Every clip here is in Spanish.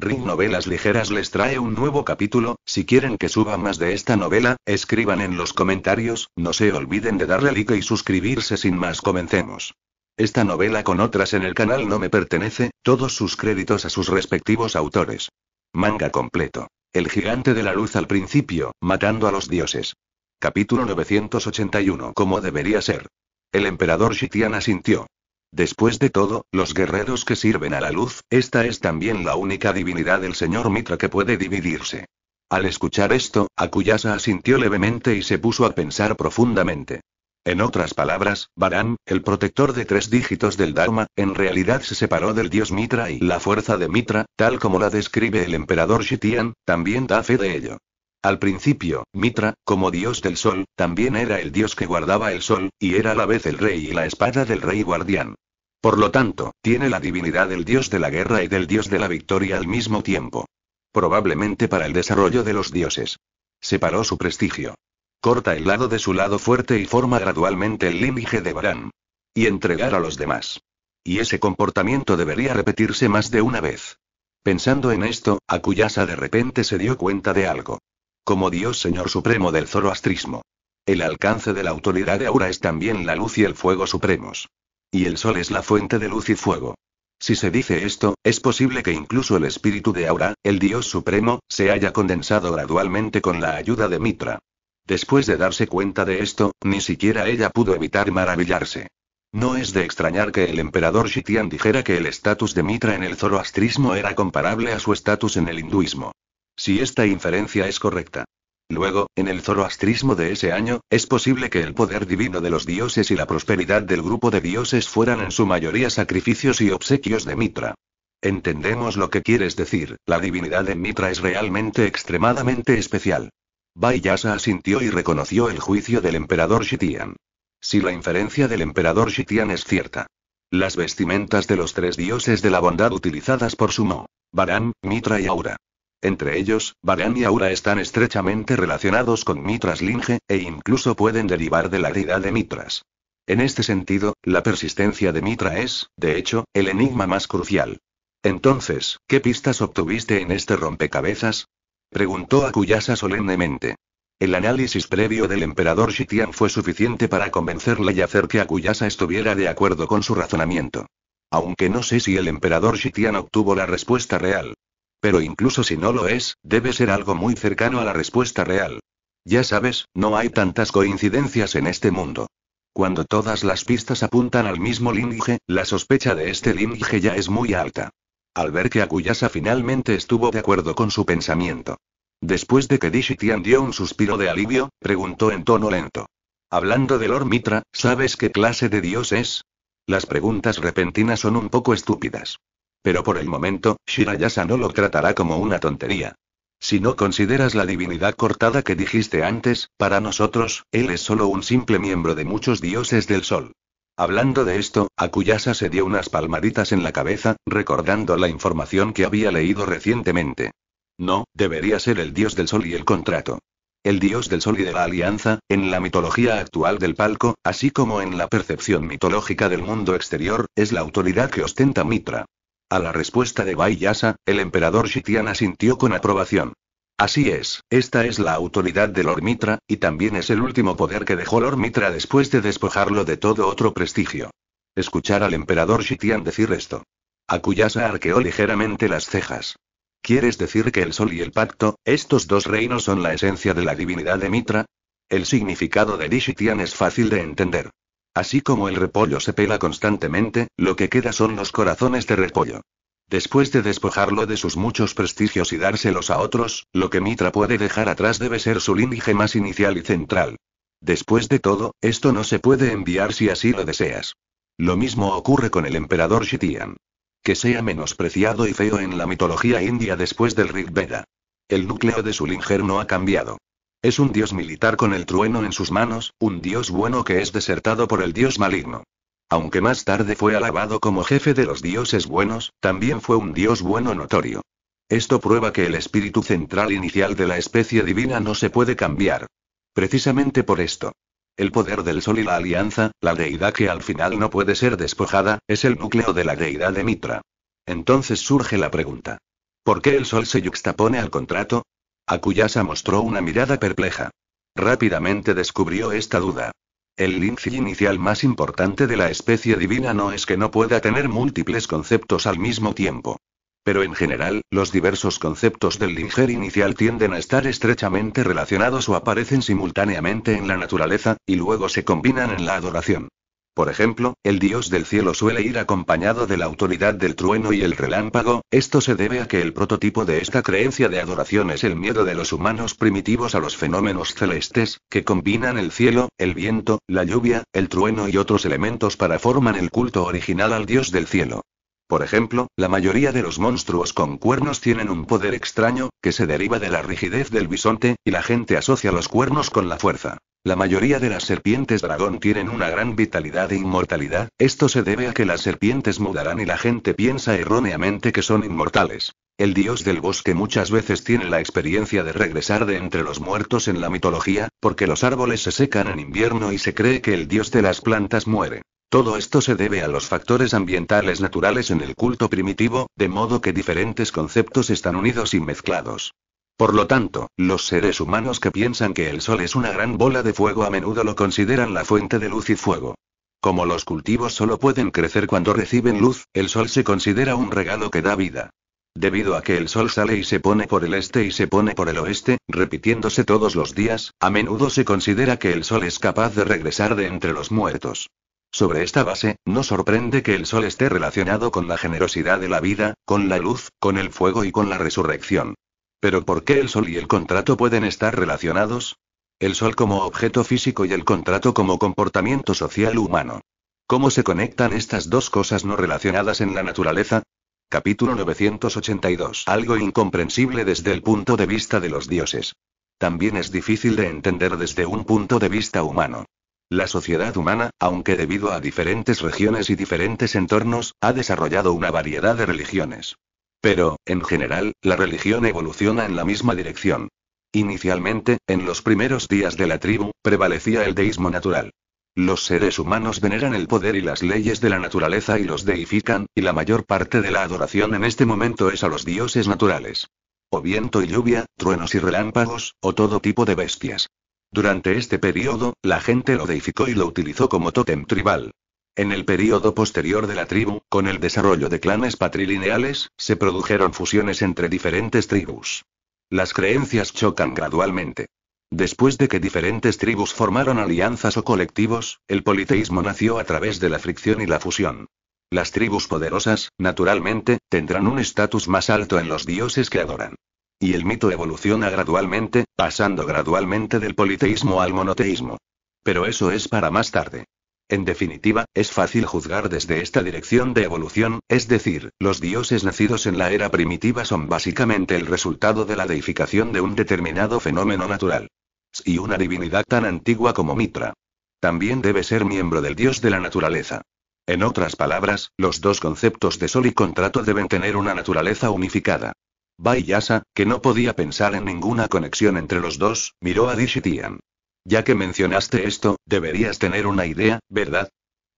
Ring Novelas Ligeras les trae un nuevo capítulo, si quieren que suba más de esta novela, escriban en los comentarios, no se olviden de darle like y suscribirse sin más comencemos. Esta novela con otras en el canal no me pertenece, todos sus créditos a sus respectivos autores. Manga completo. El gigante de la luz al principio, matando a los dioses. Capítulo 981 Como debería ser. El emperador Shitian asintió. Después de todo, los guerreros que sirven a la luz, esta es también la única divinidad del señor Mitra que puede dividirse. Al escuchar esto, Akuyasa asintió levemente y se puso a pensar profundamente. En otras palabras, Varan, el protector de tres dígitos del Dharma, en realidad se separó del dios Mitra y la fuerza de Mitra, tal como la describe el emperador Shitian, también da fe de ello. Al principio, Mitra, como dios del sol, también era el dios que guardaba el sol, y era a la vez el rey y la espada del rey guardián. Por lo tanto, tiene la divinidad del dios de la guerra y del dios de la victoria al mismo tiempo. Probablemente para el desarrollo de los dioses. Separó su prestigio. Corta el lado de su lado fuerte y forma gradualmente el límite de Barán. Y entregar a los demás. Y ese comportamiento debería repetirse más de una vez. Pensando en esto, Akuyasa de repente se dio cuenta de algo como Dios Señor Supremo del zoroastrismo. El alcance de la autoridad de Aura es también la luz y el fuego supremos. Y el sol es la fuente de luz y fuego. Si se dice esto, es posible que incluso el espíritu de Aura, el Dios Supremo, se haya condensado gradualmente con la ayuda de Mitra. Después de darse cuenta de esto, ni siquiera ella pudo evitar maravillarse. No es de extrañar que el emperador Shitian dijera que el estatus de Mitra en el zoroastrismo era comparable a su estatus en el hinduismo si esta inferencia es correcta. Luego, en el zoroastrismo de ese año, es posible que el poder divino de los dioses y la prosperidad del grupo de dioses fueran en su mayoría sacrificios y obsequios de Mitra. Entendemos lo que quieres decir, la divinidad de Mitra es realmente extremadamente especial. Vaiyasa asintió y reconoció el juicio del emperador Shitian. Si la inferencia del emperador Shitian es cierta. Las vestimentas de los tres dioses de la bondad utilizadas por Sumo, Baran, Mitra y Aura, entre ellos, Barán y Aura están estrechamente relacionados con Mitras Linge, e incluso pueden derivar de la deidad de Mitras. En este sentido, la persistencia de Mitra es, de hecho, el enigma más crucial. Entonces, ¿qué pistas obtuviste en este rompecabezas? Preguntó Akuyasa solemnemente. El análisis previo del emperador Shitian fue suficiente para convencerla y hacer que Akuyasa estuviera de acuerdo con su razonamiento. Aunque no sé si el emperador Shitian obtuvo la respuesta real, pero incluso si no lo es, debe ser algo muy cercano a la respuesta real. Ya sabes, no hay tantas coincidencias en este mundo. Cuando todas las pistas apuntan al mismo linge, la sospecha de este linge ya es muy alta. Al ver que Akuyasa finalmente estuvo de acuerdo con su pensamiento. Después de que Dishitian dio un suspiro de alivio, preguntó en tono lento. Hablando de Lord Mitra, ¿sabes qué clase de dios es? Las preguntas repentinas son un poco estúpidas. Pero por el momento, Shirayasa no lo tratará como una tontería. Si no consideras la divinidad cortada que dijiste antes, para nosotros, él es solo un simple miembro de muchos dioses del sol. Hablando de esto, Akuyasa se dio unas palmaditas en la cabeza, recordando la información que había leído recientemente. No, debería ser el dios del sol y el contrato. El dios del sol y de la alianza, en la mitología actual del palco, así como en la percepción mitológica del mundo exterior, es la autoridad que ostenta Mitra. A la respuesta de Baiyasa, el emperador Shitian asintió con aprobación. Así es, esta es la autoridad de Lord Mitra, y también es el último poder que dejó Lord Mitra después de despojarlo de todo otro prestigio. Escuchar al emperador Shitian decir esto. Akuyasa arqueó ligeramente las cejas. ¿Quieres decir que el sol y el pacto, estos dos reinos son la esencia de la divinidad de Mitra? El significado de Dishitian es fácil de entender. Así como el repollo se pela constantemente, lo que queda son los corazones de repollo. Después de despojarlo de sus muchos prestigios y dárselos a otros, lo que Mitra puede dejar atrás debe ser su linaje más inicial y central. Después de todo, esto no se puede enviar si así lo deseas. Lo mismo ocurre con el emperador Shitian. Que sea menospreciado y feo en la mitología india después del Rig Veda. El núcleo de su linaje no ha cambiado. Es un dios militar con el trueno en sus manos, un dios bueno que es desertado por el dios maligno. Aunque más tarde fue alabado como jefe de los dioses buenos, también fue un dios bueno notorio. Esto prueba que el espíritu central inicial de la especie divina no se puede cambiar. Precisamente por esto. El poder del sol y la alianza, la deidad que al final no puede ser despojada, es el núcleo de la deidad de Mitra. Entonces surge la pregunta. ¿Por qué el sol se yuxtapone al contrato? Akuyasa mostró una mirada perpleja. Rápidamente descubrió esta duda. El lince inicial más importante de la especie divina no es que no pueda tener múltiples conceptos al mismo tiempo. Pero en general, los diversos conceptos del linjer inicial tienden a estar estrechamente relacionados o aparecen simultáneamente en la naturaleza, y luego se combinan en la adoración. Por ejemplo, el dios del cielo suele ir acompañado de la autoridad del trueno y el relámpago, esto se debe a que el prototipo de esta creencia de adoración es el miedo de los humanos primitivos a los fenómenos celestes, que combinan el cielo, el viento, la lluvia, el trueno y otros elementos para formar el culto original al dios del cielo. Por ejemplo, la mayoría de los monstruos con cuernos tienen un poder extraño, que se deriva de la rigidez del bisonte, y la gente asocia los cuernos con la fuerza. La mayoría de las serpientes dragón tienen una gran vitalidad e inmortalidad, esto se debe a que las serpientes mudarán y la gente piensa erróneamente que son inmortales. El dios del bosque muchas veces tiene la experiencia de regresar de entre los muertos en la mitología, porque los árboles se secan en invierno y se cree que el dios de las plantas muere. Todo esto se debe a los factores ambientales naturales en el culto primitivo, de modo que diferentes conceptos están unidos y mezclados. Por lo tanto, los seres humanos que piensan que el Sol es una gran bola de fuego a menudo lo consideran la fuente de luz y fuego. Como los cultivos solo pueden crecer cuando reciben luz, el Sol se considera un regalo que da vida. Debido a que el Sol sale y se pone por el este y se pone por el oeste, repitiéndose todos los días, a menudo se considera que el Sol es capaz de regresar de entre los muertos. Sobre esta base, no sorprende que el Sol esté relacionado con la generosidad de la vida, con la luz, con el fuego y con la resurrección. Pero ¿por qué el Sol y el contrato pueden estar relacionados? El Sol como objeto físico y el contrato como comportamiento social humano. ¿Cómo se conectan estas dos cosas no relacionadas en la naturaleza? Capítulo 982. Algo incomprensible desde el punto de vista de los dioses. También es difícil de entender desde un punto de vista humano. La sociedad humana, aunque debido a diferentes regiones y diferentes entornos, ha desarrollado una variedad de religiones. Pero, en general, la religión evoluciona en la misma dirección. Inicialmente, en los primeros días de la tribu, prevalecía el deísmo natural. Los seres humanos veneran el poder y las leyes de la naturaleza y los deifican, y la mayor parte de la adoración en este momento es a los dioses naturales. O viento y lluvia, truenos y relámpagos, o todo tipo de bestias. Durante este periodo, la gente lo deificó y lo utilizó como tótem tribal. En el período posterior de la tribu, con el desarrollo de clanes patrilineales, se produjeron fusiones entre diferentes tribus. Las creencias chocan gradualmente. Después de que diferentes tribus formaron alianzas o colectivos, el politeísmo nació a través de la fricción y la fusión. Las tribus poderosas, naturalmente, tendrán un estatus más alto en los dioses que adoran. Y el mito evoluciona gradualmente, pasando gradualmente del politeísmo al monoteísmo. Pero eso es para más tarde. En definitiva, es fácil juzgar desde esta dirección de evolución, es decir, los dioses nacidos en la era primitiva son básicamente el resultado de la deificación de un determinado fenómeno natural. Y una divinidad tan antigua como Mitra. También debe ser miembro del dios de la naturaleza. En otras palabras, los dos conceptos de sol y contrato deben tener una naturaleza unificada. Yasa, que no podía pensar en ninguna conexión entre los dos, miró a Dishitian. Ya que mencionaste esto, deberías tener una idea, ¿verdad?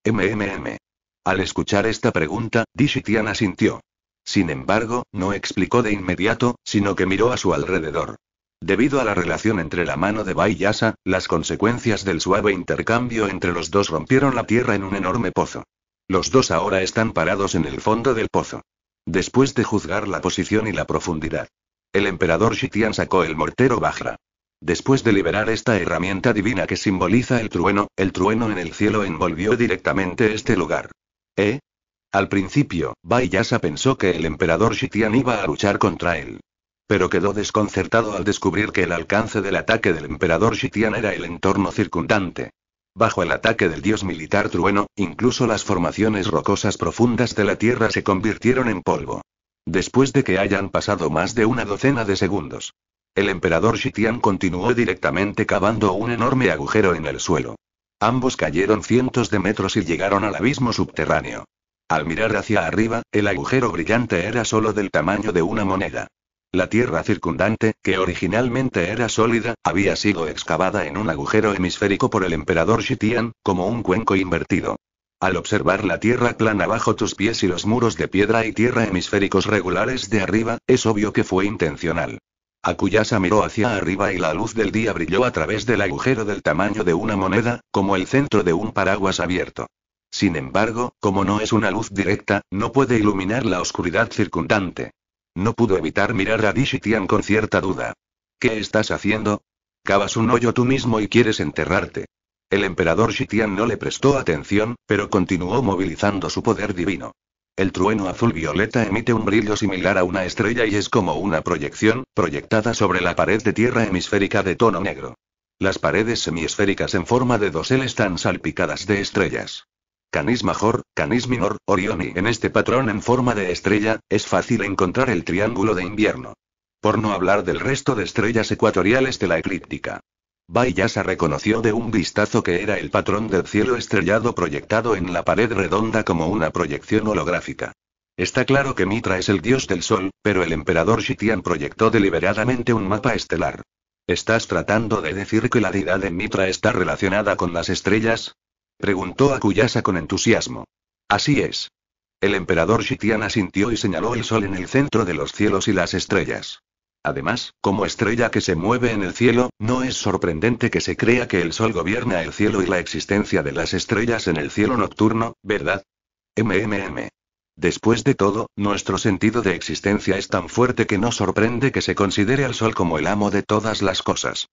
MMM. Al escuchar esta pregunta, Dishitian asintió. Sin embargo, no explicó de inmediato, sino que miró a su alrededor. Debido a la relación entre la mano de Bai las consecuencias del suave intercambio entre los dos rompieron la tierra en un enorme pozo. Los dos ahora están parados en el fondo del pozo. Después de juzgar la posición y la profundidad, el emperador Shitian sacó el mortero Bajra. Después de liberar esta herramienta divina que simboliza el trueno, el trueno en el cielo envolvió directamente este lugar. ¿Eh? Al principio, Bai Yasa pensó que el emperador Shitian iba a luchar contra él. Pero quedó desconcertado al descubrir que el alcance del ataque del emperador Shitian era el entorno circundante. Bajo el ataque del dios militar trueno, incluso las formaciones rocosas profundas de la tierra se convirtieron en polvo. Después de que hayan pasado más de una docena de segundos, el emperador Shitian continuó directamente cavando un enorme agujero en el suelo. Ambos cayeron cientos de metros y llegaron al abismo subterráneo. Al mirar hacia arriba, el agujero brillante era solo del tamaño de una moneda. La tierra circundante, que originalmente era sólida, había sido excavada en un agujero hemisférico por el emperador Shitian, como un cuenco invertido. Al observar la tierra plana bajo tus pies y los muros de piedra y tierra hemisféricos regulares de arriba, es obvio que fue intencional. Akuyasa miró hacia arriba y la luz del día brilló a través del agujero del tamaño de una moneda, como el centro de un paraguas abierto. Sin embargo, como no es una luz directa, no puede iluminar la oscuridad circundante. No pudo evitar mirar a Dishitian con cierta duda. ¿Qué estás haciendo? Cavas un hoyo tú mismo y quieres enterrarte. El emperador Shitian no le prestó atención, pero continuó movilizando su poder divino. El trueno azul-violeta emite un brillo similar a una estrella y es como una proyección, proyectada sobre la pared de tierra hemisférica de tono negro. Las paredes semiesféricas en forma de dosel están salpicadas de estrellas. Canis Major, Canis Minor, Orion y en este patrón en forma de estrella, es fácil encontrar el triángulo de invierno. Por no hablar del resto de estrellas ecuatoriales de la eclíptica. Yasa reconoció de un vistazo que era el patrón del cielo estrellado proyectado en la pared redonda como una proyección holográfica. Está claro que Mitra es el dios del sol, pero el emperador Shitian proyectó deliberadamente un mapa estelar. ¿Estás tratando de decir que la deidad de Mitra está relacionada con las estrellas? Preguntó Akuyasa con entusiasmo. Así es. El emperador Shitian asintió y señaló el sol en el centro de los cielos y las estrellas. Además, como estrella que se mueve en el cielo, no es sorprendente que se crea que el Sol gobierna el cielo y la existencia de las estrellas en el cielo nocturno, ¿verdad? MMM. Después de todo, nuestro sentido de existencia es tan fuerte que no sorprende que se considere al Sol como el amo de todas las cosas.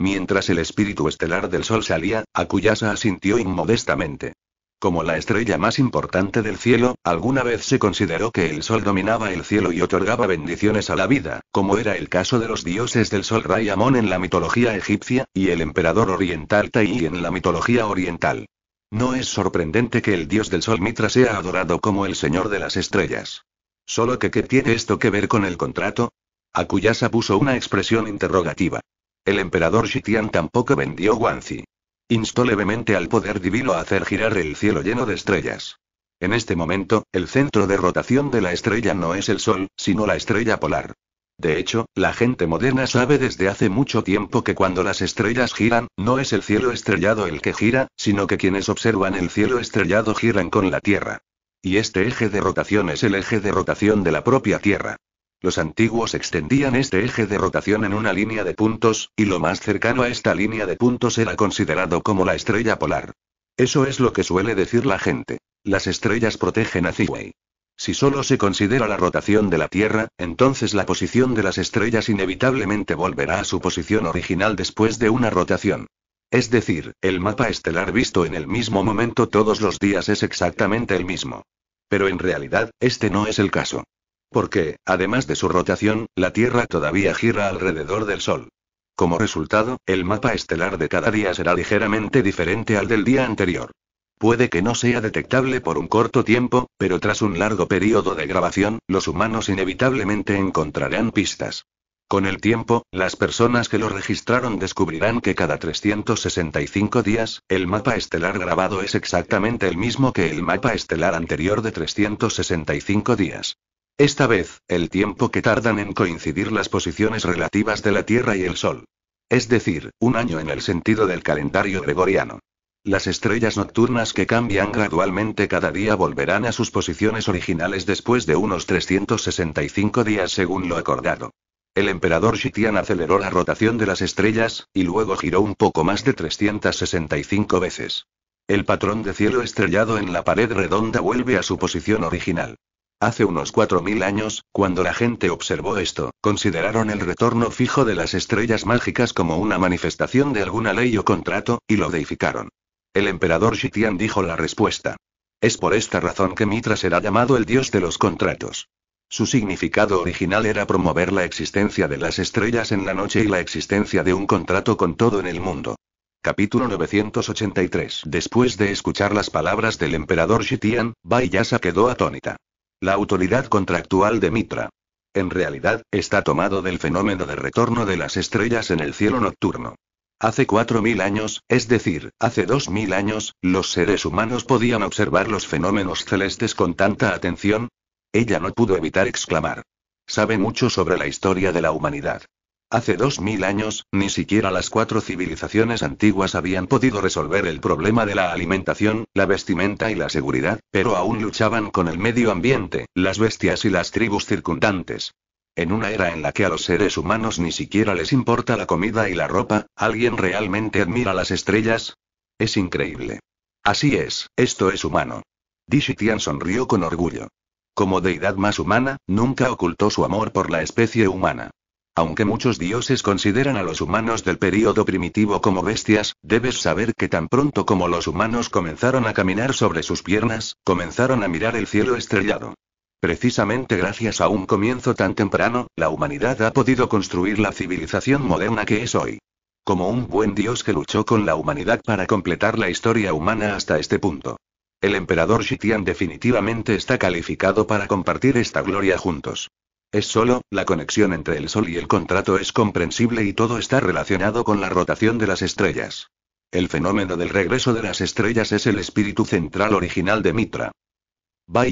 Mientras el espíritu estelar del Sol salía, Akuyasa asintió inmodestamente. Como la estrella más importante del cielo, alguna vez se consideró que el sol dominaba el cielo y otorgaba bendiciones a la vida, como era el caso de los dioses del sol Ray Amón en la mitología egipcia, y el emperador oriental Tai en la mitología oriental. No es sorprendente que el dios del sol Mitra sea adorado como el señor de las estrellas. Solo que ¿qué tiene esto que ver con el contrato? Akuyasa puso una expresión interrogativa. El emperador Shitian tampoco vendió Guanzi. Instó levemente al poder divino a hacer girar el cielo lleno de estrellas. En este momento, el centro de rotación de la estrella no es el Sol, sino la estrella polar. De hecho, la gente moderna sabe desde hace mucho tiempo que cuando las estrellas giran, no es el cielo estrellado el que gira, sino que quienes observan el cielo estrellado giran con la Tierra. Y este eje de rotación es el eje de rotación de la propia Tierra. Los antiguos extendían este eje de rotación en una línea de puntos, y lo más cercano a esta línea de puntos era considerado como la estrella polar. Eso es lo que suele decir la gente. Las estrellas protegen a Ziway. Si solo se considera la rotación de la Tierra, entonces la posición de las estrellas inevitablemente volverá a su posición original después de una rotación. Es decir, el mapa estelar visto en el mismo momento todos los días es exactamente el mismo. Pero en realidad, este no es el caso. Porque, además de su rotación, la Tierra todavía gira alrededor del Sol. Como resultado, el mapa estelar de cada día será ligeramente diferente al del día anterior. Puede que no sea detectable por un corto tiempo, pero tras un largo periodo de grabación, los humanos inevitablemente encontrarán pistas. Con el tiempo, las personas que lo registraron descubrirán que cada 365 días, el mapa estelar grabado es exactamente el mismo que el mapa estelar anterior de 365 días. Esta vez, el tiempo que tardan en coincidir las posiciones relativas de la Tierra y el Sol. Es decir, un año en el sentido del calendario gregoriano. Las estrellas nocturnas que cambian gradualmente cada día volverán a sus posiciones originales después de unos 365 días según lo acordado. El emperador Shitian aceleró la rotación de las estrellas, y luego giró un poco más de 365 veces. El patrón de cielo estrellado en la pared redonda vuelve a su posición original. Hace unos 4.000 años, cuando la gente observó esto, consideraron el retorno fijo de las estrellas mágicas como una manifestación de alguna ley o contrato, y lo deificaron. El emperador Shitian dijo la respuesta. Es por esta razón que Mitra será llamado el dios de los contratos. Su significado original era promover la existencia de las estrellas en la noche y la existencia de un contrato con todo en el mundo. Capítulo 983 Después de escuchar las palabras del emperador Shitian, Yasa quedó atónita. La autoridad contractual de Mitra. En realidad, está tomado del fenómeno de retorno de las estrellas en el cielo nocturno. Hace cuatro mil años, es decir, hace 2.000 años, los seres humanos podían observar los fenómenos celestes con tanta atención. Ella no pudo evitar exclamar. Sabe mucho sobre la historia de la humanidad. Hace dos mil años, ni siquiera las cuatro civilizaciones antiguas habían podido resolver el problema de la alimentación, la vestimenta y la seguridad, pero aún luchaban con el medio ambiente, las bestias y las tribus circundantes. En una era en la que a los seres humanos ni siquiera les importa la comida y la ropa, ¿alguien realmente admira las estrellas? Es increíble. Así es, esto es humano. Dishitian sonrió con orgullo. Como deidad más humana, nunca ocultó su amor por la especie humana. Aunque muchos dioses consideran a los humanos del período primitivo como bestias, debes saber que tan pronto como los humanos comenzaron a caminar sobre sus piernas, comenzaron a mirar el cielo estrellado. Precisamente gracias a un comienzo tan temprano, la humanidad ha podido construir la civilización moderna que es hoy. Como un buen dios que luchó con la humanidad para completar la historia humana hasta este punto. El emperador Shitian definitivamente está calificado para compartir esta gloria juntos. Es solo, la conexión entre el Sol y el contrato es comprensible y todo está relacionado con la rotación de las estrellas. El fenómeno del regreso de las estrellas es el espíritu central original de Mitra.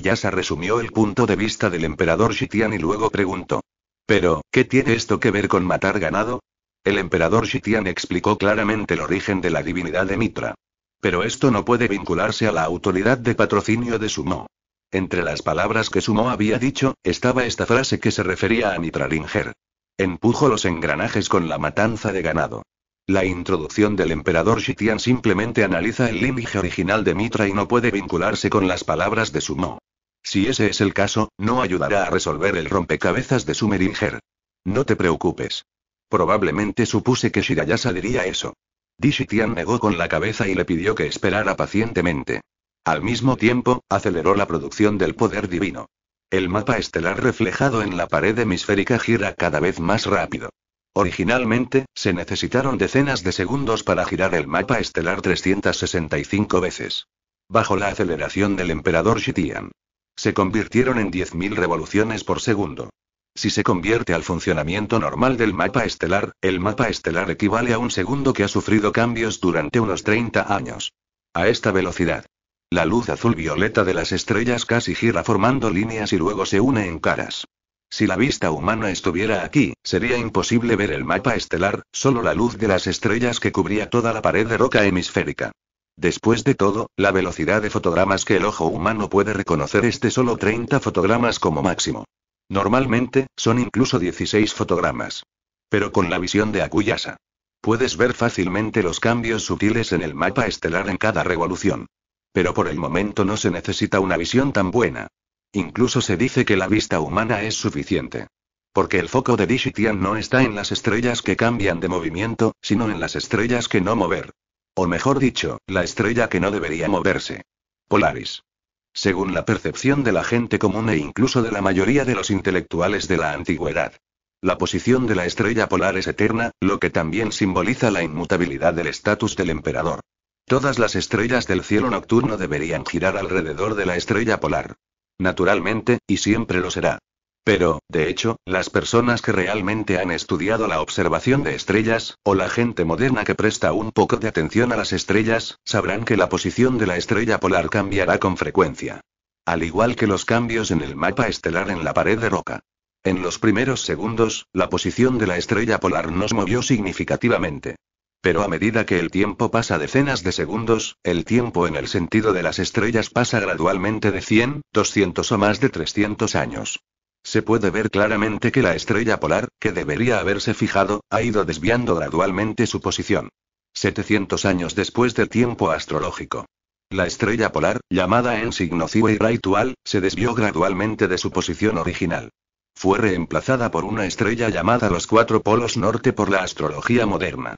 Yasa resumió el punto de vista del emperador Shitian y luego preguntó. Pero, ¿qué tiene esto que ver con matar ganado? El emperador Shitian explicó claramente el origen de la divinidad de Mitra. Pero esto no puede vincularse a la autoridad de patrocinio de Sumo. Entre las palabras que Sumo había dicho, estaba esta frase que se refería a Mitralinger. Empujo los engranajes con la matanza de ganado. La introducción del emperador Shitian simplemente analiza el límite original de Mitra y no puede vincularse con las palabras de Sumo. Si ese es el caso, no ayudará a resolver el rompecabezas de Sumeringer. No te preocupes. Probablemente supuse que Shirayasa diría eso. Di Shitian negó con la cabeza y le pidió que esperara pacientemente. Al mismo tiempo, aceleró la producción del poder divino. El mapa estelar reflejado en la pared hemisférica gira cada vez más rápido. Originalmente, se necesitaron decenas de segundos para girar el mapa estelar 365 veces. Bajo la aceleración del emperador Shitian. Se convirtieron en 10.000 revoluciones por segundo. Si se convierte al funcionamiento normal del mapa estelar, el mapa estelar equivale a un segundo que ha sufrido cambios durante unos 30 años. A esta velocidad. La luz azul-violeta de las estrellas casi gira formando líneas y luego se une en caras. Si la vista humana estuviera aquí, sería imposible ver el mapa estelar, solo la luz de las estrellas que cubría toda la pared de roca hemisférica. Después de todo, la velocidad de fotogramas que el ojo humano puede reconocer es de solo 30 fotogramas como máximo. Normalmente, son incluso 16 fotogramas. Pero con la visión de Akuyasa. Puedes ver fácilmente los cambios sutiles en el mapa estelar en cada revolución. Pero por el momento no se necesita una visión tan buena. Incluso se dice que la vista humana es suficiente. Porque el foco de Dishitian no está en las estrellas que cambian de movimiento, sino en las estrellas que no mover. O mejor dicho, la estrella que no debería moverse. Polaris. Según la percepción de la gente común e incluso de la mayoría de los intelectuales de la antigüedad. La posición de la estrella polar es eterna, lo que también simboliza la inmutabilidad del estatus del emperador. Todas las estrellas del cielo nocturno deberían girar alrededor de la estrella polar. Naturalmente, y siempre lo será. Pero, de hecho, las personas que realmente han estudiado la observación de estrellas, o la gente moderna que presta un poco de atención a las estrellas, sabrán que la posición de la estrella polar cambiará con frecuencia. Al igual que los cambios en el mapa estelar en la pared de roca. En los primeros segundos, la posición de la estrella polar nos movió significativamente. Pero a medida que el tiempo pasa decenas de segundos, el tiempo en el sentido de las estrellas pasa gradualmente de 100, 200 o más de 300 años. Se puede ver claramente que la estrella polar, que debería haberse fijado, ha ido desviando gradualmente su posición. 700 años después del tiempo astrológico. La estrella polar, llamada en signo y Ritual, se desvió gradualmente de su posición original. Fue reemplazada por una estrella llamada los cuatro polos norte por la astrología moderna.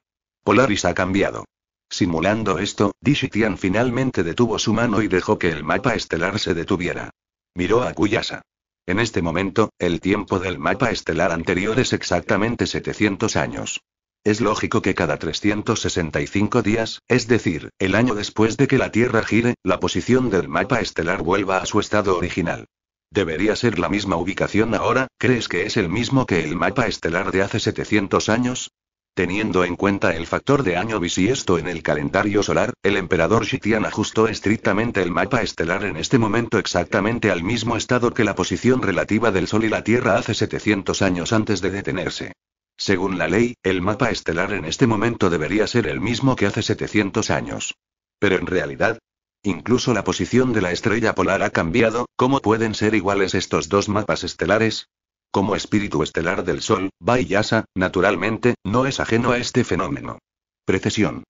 Polaris ha cambiado. Simulando esto, Dishitian finalmente detuvo su mano y dejó que el mapa estelar se detuviera. Miró a Kuyasa. En este momento, el tiempo del mapa estelar anterior es exactamente 700 años. Es lógico que cada 365 días, es decir, el año después de que la Tierra gire, la posición del mapa estelar vuelva a su estado original. Debería ser la misma ubicación ahora, ¿crees que es el mismo que el mapa estelar de hace 700 años? Teniendo en cuenta el factor de año bisiesto en el calendario solar, el emperador Shitian ajustó estrictamente el mapa estelar en este momento exactamente al mismo estado que la posición relativa del Sol y la Tierra hace 700 años antes de detenerse. Según la ley, el mapa estelar en este momento debería ser el mismo que hace 700 años. Pero en realidad, incluso la posición de la estrella polar ha cambiado, ¿cómo pueden ser iguales estos dos mapas estelares? Como espíritu estelar del Sol, Bayasa, naturalmente, no es ajeno a este fenómeno. Precesión.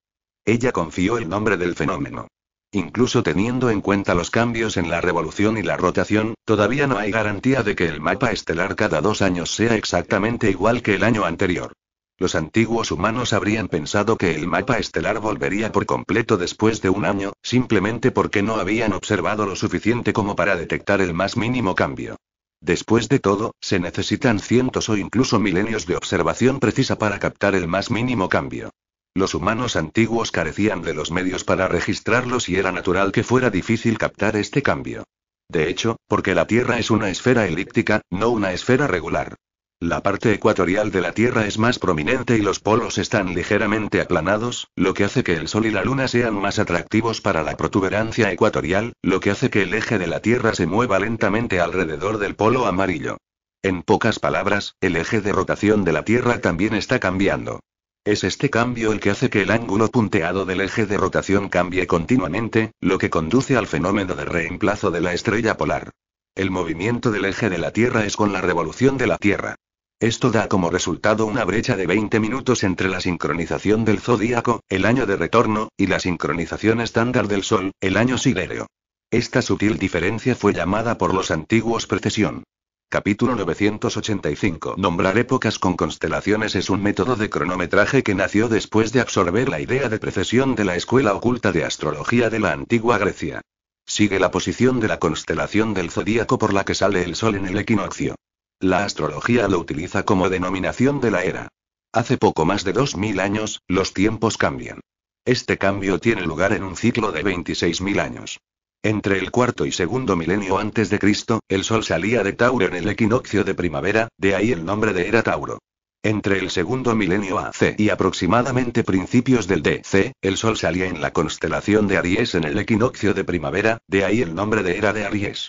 Ella confió el nombre del fenómeno. Incluso teniendo en cuenta los cambios en la revolución y la rotación, todavía no hay garantía de que el mapa estelar cada dos años sea exactamente igual que el año anterior. Los antiguos humanos habrían pensado que el mapa estelar volvería por completo después de un año, simplemente porque no habían observado lo suficiente como para detectar el más mínimo cambio. Después de todo, se necesitan cientos o incluso milenios de observación precisa para captar el más mínimo cambio. Los humanos antiguos carecían de los medios para registrarlos y era natural que fuera difícil captar este cambio. De hecho, porque la Tierra es una esfera elíptica, no una esfera regular. La parte ecuatorial de la Tierra es más prominente y los polos están ligeramente aplanados, lo que hace que el Sol y la Luna sean más atractivos para la protuberancia ecuatorial, lo que hace que el eje de la Tierra se mueva lentamente alrededor del polo amarillo. En pocas palabras, el eje de rotación de la Tierra también está cambiando. Es este cambio el que hace que el ángulo punteado del eje de rotación cambie continuamente, lo que conduce al fenómeno de reemplazo de la estrella polar. El movimiento del eje de la Tierra es con la revolución de la Tierra. Esto da como resultado una brecha de 20 minutos entre la sincronización del zodíaco, el año de retorno, y la sincronización estándar del Sol, el año sidéreo. Esta sutil diferencia fue llamada por los antiguos precesión. Capítulo 985 Nombrar épocas con constelaciones es un método de cronometraje que nació después de absorber la idea de precesión de la escuela oculta de astrología de la antigua Grecia. Sigue la posición de la constelación del zodíaco por la que sale el sol en el equinoccio. La astrología lo utiliza como denominación de la era. Hace poco más de 2.000 años, los tiempos cambian. Este cambio tiene lugar en un ciclo de 26.000 años. Entre el cuarto y segundo milenio antes de Cristo, el Sol salía de Tauro en el equinoccio de primavera, de ahí el nombre de era Tauro. Entre el segundo milenio AC y aproximadamente principios del DC, el Sol salía en la constelación de Aries en el equinoccio de primavera, de ahí el nombre de era de Aries.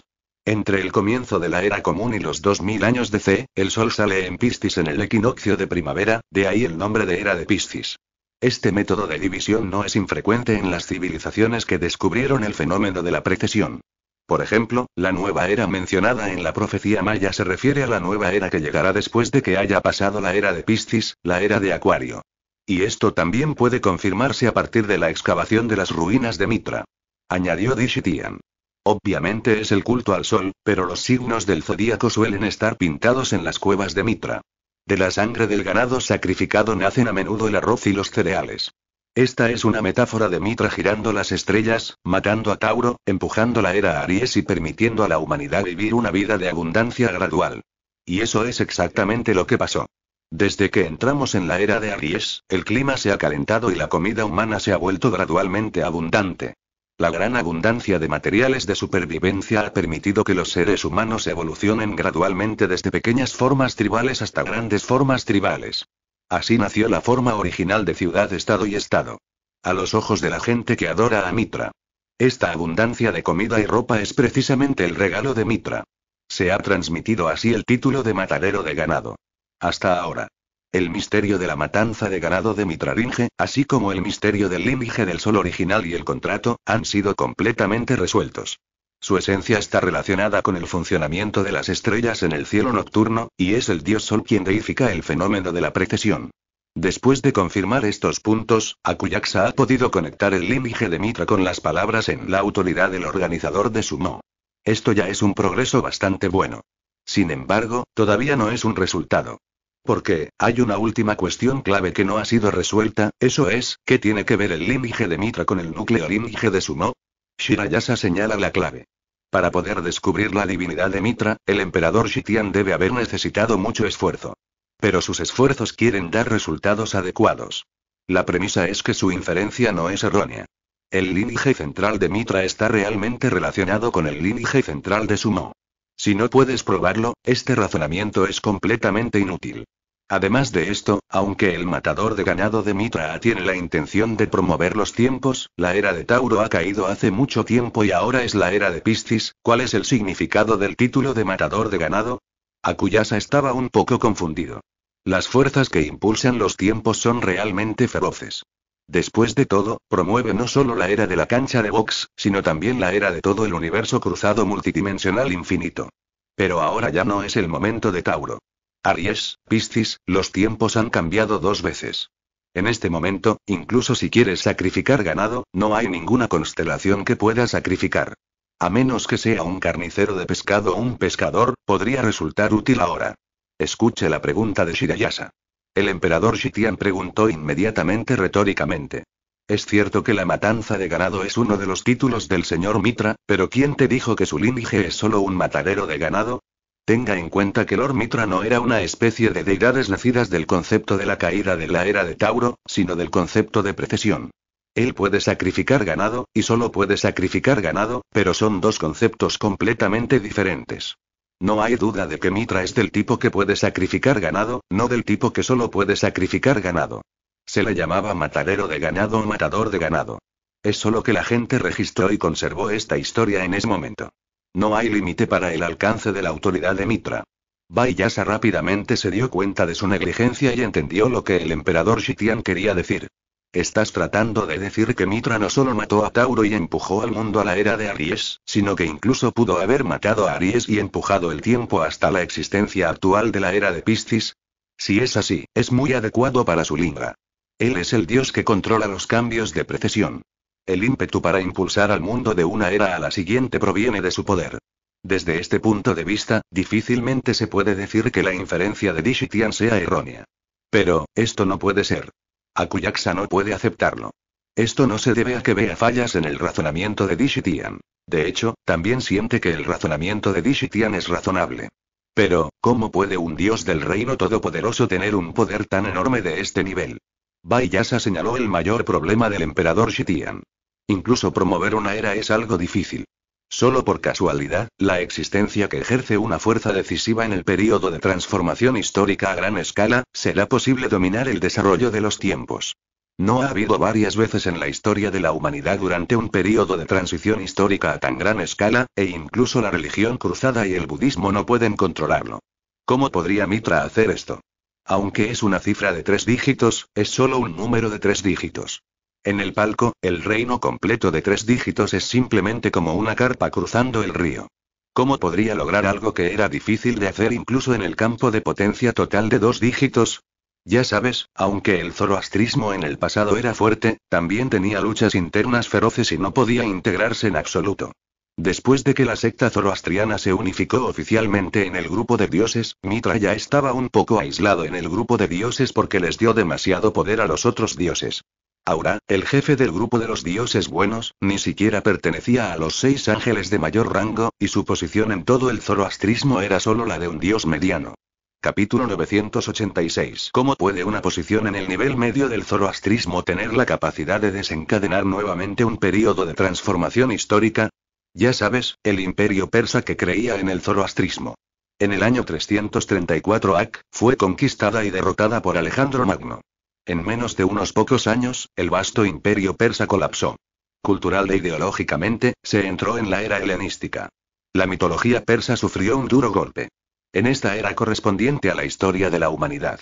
Entre el comienzo de la era común y los 2000 años de C, el sol sale en Piscis en el equinoccio de primavera, de ahí el nombre de era de Piscis. Este método de división no es infrecuente en las civilizaciones que descubrieron el fenómeno de la precesión. Por ejemplo, la nueva era mencionada en la profecía maya se refiere a la nueva era que llegará después de que haya pasado la era de Piscis, la era de Acuario. Y esto también puede confirmarse a partir de la excavación de las ruinas de Mitra. Añadió Dishitian. Obviamente es el culto al sol, pero los signos del zodíaco suelen estar pintados en las cuevas de Mitra. De la sangre del ganado sacrificado nacen a menudo el arroz y los cereales. Esta es una metáfora de Mitra girando las estrellas, matando a Tauro, empujando la era a Aries y permitiendo a la humanidad vivir una vida de abundancia gradual. Y eso es exactamente lo que pasó. Desde que entramos en la era de Aries, el clima se ha calentado y la comida humana se ha vuelto gradualmente abundante. La gran abundancia de materiales de supervivencia ha permitido que los seres humanos evolucionen gradualmente desde pequeñas formas tribales hasta grandes formas tribales. Así nació la forma original de ciudad, estado y estado. A los ojos de la gente que adora a Mitra. Esta abundancia de comida y ropa es precisamente el regalo de Mitra. Se ha transmitido así el título de matadero de ganado. Hasta ahora. El misterio de la matanza de ganado de Mitraringe, así como el misterio del límite del sol original y el contrato, han sido completamente resueltos. Su esencia está relacionada con el funcionamiento de las estrellas en el cielo nocturno, y es el dios Sol quien deifica el fenómeno de la precesión. Después de confirmar estos puntos, Akuyaksa ha podido conectar el límite de Mitra con las palabras en la autoridad del organizador de Sumo. Esto ya es un progreso bastante bueno. Sin embargo, todavía no es un resultado. Porque, hay una última cuestión clave que no ha sido resuelta, eso es, ¿qué tiene que ver el linaje de Mitra con el núcleo linaje de Sumo? Shirayasa señala la clave. Para poder descubrir la divinidad de Mitra, el emperador Shitian debe haber necesitado mucho esfuerzo. Pero sus esfuerzos quieren dar resultados adecuados. La premisa es que su inferencia no es errónea. El linaje central de Mitra está realmente relacionado con el linaje central de Sumo. Si no puedes probarlo, este razonamiento es completamente inútil. Además de esto, aunque el matador de ganado de Mitra tiene la intención de promover los tiempos, la era de Tauro ha caído hace mucho tiempo y ahora es la era de Piscis. ¿Cuál es el significado del título de matador de ganado? Akuyasa estaba un poco confundido. Las fuerzas que impulsan los tiempos son realmente feroces. Después de todo, promueve no solo la era de la cancha de box, sino también la era de todo el universo cruzado multidimensional infinito. Pero ahora ya no es el momento de Tauro. Aries, Piscis, los tiempos han cambiado dos veces. En este momento, incluso si quieres sacrificar ganado, no hay ninguna constelación que pueda sacrificar. A menos que sea un carnicero de pescado o un pescador, podría resultar útil ahora. Escuche la pregunta de Shirayasa. El emperador Shitian preguntó inmediatamente retóricamente. Es cierto que la matanza de ganado es uno de los títulos del señor Mitra, pero ¿quién te dijo que su linaje es solo un matadero de ganado? Tenga en cuenta que Lord Mitra no era una especie de deidades nacidas del concepto de la caída de la era de Tauro, sino del concepto de precesión. Él puede sacrificar ganado, y solo puede sacrificar ganado, pero son dos conceptos completamente diferentes. No hay duda de que Mitra es del tipo que puede sacrificar ganado, no del tipo que solo puede sacrificar ganado. Se le llamaba matadero de ganado o matador de ganado. Es solo que la gente registró y conservó esta historia en ese momento. No hay límite para el alcance de la autoridad de Mitra. Bayasa rápidamente se dio cuenta de su negligencia y entendió lo que el emperador Shitian quería decir. ¿Estás tratando de decir que Mitra no solo mató a Tauro y empujó al mundo a la era de Aries, sino que incluso pudo haber matado a Aries y empujado el tiempo hasta la existencia actual de la era de Piscis? Si es así, es muy adecuado para su linga. Él es el dios que controla los cambios de precesión. El ímpetu para impulsar al mundo de una era a la siguiente proviene de su poder. Desde este punto de vista, difícilmente se puede decir que la inferencia de Dishitian sea errónea. Pero, esto no puede ser. Akuyaxa no puede aceptarlo. Esto no se debe a que vea fallas en el razonamiento de Dishitian. De hecho, también siente que el razonamiento de Dishitian es razonable. Pero, ¿cómo puede un dios del reino todopoderoso tener un poder tan enorme de este nivel? Baiyasa señaló el mayor problema del emperador Shitian. Incluso promover una era es algo difícil. Solo por casualidad, la existencia que ejerce una fuerza decisiva en el período de transformación histórica a gran escala, será posible dominar el desarrollo de los tiempos. No ha habido varias veces en la historia de la humanidad durante un período de transición histórica a tan gran escala, e incluso la religión cruzada y el budismo no pueden controlarlo. ¿Cómo podría Mitra hacer esto? Aunque es una cifra de tres dígitos, es solo un número de tres dígitos. En el palco, el reino completo de tres dígitos es simplemente como una carpa cruzando el río. ¿Cómo podría lograr algo que era difícil de hacer incluso en el campo de potencia total de dos dígitos? Ya sabes, aunque el zoroastrismo en el pasado era fuerte, también tenía luchas internas feroces y no podía integrarse en absoluto. Después de que la secta zoroastriana se unificó oficialmente en el grupo de dioses, Mitra ya estaba un poco aislado en el grupo de dioses porque les dio demasiado poder a los otros dioses. Ahora, el jefe del grupo de los dioses buenos, ni siquiera pertenecía a los seis ángeles de mayor rango, y su posición en todo el zoroastrismo era solo la de un dios mediano. Capítulo 986. ¿Cómo puede una posición en el nivel medio del zoroastrismo tener la capacidad de desencadenar nuevamente un período de transformación histórica? Ya sabes, el imperio persa que creía en el zoroastrismo. En el año 334 AC, fue conquistada y derrotada por Alejandro Magno. En menos de unos pocos años, el vasto imperio persa colapsó. Cultural e ideológicamente, se entró en la era helenística. La mitología persa sufrió un duro golpe. En esta era correspondiente a la historia de la humanidad.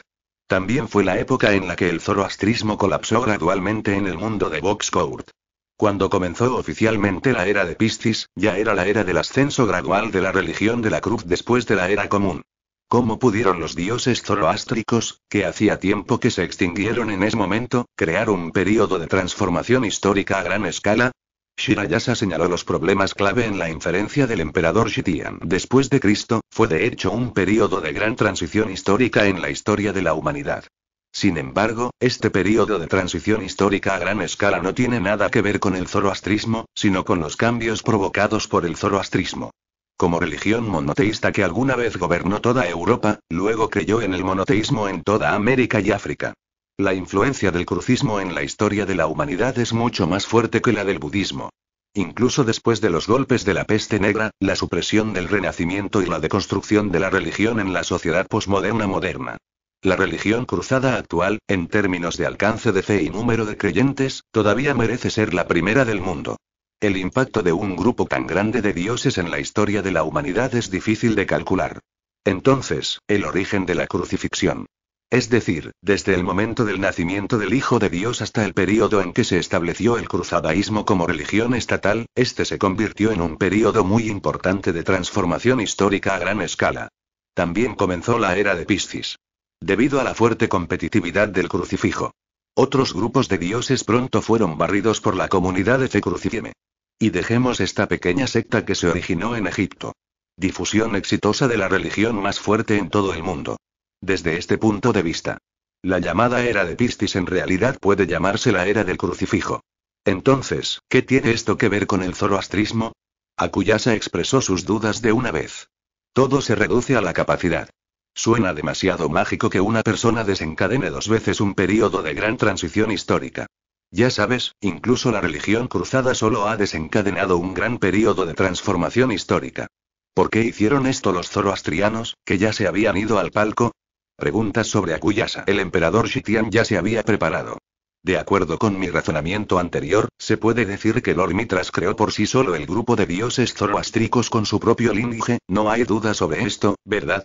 También fue la época en la que el zoroastrismo colapsó gradualmente en el mundo de Court. Cuando comenzó oficialmente la era de Piscis, ya era la era del ascenso gradual de la religión de la cruz después de la era común. ¿Cómo pudieron los dioses zoroástricos, que hacía tiempo que se extinguieron en ese momento, crear un período de transformación histórica a gran escala? Shirayasa señaló los problemas clave en la inferencia del emperador Shitian. Después de Cristo, fue de hecho un período de gran transición histórica en la historia de la humanidad. Sin embargo, este período de transición histórica a gran escala no tiene nada que ver con el zoroastrismo, sino con los cambios provocados por el zoroastrismo. Como religión monoteísta que alguna vez gobernó toda Europa, luego creyó en el monoteísmo en toda América y África. La influencia del crucismo en la historia de la humanidad es mucho más fuerte que la del budismo. Incluso después de los golpes de la peste negra, la supresión del renacimiento y la deconstrucción de la religión en la sociedad posmoderna moderna. La religión cruzada actual, en términos de alcance de fe y número de creyentes, todavía merece ser la primera del mundo. El impacto de un grupo tan grande de dioses en la historia de la humanidad es difícil de calcular. Entonces, el origen de la crucifixión. Es decir, desde el momento del nacimiento del Hijo de Dios hasta el período en que se estableció el cruzadaísmo como religión estatal, este se convirtió en un período muy importante de transformación histórica a gran escala. También comenzó la era de Piscis. Debido a la fuerte competitividad del crucifijo. Otros grupos de dioses pronto fueron barridos por la comunidad de Crucifieme. Y dejemos esta pequeña secta que se originó en Egipto. Difusión exitosa de la religión más fuerte en todo el mundo. Desde este punto de vista. La llamada era de Pistis en realidad puede llamarse la era del crucifijo. Entonces, ¿qué tiene esto que ver con el zoroastrismo? Acuyasa expresó sus dudas de una vez. Todo se reduce a la capacidad. Suena demasiado mágico que una persona desencadene dos veces un periodo de gran transición histórica. Ya sabes, incluso la religión cruzada solo ha desencadenado un gran periodo de transformación histórica. ¿Por qué hicieron esto los zoroastrianos, que ya se habían ido al palco? Preguntas sobre Akuyasa. El emperador Shitian ya se había preparado. De acuerdo con mi razonamiento anterior, se puede decir que Lord Mitras creó por sí solo el grupo de dioses zoroastricos con su propio linaje, no hay duda sobre esto, ¿verdad?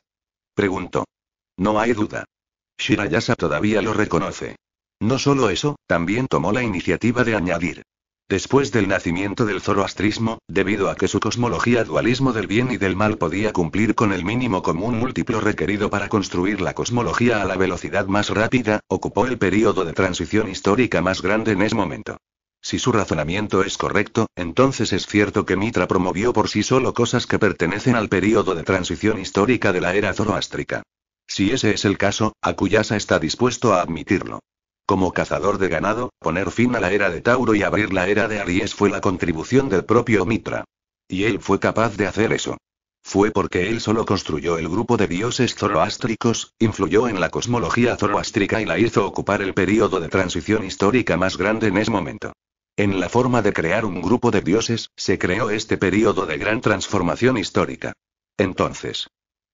Preguntó. No hay duda. Shirayasa todavía lo reconoce. No solo eso, también tomó la iniciativa de añadir. Después del nacimiento del zoroastrismo, debido a que su cosmología dualismo del bien y del mal podía cumplir con el mínimo común múltiplo requerido para construir la cosmología a la velocidad más rápida, ocupó el período de transición histórica más grande en ese momento. Si su razonamiento es correcto, entonces es cierto que Mitra promovió por sí solo cosas que pertenecen al período de transición histórica de la era zoroástrica. Si ese es el caso, Akuyasa está dispuesto a admitirlo. Como cazador de ganado, poner fin a la era de Tauro y abrir la era de Aries fue la contribución del propio Mitra. Y él fue capaz de hacer eso. Fue porque él solo construyó el grupo de dioses zoroástricos, influyó en la cosmología zoroástrica y la hizo ocupar el período de transición histórica más grande en ese momento. En la forma de crear un grupo de dioses, se creó este periodo de gran transformación histórica. Entonces,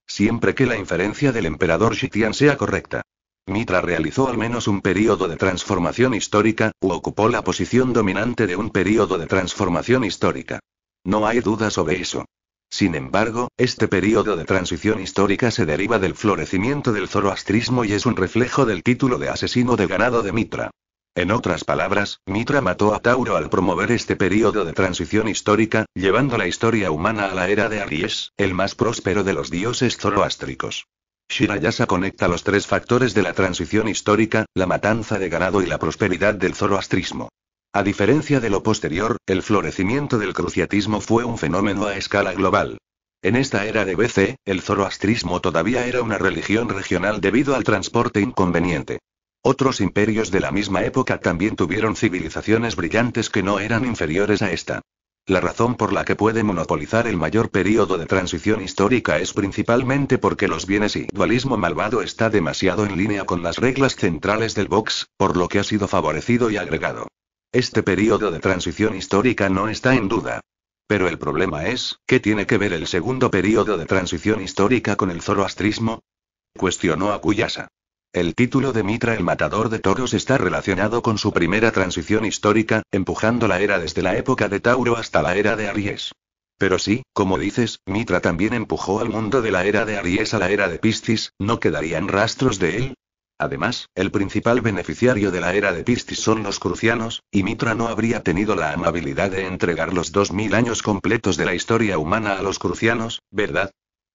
siempre que la inferencia del emperador Shitian sea correcta, Mitra realizó al menos un periodo de transformación histórica, u ocupó la posición dominante de un periodo de transformación histórica. No hay duda sobre eso. Sin embargo, este periodo de transición histórica se deriva del florecimiento del zoroastrismo y es un reflejo del título de asesino de ganado de Mitra. En otras palabras, Mitra mató a Tauro al promover este periodo de transición histórica, llevando la historia humana a la era de Aries, el más próspero de los dioses zoroástricos. Shirayasa conecta los tres factores de la transición histórica, la matanza de ganado y la prosperidad del zoroastrismo. A diferencia de lo posterior, el florecimiento del cruciatismo fue un fenómeno a escala global. En esta era de BC, el zoroastrismo todavía era una religión regional debido al transporte inconveniente. Otros imperios de la misma época también tuvieron civilizaciones brillantes que no eran inferiores a esta. La razón por la que puede monopolizar el mayor periodo de transición histórica es principalmente porque los bienes y dualismo malvado está demasiado en línea con las reglas centrales del box, por lo que ha sido favorecido y agregado. Este periodo de transición histórica no está en duda. Pero el problema es, ¿qué tiene que ver el segundo periodo de transición histórica con el zoroastrismo? Cuestionó a el título de Mitra el Matador de Toros está relacionado con su primera transición histórica, empujando la era desde la época de Tauro hasta la era de Aries. Pero si, como dices, Mitra también empujó al mundo de la era de Aries a la era de Piscis, ¿no quedarían rastros de él? Además, el principal beneficiario de la era de Piscis son los crucianos, y Mitra no habría tenido la amabilidad de entregar los 2000 años completos de la historia humana a los crucianos, ¿verdad?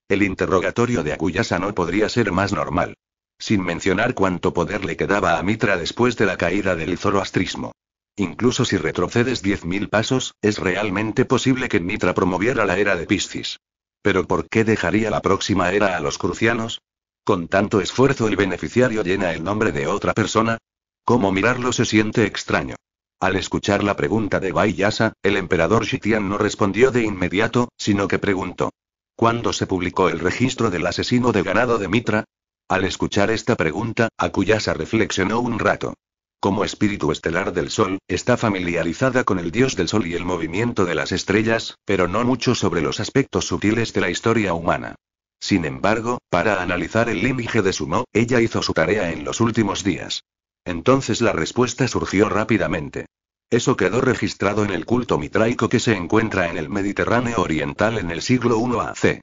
El interrogatorio de Akuyasa no podría ser más normal sin mencionar cuánto poder le quedaba a Mitra después de la caída del zoroastrismo. Incluso si retrocedes 10.000 pasos, es realmente posible que Mitra promoviera la era de Piscis. Pero ¿por qué dejaría la próxima era a los crucianos? Con tanto esfuerzo el beneficiario llena el nombre de otra persona. ¿Cómo mirarlo se siente extraño. Al escuchar la pregunta de Baiyasa, el emperador Shitian no respondió de inmediato, sino que preguntó. ¿Cuándo se publicó el registro del asesino de ganado de Mitra? Al escuchar esta pregunta, Akuyasa reflexionó un rato. Como espíritu estelar del Sol, está familiarizada con el dios del Sol y el movimiento de las estrellas, pero no mucho sobre los aspectos sutiles de la historia humana. Sin embargo, para analizar el límite de Sumo, ella hizo su tarea en los últimos días. Entonces la respuesta surgió rápidamente. Eso quedó registrado en el culto mitraico que se encuentra en el Mediterráneo Oriental en el siglo I AC.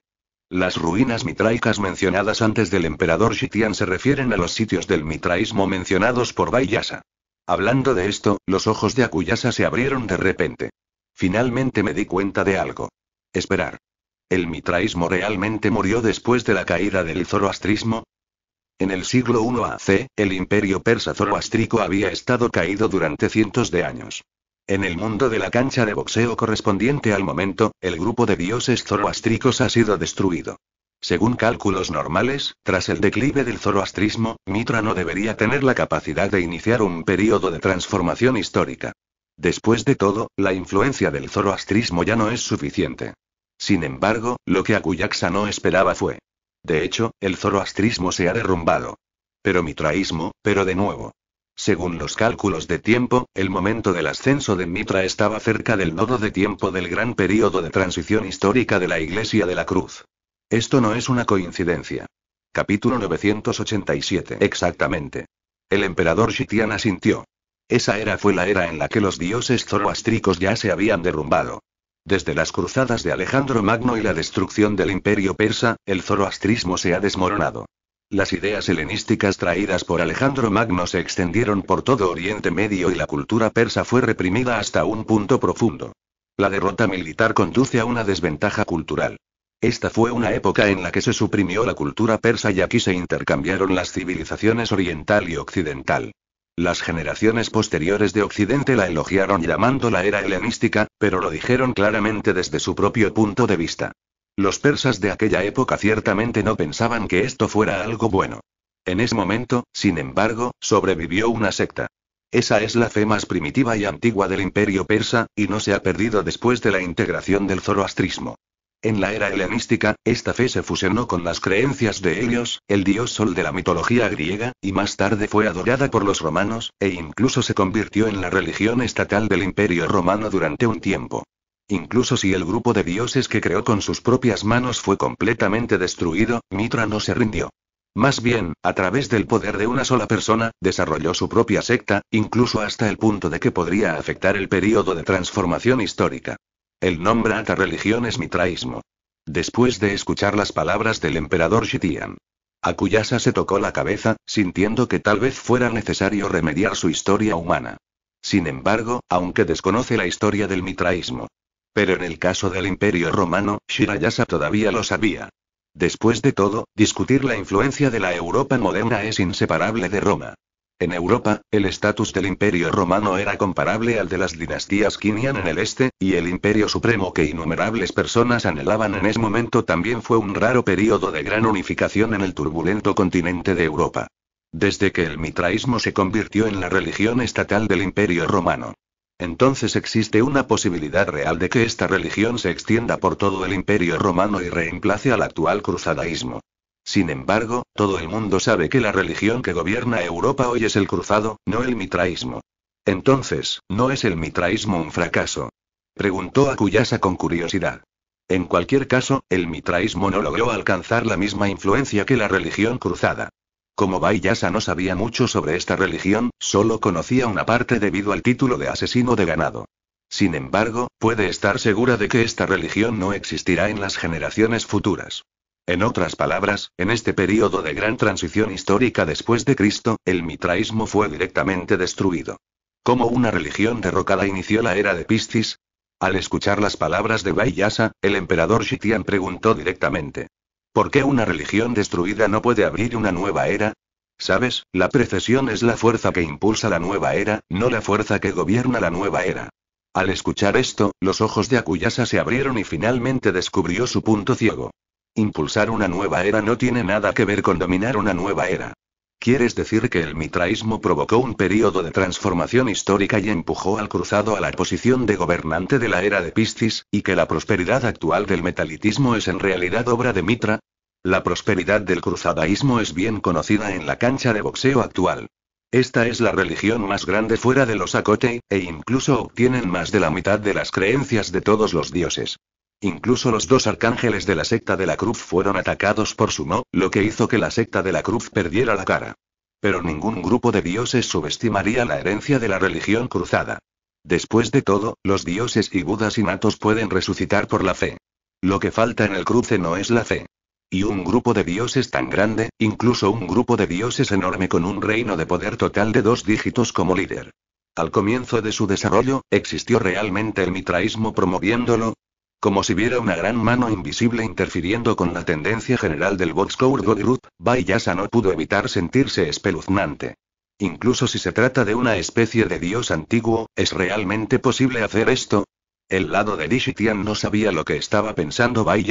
Las ruinas mitraicas mencionadas antes del emperador Shitian se refieren a los sitios del mitraísmo mencionados por Bayasa. Hablando de esto, los ojos de Akuyasa se abrieron de repente. Finalmente me di cuenta de algo. Esperar. ¿El mitraísmo realmente murió después de la caída del zoroastrismo? En el siglo I AC, el imperio persa zoroastrico había estado caído durante cientos de años. En el mundo de la cancha de boxeo correspondiente al momento, el grupo de dioses zoroastricos ha sido destruido. Según cálculos normales, tras el declive del zoroastrismo, Mitra no debería tener la capacidad de iniciar un período de transformación histórica. Después de todo, la influencia del zoroastrismo ya no es suficiente. Sin embargo, lo que Akuyaksa no esperaba fue. De hecho, el zoroastrismo se ha derrumbado. Pero mitraísmo, pero de nuevo. Según los cálculos de tiempo, el momento del ascenso de Mitra estaba cerca del nodo de tiempo del gran período de transición histórica de la Iglesia de la Cruz. Esto no es una coincidencia. Capítulo 987. Exactamente. El emperador Shitian asintió. Esa era fue la era en la que los dioses zoroastricos ya se habían derrumbado. Desde las cruzadas de Alejandro Magno y la destrucción del imperio persa, el zoroastrismo se ha desmoronado. Las ideas helenísticas traídas por Alejandro Magno se extendieron por todo Oriente Medio y la cultura persa fue reprimida hasta un punto profundo. La derrota militar conduce a una desventaja cultural. Esta fue una época en la que se suprimió la cultura persa y aquí se intercambiaron las civilizaciones oriental y occidental. Las generaciones posteriores de Occidente la elogiaron llamándola era helenística, pero lo dijeron claramente desde su propio punto de vista. Los persas de aquella época ciertamente no pensaban que esto fuera algo bueno. En ese momento, sin embargo, sobrevivió una secta. Esa es la fe más primitiva y antigua del imperio persa, y no se ha perdido después de la integración del zoroastrismo. En la era helenística, esta fe se fusionó con las creencias de Helios, el dios sol de la mitología griega, y más tarde fue adorada por los romanos, e incluso se convirtió en la religión estatal del imperio romano durante un tiempo. Incluso si el grupo de dioses que creó con sus propias manos fue completamente destruido, Mitra no se rindió. Más bien, a través del poder de una sola persona, desarrolló su propia secta, incluso hasta el punto de que podría afectar el periodo de transformación histórica. El nombre a religión es mitraísmo. Después de escuchar las palabras del emperador Shitian, Akuyasa se tocó la cabeza, sintiendo que tal vez fuera necesario remediar su historia humana. Sin embargo, aunque desconoce la historia del mitraísmo, pero en el caso del Imperio Romano, Shirayasa todavía lo sabía. Después de todo, discutir la influencia de la Europa moderna es inseparable de Roma. En Europa, el estatus del Imperio Romano era comparable al de las dinastías Quinian en el este, y el Imperio Supremo que innumerables personas anhelaban en ese momento también fue un raro periodo de gran unificación en el turbulento continente de Europa. Desde que el mitraísmo se convirtió en la religión estatal del Imperio Romano entonces existe una posibilidad real de que esta religión se extienda por todo el imperio romano y reemplace al actual cruzadaísmo. Sin embargo, todo el mundo sabe que la religión que gobierna Europa hoy es el cruzado, no el mitraísmo. Entonces, ¿no es el mitraísmo un fracaso? Preguntó Acuyasa con curiosidad. En cualquier caso, el mitraísmo no logró alcanzar la misma influencia que la religión cruzada. Como Bayasa no sabía mucho sobre esta religión, solo conocía una parte debido al título de asesino de ganado. Sin embargo, puede estar segura de que esta religión no existirá en las generaciones futuras. En otras palabras, en este período de gran transición histórica después de Cristo, el mitraísmo fue directamente destruido. ¿Cómo una religión derrocada inició la era de Piscis? Al escuchar las palabras de Bayasa, el emperador Shitian preguntó directamente: ¿Por qué una religión destruida no puede abrir una nueva era? ¿Sabes? La precesión es la fuerza que impulsa la nueva era, no la fuerza que gobierna la nueva era. Al escuchar esto, los ojos de Akuyasa se abrieron y finalmente descubrió su punto ciego. Impulsar una nueva era no tiene nada que ver con dominar una nueva era. ¿Quieres decir que el mitraísmo provocó un periodo de transformación histórica y empujó al cruzado a la posición de gobernante de la era de Piscis, y que la prosperidad actual del metalitismo es en realidad obra de Mitra? La prosperidad del cruzadaísmo es bien conocida en la cancha de boxeo actual. Esta es la religión más grande fuera de los Akotei, e incluso obtienen más de la mitad de las creencias de todos los dioses. Incluso los dos arcángeles de la secta de la cruz fueron atacados por Sumo, lo que hizo que la secta de la cruz perdiera la cara. Pero ningún grupo de dioses subestimaría la herencia de la religión cruzada. Después de todo, los dioses y budas natos pueden resucitar por la fe. Lo que falta en el cruce no es la fe. Y un grupo de dioses tan grande, incluso un grupo de dioses enorme con un reino de poder total de dos dígitos como líder. Al comienzo de su desarrollo, existió realmente el mitraísmo promoviéndolo, como si viera una gran mano invisible interfiriendo con la tendencia general del Boxcourt Godruth, no pudo evitar sentirse espeluznante. Incluso si se trata de una especie de dios antiguo, ¿es realmente posible hacer esto? El lado de Shitian no sabía lo que estaba pensando Bai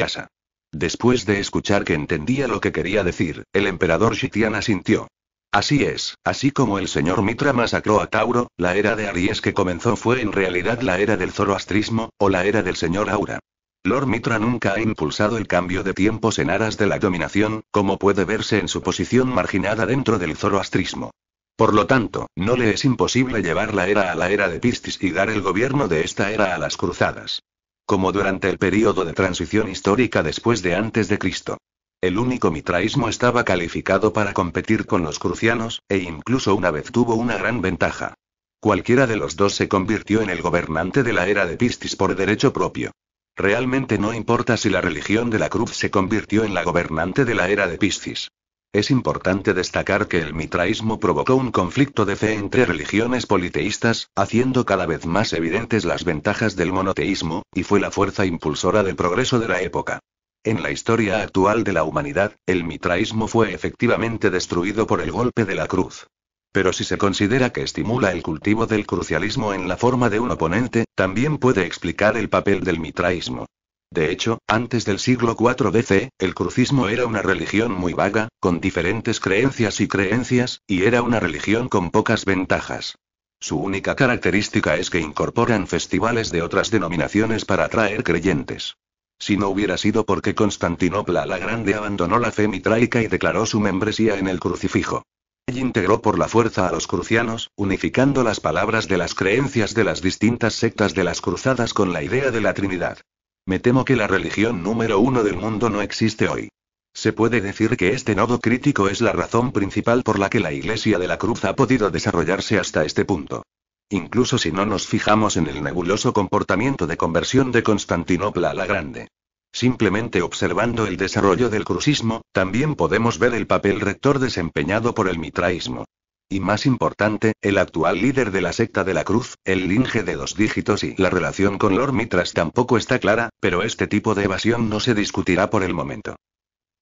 Después de escuchar que entendía lo que quería decir, el emperador Shitian asintió. Así es, así como el señor Mitra masacró a Tauro, la era de Aries que comenzó fue en realidad la era del zoroastrismo, o la era del señor Aura. Lord Mitra nunca ha impulsado el cambio de tiempos en aras de la dominación, como puede verse en su posición marginada dentro del zoroastrismo. Por lo tanto, no le es imposible llevar la era a la era de Pistis y dar el gobierno de esta era a las cruzadas. Como durante el período de transición histórica después de antes de Cristo. El único mitraísmo estaba calificado para competir con los crucianos, e incluso una vez tuvo una gran ventaja. Cualquiera de los dos se convirtió en el gobernante de la era de Piscis por derecho propio. Realmente no importa si la religión de la cruz se convirtió en la gobernante de la era de Piscis. Es importante destacar que el mitraísmo provocó un conflicto de fe entre religiones politeístas, haciendo cada vez más evidentes las ventajas del monoteísmo, y fue la fuerza impulsora del progreso de la época. En la historia actual de la humanidad, el mitraísmo fue efectivamente destruido por el golpe de la cruz. Pero si se considera que estimula el cultivo del crucialismo en la forma de un oponente, también puede explicar el papel del mitraísmo. De hecho, antes del siglo IV BC, el crucismo era una religión muy vaga, con diferentes creencias y creencias, y era una religión con pocas ventajas. Su única característica es que incorporan festivales de otras denominaciones para atraer creyentes. Si no hubiera sido porque Constantinopla la Grande abandonó la fe mitraica y declaró su membresía en el crucifijo. Ella integró por la fuerza a los crucianos, unificando las palabras de las creencias de las distintas sectas de las cruzadas con la idea de la Trinidad. Me temo que la religión número uno del mundo no existe hoy. Se puede decir que este nodo crítico es la razón principal por la que la Iglesia de la Cruz ha podido desarrollarse hasta este punto incluso si no nos fijamos en el nebuloso comportamiento de conversión de Constantinopla a la Grande. Simplemente observando el desarrollo del crucismo, también podemos ver el papel rector desempeñado por el mitraísmo. Y más importante, el actual líder de la secta de la cruz, el linge de dos dígitos y la relación con Lord Mitras tampoco está clara, pero este tipo de evasión no se discutirá por el momento.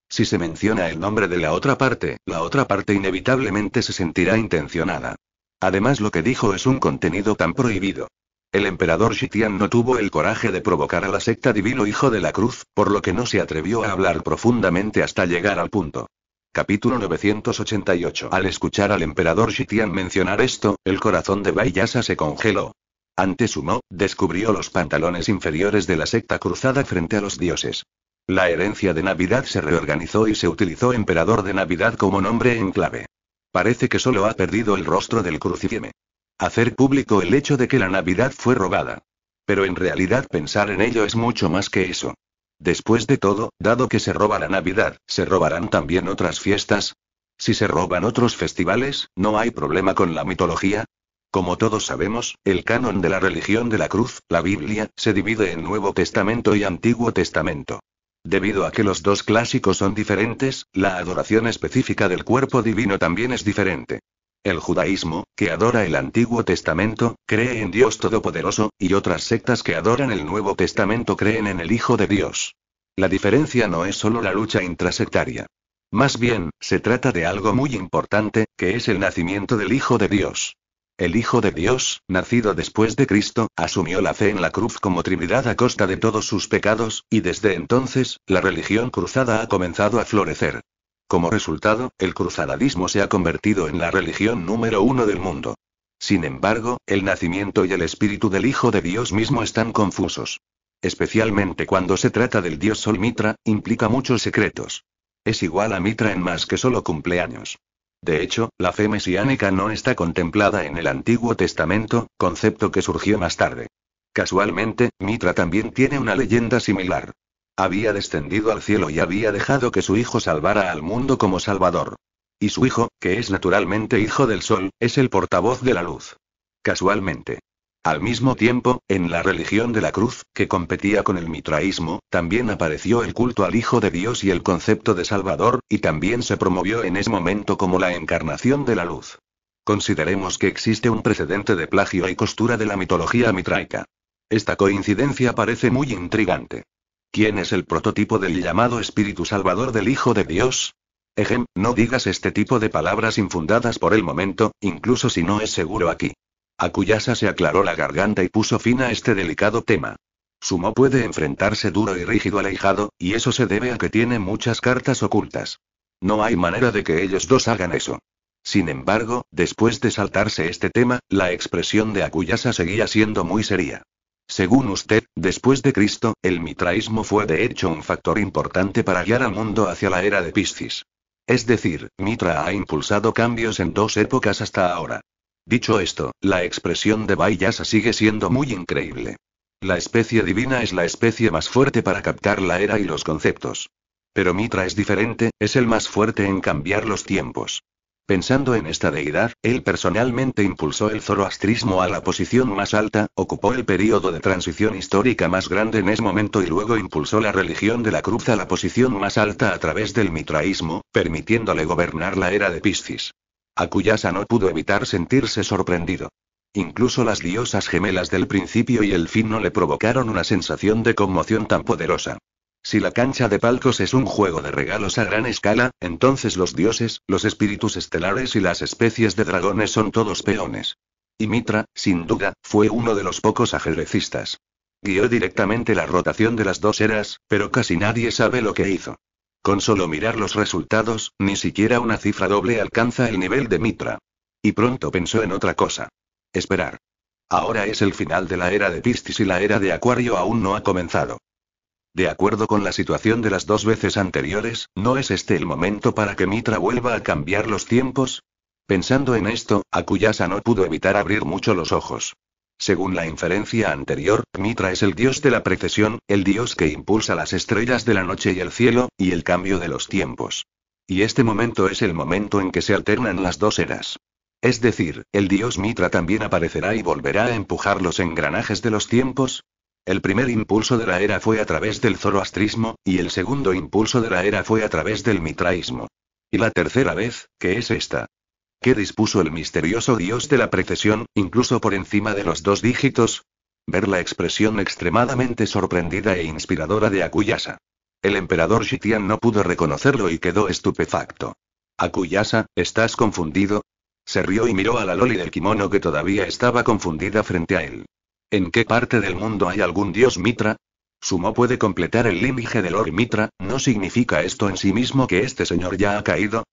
Si se menciona el nombre de la otra parte, la otra parte inevitablemente se sentirá intencionada. Además lo que dijo es un contenido tan prohibido. El emperador Shitian no tuvo el coraje de provocar a la secta divino hijo de la cruz, por lo que no se atrevió a hablar profundamente hasta llegar al punto. Capítulo 988 Al escuchar al emperador Shitian mencionar esto, el corazón de Bayasa se congeló. Ante Sumo, descubrió los pantalones inferiores de la secta cruzada frente a los dioses. La herencia de Navidad se reorganizó y se utilizó Emperador de Navidad como nombre en clave. Parece que solo ha perdido el rostro del crucifieme. Hacer público el hecho de que la Navidad fue robada. Pero en realidad pensar en ello es mucho más que eso. Después de todo, dado que se roba la Navidad, ¿se robarán también otras fiestas? Si se roban otros festivales, ¿no hay problema con la mitología? Como todos sabemos, el canon de la religión de la cruz, la Biblia, se divide en Nuevo Testamento y Antiguo Testamento. Debido a que los dos clásicos son diferentes, la adoración específica del cuerpo divino también es diferente. El judaísmo, que adora el Antiguo Testamento, cree en Dios Todopoderoso, y otras sectas que adoran el Nuevo Testamento creen en el Hijo de Dios. La diferencia no es solo la lucha intrasectaria. Más bien, se trata de algo muy importante, que es el nacimiento del Hijo de Dios. El Hijo de Dios, nacido después de Cristo, asumió la fe en la cruz como Trinidad a costa de todos sus pecados, y desde entonces, la religión cruzada ha comenzado a florecer. Como resultado, el cruzadadismo se ha convertido en la religión número uno del mundo. Sin embargo, el nacimiento y el espíritu del Hijo de Dios mismo están confusos. Especialmente cuando se trata del dios Sol Mitra, implica muchos secretos. Es igual a Mitra en más que solo cumpleaños. De hecho, la fe mesiánica no está contemplada en el Antiguo Testamento, concepto que surgió más tarde. Casualmente, Mitra también tiene una leyenda similar. Había descendido al cielo y había dejado que su hijo salvara al mundo como Salvador. Y su hijo, que es naturalmente hijo del Sol, es el portavoz de la luz. Casualmente. Al mismo tiempo, en la religión de la cruz, que competía con el mitraísmo, también apareció el culto al Hijo de Dios y el concepto de Salvador, y también se promovió en ese momento como la encarnación de la luz. Consideremos que existe un precedente de plagio y costura de la mitología mitraica. Esta coincidencia parece muy intrigante. ¿Quién es el prototipo del llamado Espíritu Salvador del Hijo de Dios? Ejem, no digas este tipo de palabras infundadas por el momento, incluso si no es seguro aquí. Akuyasa se aclaró la garganta y puso fin a este delicado tema. Sumo puede enfrentarse duro y rígido al ahijado, y eso se debe a que tiene muchas cartas ocultas. No hay manera de que ellos dos hagan eso. Sin embargo, después de saltarse este tema, la expresión de Akuyasa seguía siendo muy seria. Según usted, después de Cristo, el mitraísmo fue de hecho un factor importante para guiar al mundo hacia la era de Piscis. Es decir, Mitra ha impulsado cambios en dos épocas hasta ahora. Dicho esto, la expresión de Baiyasa sigue siendo muy increíble. La especie divina es la especie más fuerte para captar la era y los conceptos. Pero Mitra es diferente, es el más fuerte en cambiar los tiempos. Pensando en esta deidad, él personalmente impulsó el zoroastrismo a la posición más alta, ocupó el período de transición histórica más grande en ese momento y luego impulsó la religión de la cruz a la posición más alta a través del mitraísmo, permitiéndole gobernar la era de Piscis. Akuyasa no pudo evitar sentirse sorprendido. Incluso las diosas gemelas del principio y el fin no le provocaron una sensación de conmoción tan poderosa. Si la cancha de palcos es un juego de regalos a gran escala, entonces los dioses, los espíritus estelares y las especies de dragones son todos peones. Y Mitra, sin duda, fue uno de los pocos ajedrecistas. Guió directamente la rotación de las dos eras, pero casi nadie sabe lo que hizo. Con solo mirar los resultados, ni siquiera una cifra doble alcanza el nivel de Mitra. Y pronto pensó en otra cosa. Esperar. Ahora es el final de la era de Pistis y la era de Acuario aún no ha comenzado. De acuerdo con la situación de las dos veces anteriores, ¿no es este el momento para que Mitra vuelva a cambiar los tiempos? Pensando en esto, Akuyasa no pudo evitar abrir mucho los ojos. Según la inferencia anterior, Mitra es el dios de la precesión, el dios que impulsa las estrellas de la noche y el cielo, y el cambio de los tiempos. Y este momento es el momento en que se alternan las dos eras. Es decir, el dios Mitra también aparecerá y volverá a empujar los engranajes de los tiempos. El primer impulso de la era fue a través del zoroastrismo, y el segundo impulso de la era fue a través del mitraísmo. Y la tercera vez, que es esta, ¿Qué dispuso el misterioso dios de la precesión, incluso por encima de los dos dígitos? Ver la expresión extremadamente sorprendida e inspiradora de Akuyasa. El emperador Shitian no pudo reconocerlo y quedó estupefacto. Akuyasa, ¿estás confundido? Se rió y miró a la Loli del kimono que todavía estaba confundida frente a él. ¿En qué parte del mundo hay algún dios Mitra? Sumo puede completar el límite del Or Mitra, ¿no significa esto en sí mismo que este señor ya ha caído?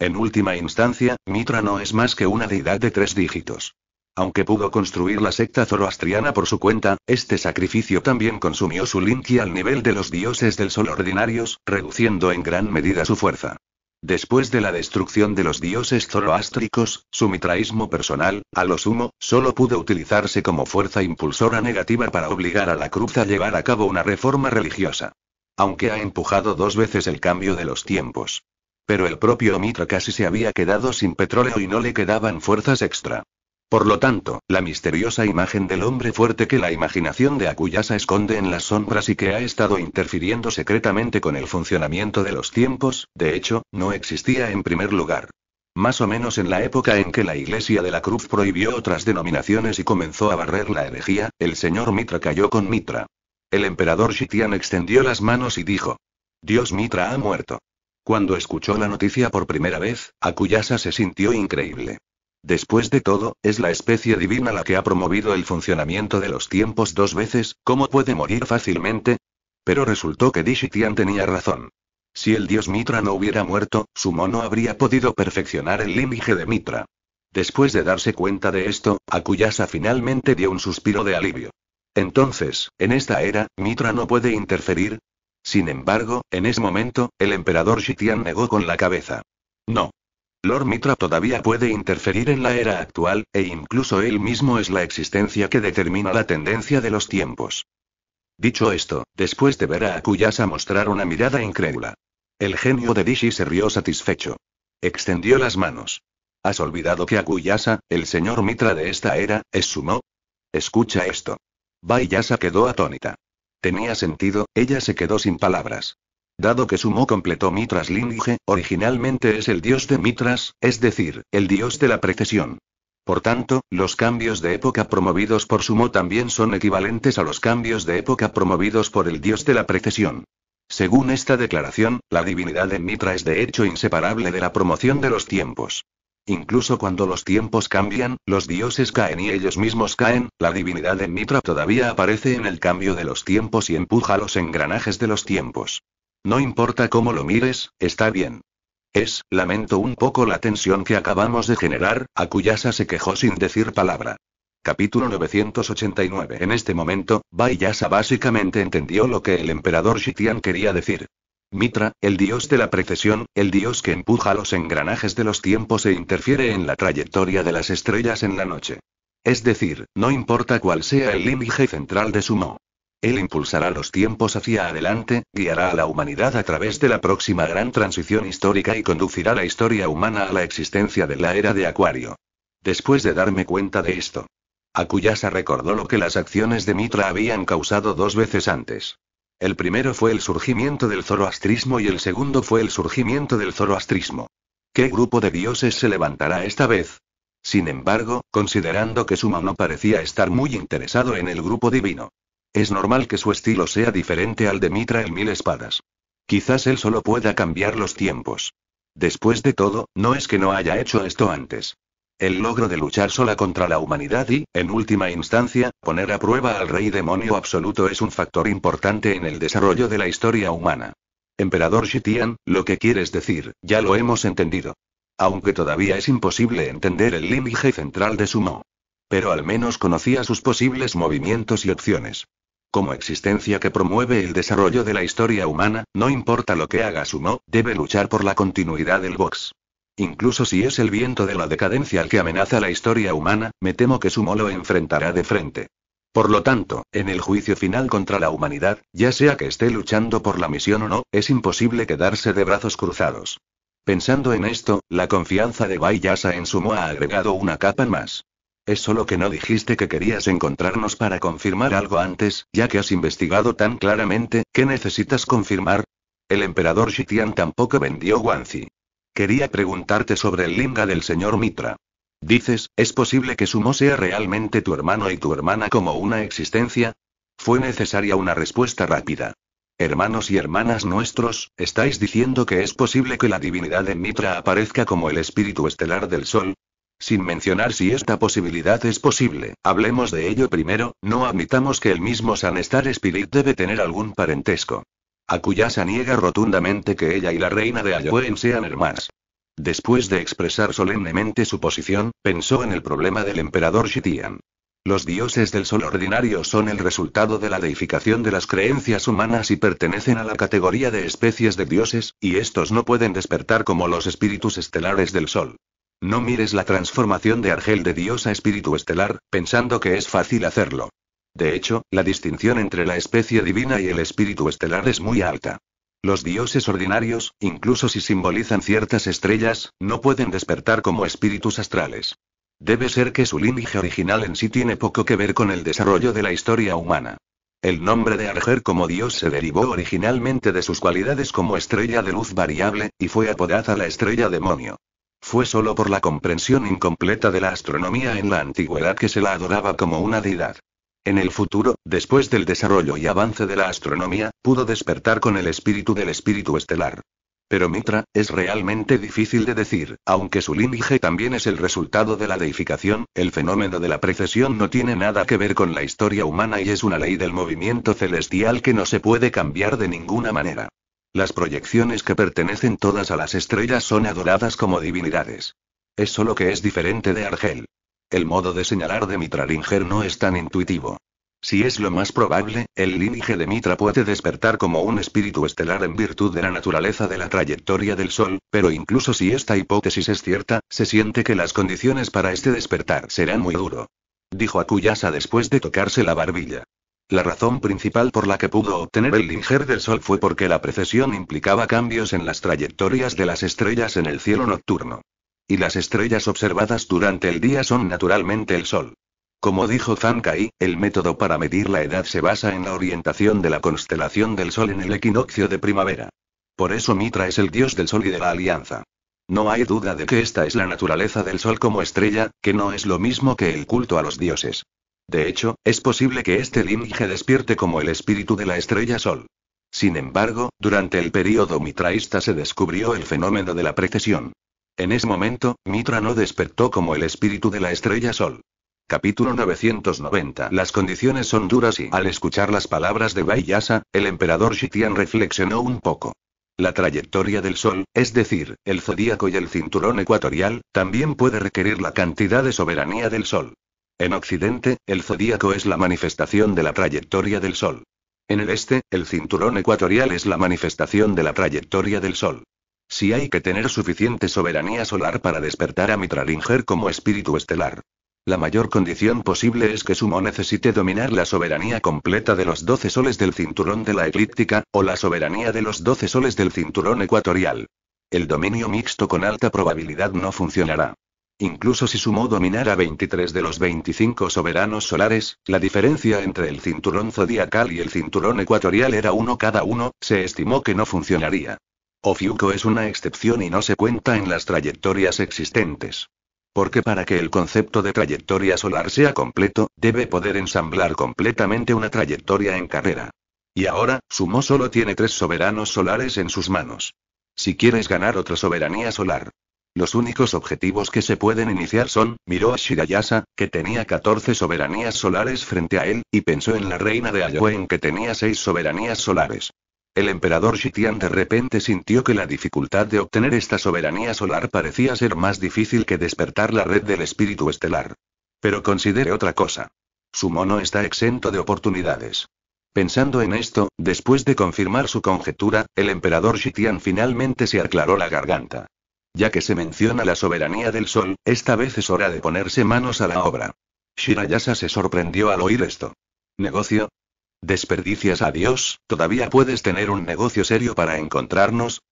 En última instancia, Mitra no es más que una deidad de tres dígitos. Aunque pudo construir la secta zoroastriana por su cuenta, este sacrificio también consumió su linki al nivel de los dioses del sol ordinarios, reduciendo en gran medida su fuerza. Después de la destrucción de los dioses zoroástricos, su mitraísmo personal, a lo sumo, solo pudo utilizarse como fuerza impulsora negativa para obligar a la cruz a llevar a cabo una reforma religiosa. Aunque ha empujado dos veces el cambio de los tiempos. Pero el propio Mitra casi se había quedado sin petróleo y no le quedaban fuerzas extra. Por lo tanto, la misteriosa imagen del hombre fuerte que la imaginación de Akuyasa esconde en las sombras y que ha estado interfiriendo secretamente con el funcionamiento de los tiempos, de hecho, no existía en primer lugar. Más o menos en la época en que la Iglesia de la Cruz prohibió otras denominaciones y comenzó a barrer la herejía, el señor Mitra cayó con Mitra. El emperador Shitian extendió las manos y dijo, Dios Mitra ha muerto. Cuando escuchó la noticia por primera vez, Akuyasa se sintió increíble. Después de todo, es la especie divina la que ha promovido el funcionamiento de los tiempos dos veces, ¿cómo puede morir fácilmente? Pero resultó que Dishitian tenía razón. Si el dios Mitra no hubiera muerto, su mono habría podido perfeccionar el límite de Mitra. Después de darse cuenta de esto, Akuyasa finalmente dio un suspiro de alivio. Entonces, en esta era, Mitra no puede interferir, sin embargo, en ese momento, el emperador Shitian negó con la cabeza. No. Lord Mitra todavía puede interferir en la era actual, e incluso él mismo es la existencia que determina la tendencia de los tiempos. Dicho esto, después de ver a Akuyasa mostrar una mirada incrédula. El genio de Dishi se rió satisfecho. Extendió las manos. ¿Has olvidado que Akuyasa, el señor Mitra de esta era, es sumo? Escucha esto. Baiyasa quedó atónita. Tenía sentido, ella se quedó sin palabras. Dado que Sumo completó Mitras Linge, originalmente es el dios de Mitras, es decir, el dios de la precesión. Por tanto, los cambios de época promovidos por Sumo también son equivalentes a los cambios de época promovidos por el dios de la precesión. Según esta declaración, la divinidad de Mitra es de hecho inseparable de la promoción de los tiempos. Incluso cuando los tiempos cambian, los dioses caen y ellos mismos caen, la divinidad de Mitra todavía aparece en el cambio de los tiempos y empuja los engranajes de los tiempos. No importa cómo lo mires, está bien. Es, lamento un poco la tensión que acabamos de generar, Akuyasa se quejó sin decir palabra. Capítulo 989 En este momento, Baiyasa básicamente entendió lo que el emperador Shitian quería decir. Mitra, el dios de la precesión, el dios que empuja los engranajes de los tiempos e interfiere en la trayectoria de las estrellas en la noche. Es decir, no importa cuál sea el límite central de su Él impulsará los tiempos hacia adelante, guiará a la humanidad a través de la próxima gran transición histórica y conducirá la historia humana a la existencia de la era de Acuario. Después de darme cuenta de esto, Akuyasa recordó lo que las acciones de Mitra habían causado dos veces antes. El primero fue el surgimiento del zoroastrismo y el segundo fue el surgimiento del zoroastrismo. ¿Qué grupo de dioses se levantará esta vez? Sin embargo, considerando que Suma no parecía estar muy interesado en el grupo divino. Es normal que su estilo sea diferente al de Mitra en Mil Espadas. Quizás él solo pueda cambiar los tiempos. Después de todo, no es que no haya hecho esto antes. El logro de luchar sola contra la humanidad y, en última instancia, poner a prueba al rey demonio absoluto es un factor importante en el desarrollo de la historia humana. Emperador Shitian, lo que quieres decir, ya lo hemos entendido. Aunque todavía es imposible entender el límite central de Sumo. Pero al menos conocía sus posibles movimientos y opciones. Como existencia que promueve el desarrollo de la historia humana, no importa lo que haga Sumo, debe luchar por la continuidad del box. Incluso si es el viento de la decadencia el que amenaza la historia humana, me temo que Sumo lo enfrentará de frente. Por lo tanto, en el juicio final contra la humanidad, ya sea que esté luchando por la misión o no, es imposible quedarse de brazos cruzados. Pensando en esto, la confianza de Yasa en Sumo ha agregado una capa más. Es solo que no dijiste que querías encontrarnos para confirmar algo antes, ya que has investigado tan claramente, ¿qué necesitas confirmar? El emperador Shitian tampoco vendió Guanzi. Quería preguntarte sobre el linga del señor Mitra. Dices, ¿es posible que Sumo sea realmente tu hermano y tu hermana como una existencia? Fue necesaria una respuesta rápida. Hermanos y hermanas nuestros, ¿estáis diciendo que es posible que la divinidad de Mitra aparezca como el espíritu estelar del Sol? Sin mencionar si esta posibilidad es posible, hablemos de ello primero, no admitamos que el mismo Sanestar Spirit debe tener algún parentesco. Akuyasa niega rotundamente que ella y la reina de Ayoen sean hermanas. Después de expresar solemnemente su posición, pensó en el problema del emperador Shitian. Los dioses del sol ordinario son el resultado de la deificación de las creencias humanas y pertenecen a la categoría de especies de dioses, y estos no pueden despertar como los espíritus estelares del sol. No mires la transformación de Argel de dios a espíritu estelar, pensando que es fácil hacerlo. De hecho, la distinción entre la especie divina y el espíritu estelar es muy alta. Los dioses ordinarios, incluso si simbolizan ciertas estrellas, no pueden despertar como espíritus astrales. Debe ser que su linaje original en sí tiene poco que ver con el desarrollo de la historia humana. El nombre de Arger como dios se derivó originalmente de sus cualidades como estrella de luz variable, y fue apodada la estrella demonio. Fue solo por la comprensión incompleta de la astronomía en la antigüedad que se la adoraba como una deidad. En el futuro, después del desarrollo y avance de la astronomía, pudo despertar con el espíritu del espíritu estelar. Pero Mitra, es realmente difícil de decir, aunque su linaje también es el resultado de la deificación, el fenómeno de la precesión no tiene nada que ver con la historia humana y es una ley del movimiento celestial que no se puede cambiar de ninguna manera. Las proyecciones que pertenecen todas a las estrellas son adoradas como divinidades. Es solo que es diferente de Argel. El modo de señalar de Mitralinger no es tan intuitivo. Si es lo más probable, el linaje de Mitra puede despertar como un espíritu estelar en virtud de la naturaleza de la trayectoria del Sol, pero incluso si esta hipótesis es cierta, se siente que las condiciones para este despertar serán muy duro. Dijo Akuyasa después de tocarse la barbilla. La razón principal por la que pudo obtener el Linger del Sol fue porque la precesión implicaba cambios en las trayectorias de las estrellas en el cielo nocturno. Y las estrellas observadas durante el día son naturalmente el Sol. Como dijo Zankai, el método para medir la edad se basa en la orientación de la constelación del Sol en el equinoccio de primavera. Por eso Mitra es el dios del Sol y de la Alianza. No hay duda de que esta es la naturaleza del Sol como estrella, que no es lo mismo que el culto a los dioses. De hecho, es posible que este linje despierte como el espíritu de la estrella Sol. Sin embargo, durante el período mitraísta se descubrió el fenómeno de la precesión. En ese momento, Mitra no despertó como el espíritu de la estrella Sol. Capítulo 990 Las condiciones son duras y, al escuchar las palabras de Bayasa, el emperador Shitian reflexionó un poco. La trayectoria del Sol, es decir, el zodíaco y el cinturón ecuatorial, también puede requerir la cantidad de soberanía del Sol. En Occidente, el zodíaco es la manifestación de la trayectoria del Sol. En el este, el cinturón ecuatorial es la manifestación de la trayectoria del Sol. Si hay que tener suficiente soberanía solar para despertar a Mitralinger como espíritu estelar. La mayor condición posible es que Sumo necesite dominar la soberanía completa de los 12 soles del cinturón de la eclíptica, o la soberanía de los 12 soles del cinturón ecuatorial. El dominio mixto con alta probabilidad no funcionará. Incluso si Sumo dominara 23 de los 25 soberanos solares, la diferencia entre el cinturón zodiacal y el cinturón ecuatorial era uno cada uno, se estimó que no funcionaría. Ofiuco es una excepción y no se cuenta en las trayectorias existentes. Porque para que el concepto de trayectoria solar sea completo, debe poder ensamblar completamente una trayectoria en carrera. Y ahora, Sumo solo tiene tres soberanos solares en sus manos. Si quieres ganar otra soberanía solar. Los únicos objetivos que se pueden iniciar son, miró a Shirayasa, que tenía 14 soberanías solares frente a él, y pensó en la reina de Ayoen que tenía 6 soberanías solares. El emperador Shitian de repente sintió que la dificultad de obtener esta soberanía solar parecía ser más difícil que despertar la red del espíritu estelar. Pero considere otra cosa. Su mono está exento de oportunidades. Pensando en esto, después de confirmar su conjetura, el emperador Shitian finalmente se aclaró la garganta. Ya que se menciona la soberanía del sol, esta vez es hora de ponerse manos a la obra. Shirayasa se sorprendió al oír esto. ¿Negocio? ¿Desperdicias a Dios? ¿Todavía puedes tener un negocio serio para encontrarnos?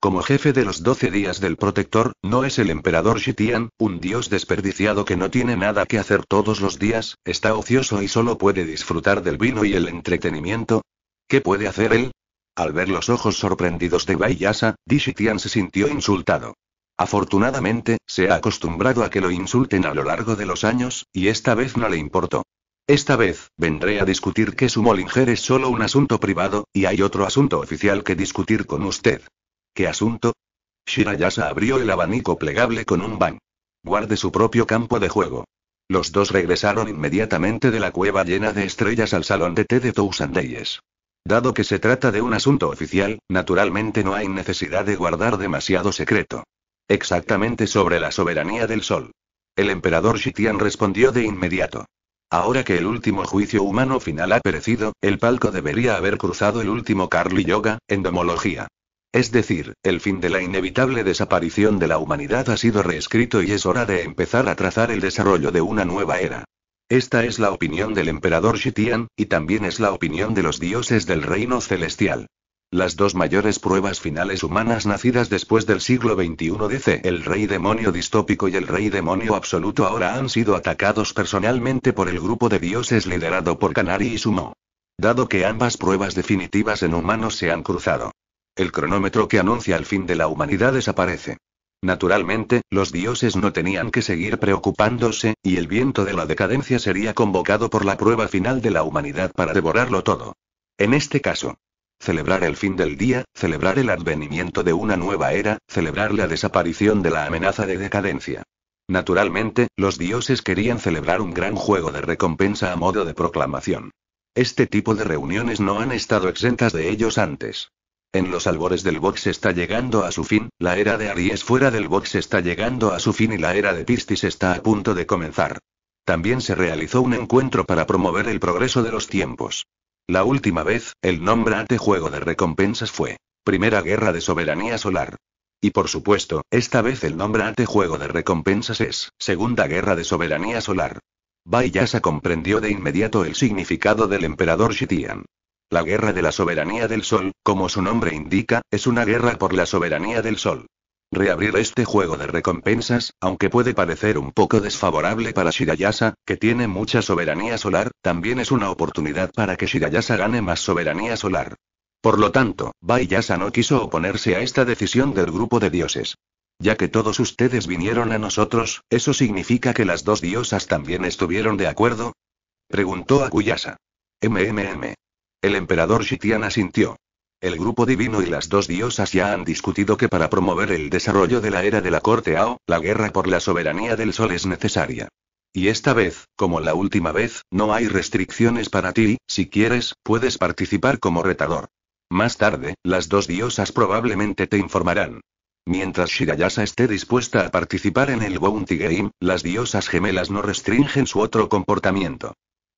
Como jefe de los doce días del protector, ¿no es el emperador Shitian, un dios desperdiciado que no tiene nada que hacer todos los días, está ocioso y solo puede disfrutar del vino y el entretenimiento? ¿Qué puede hacer él? Al ver los ojos sorprendidos de Bayasa, Di Shitian se sintió insultado. Afortunadamente, se ha acostumbrado a que lo insulten a lo largo de los años, y esta vez no le importó. Esta vez, vendré a discutir que su Molinger es solo un asunto privado, y hay otro asunto oficial que discutir con usted. ¿Qué asunto? Shirayasa abrió el abanico plegable con un bang. Guarde su propio campo de juego. Los dos regresaron inmediatamente de la cueva llena de estrellas al salón de té de Tousandeyes. Dado que se trata de un asunto oficial, naturalmente no hay necesidad de guardar demasiado secreto. Exactamente sobre la soberanía del sol. El emperador Shitian respondió de inmediato. Ahora que el último juicio humano final ha perecido, el palco debería haber cruzado el último Carly Yoga, endomología. Es decir, el fin de la inevitable desaparición de la humanidad ha sido reescrito y es hora de empezar a trazar el desarrollo de una nueva era. Esta es la opinión del emperador Shitian, y también es la opinión de los dioses del reino celestial. Las dos mayores pruebas finales humanas nacidas después del siglo XXI DC, el rey demonio distópico y el rey demonio absoluto ahora han sido atacados personalmente por el grupo de dioses liderado por Canari y Sumo. Dado que ambas pruebas definitivas en humanos se han cruzado. El cronómetro que anuncia el fin de la humanidad desaparece. Naturalmente, los dioses no tenían que seguir preocupándose, y el viento de la decadencia sería convocado por la prueba final de la humanidad para devorarlo todo. En este caso, celebrar el fin del día, celebrar el advenimiento de una nueva era, celebrar la desaparición de la amenaza de decadencia. Naturalmente, los dioses querían celebrar un gran juego de recompensa a modo de proclamación. Este tipo de reuniones no han estado exentas de ellos antes. En los albores del box está llegando a su fin, la era de Aries fuera del box está llegando a su fin y la era de Pistis está a punto de comenzar. También se realizó un encuentro para promover el progreso de los tiempos. La última vez, el nombre ante Juego de Recompensas fue Primera Guerra de Soberanía Solar. Y por supuesto, esta vez el nombre ante Juego de Recompensas es Segunda Guerra de Soberanía Solar. Baiyasa comprendió de inmediato el significado del emperador Shitian. La guerra de la soberanía del sol, como su nombre indica, es una guerra por la soberanía del sol reabrir este juego de recompensas, aunque puede parecer un poco desfavorable para Shirayasa, que tiene mucha soberanía solar, también es una oportunidad para que Shirayasa gane más soberanía solar. Por lo tanto, Baiyasa no quiso oponerse a esta decisión del grupo de dioses. Ya que todos ustedes vinieron a nosotros, ¿eso significa que las dos diosas también estuvieron de acuerdo? Preguntó a Kuyasa. MMM. El emperador Shitian asintió. El grupo divino y las dos diosas ya han discutido que para promover el desarrollo de la era de la corte Ao, la guerra por la soberanía del sol es necesaria. Y esta vez, como la última vez, no hay restricciones para ti, si quieres, puedes participar como retador. Más tarde, las dos diosas probablemente te informarán. Mientras Shirayasa esté dispuesta a participar en el Bounty Game, las diosas gemelas no restringen su otro comportamiento.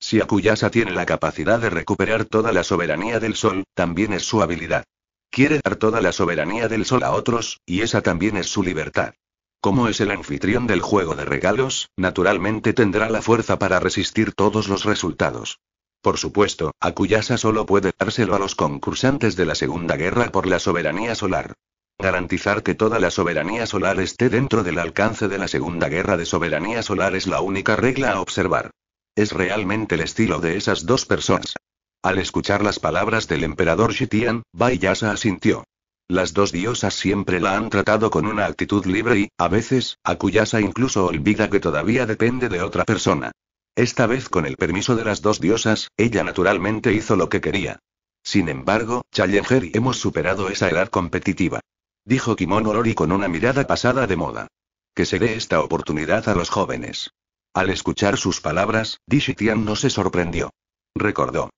Si Akuyasa tiene la capacidad de recuperar toda la soberanía del sol, también es su habilidad. Quiere dar toda la soberanía del sol a otros, y esa también es su libertad. Como es el anfitrión del juego de regalos, naturalmente tendrá la fuerza para resistir todos los resultados. Por supuesto, Akuyasa solo puede dárselo a los concursantes de la Segunda Guerra por la soberanía solar. Garantizar que toda la soberanía solar esté dentro del alcance de la Segunda Guerra de Soberanía Solar es la única regla a observar. Es realmente el estilo de esas dos personas. Al escuchar las palabras del emperador Shitian, Bai Yasa asintió. Las dos diosas siempre la han tratado con una actitud libre y, a veces, Akuyasa incluso olvida que todavía depende de otra persona. Esta vez con el permiso de las dos diosas, ella naturalmente hizo lo que quería. Sin embargo, Challenger y hemos superado esa edad competitiva. Dijo Kimono Lori con una mirada pasada de moda. Que se dé esta oportunidad a los jóvenes. Al escuchar sus palabras, Dishitian no se sorprendió. Recordó.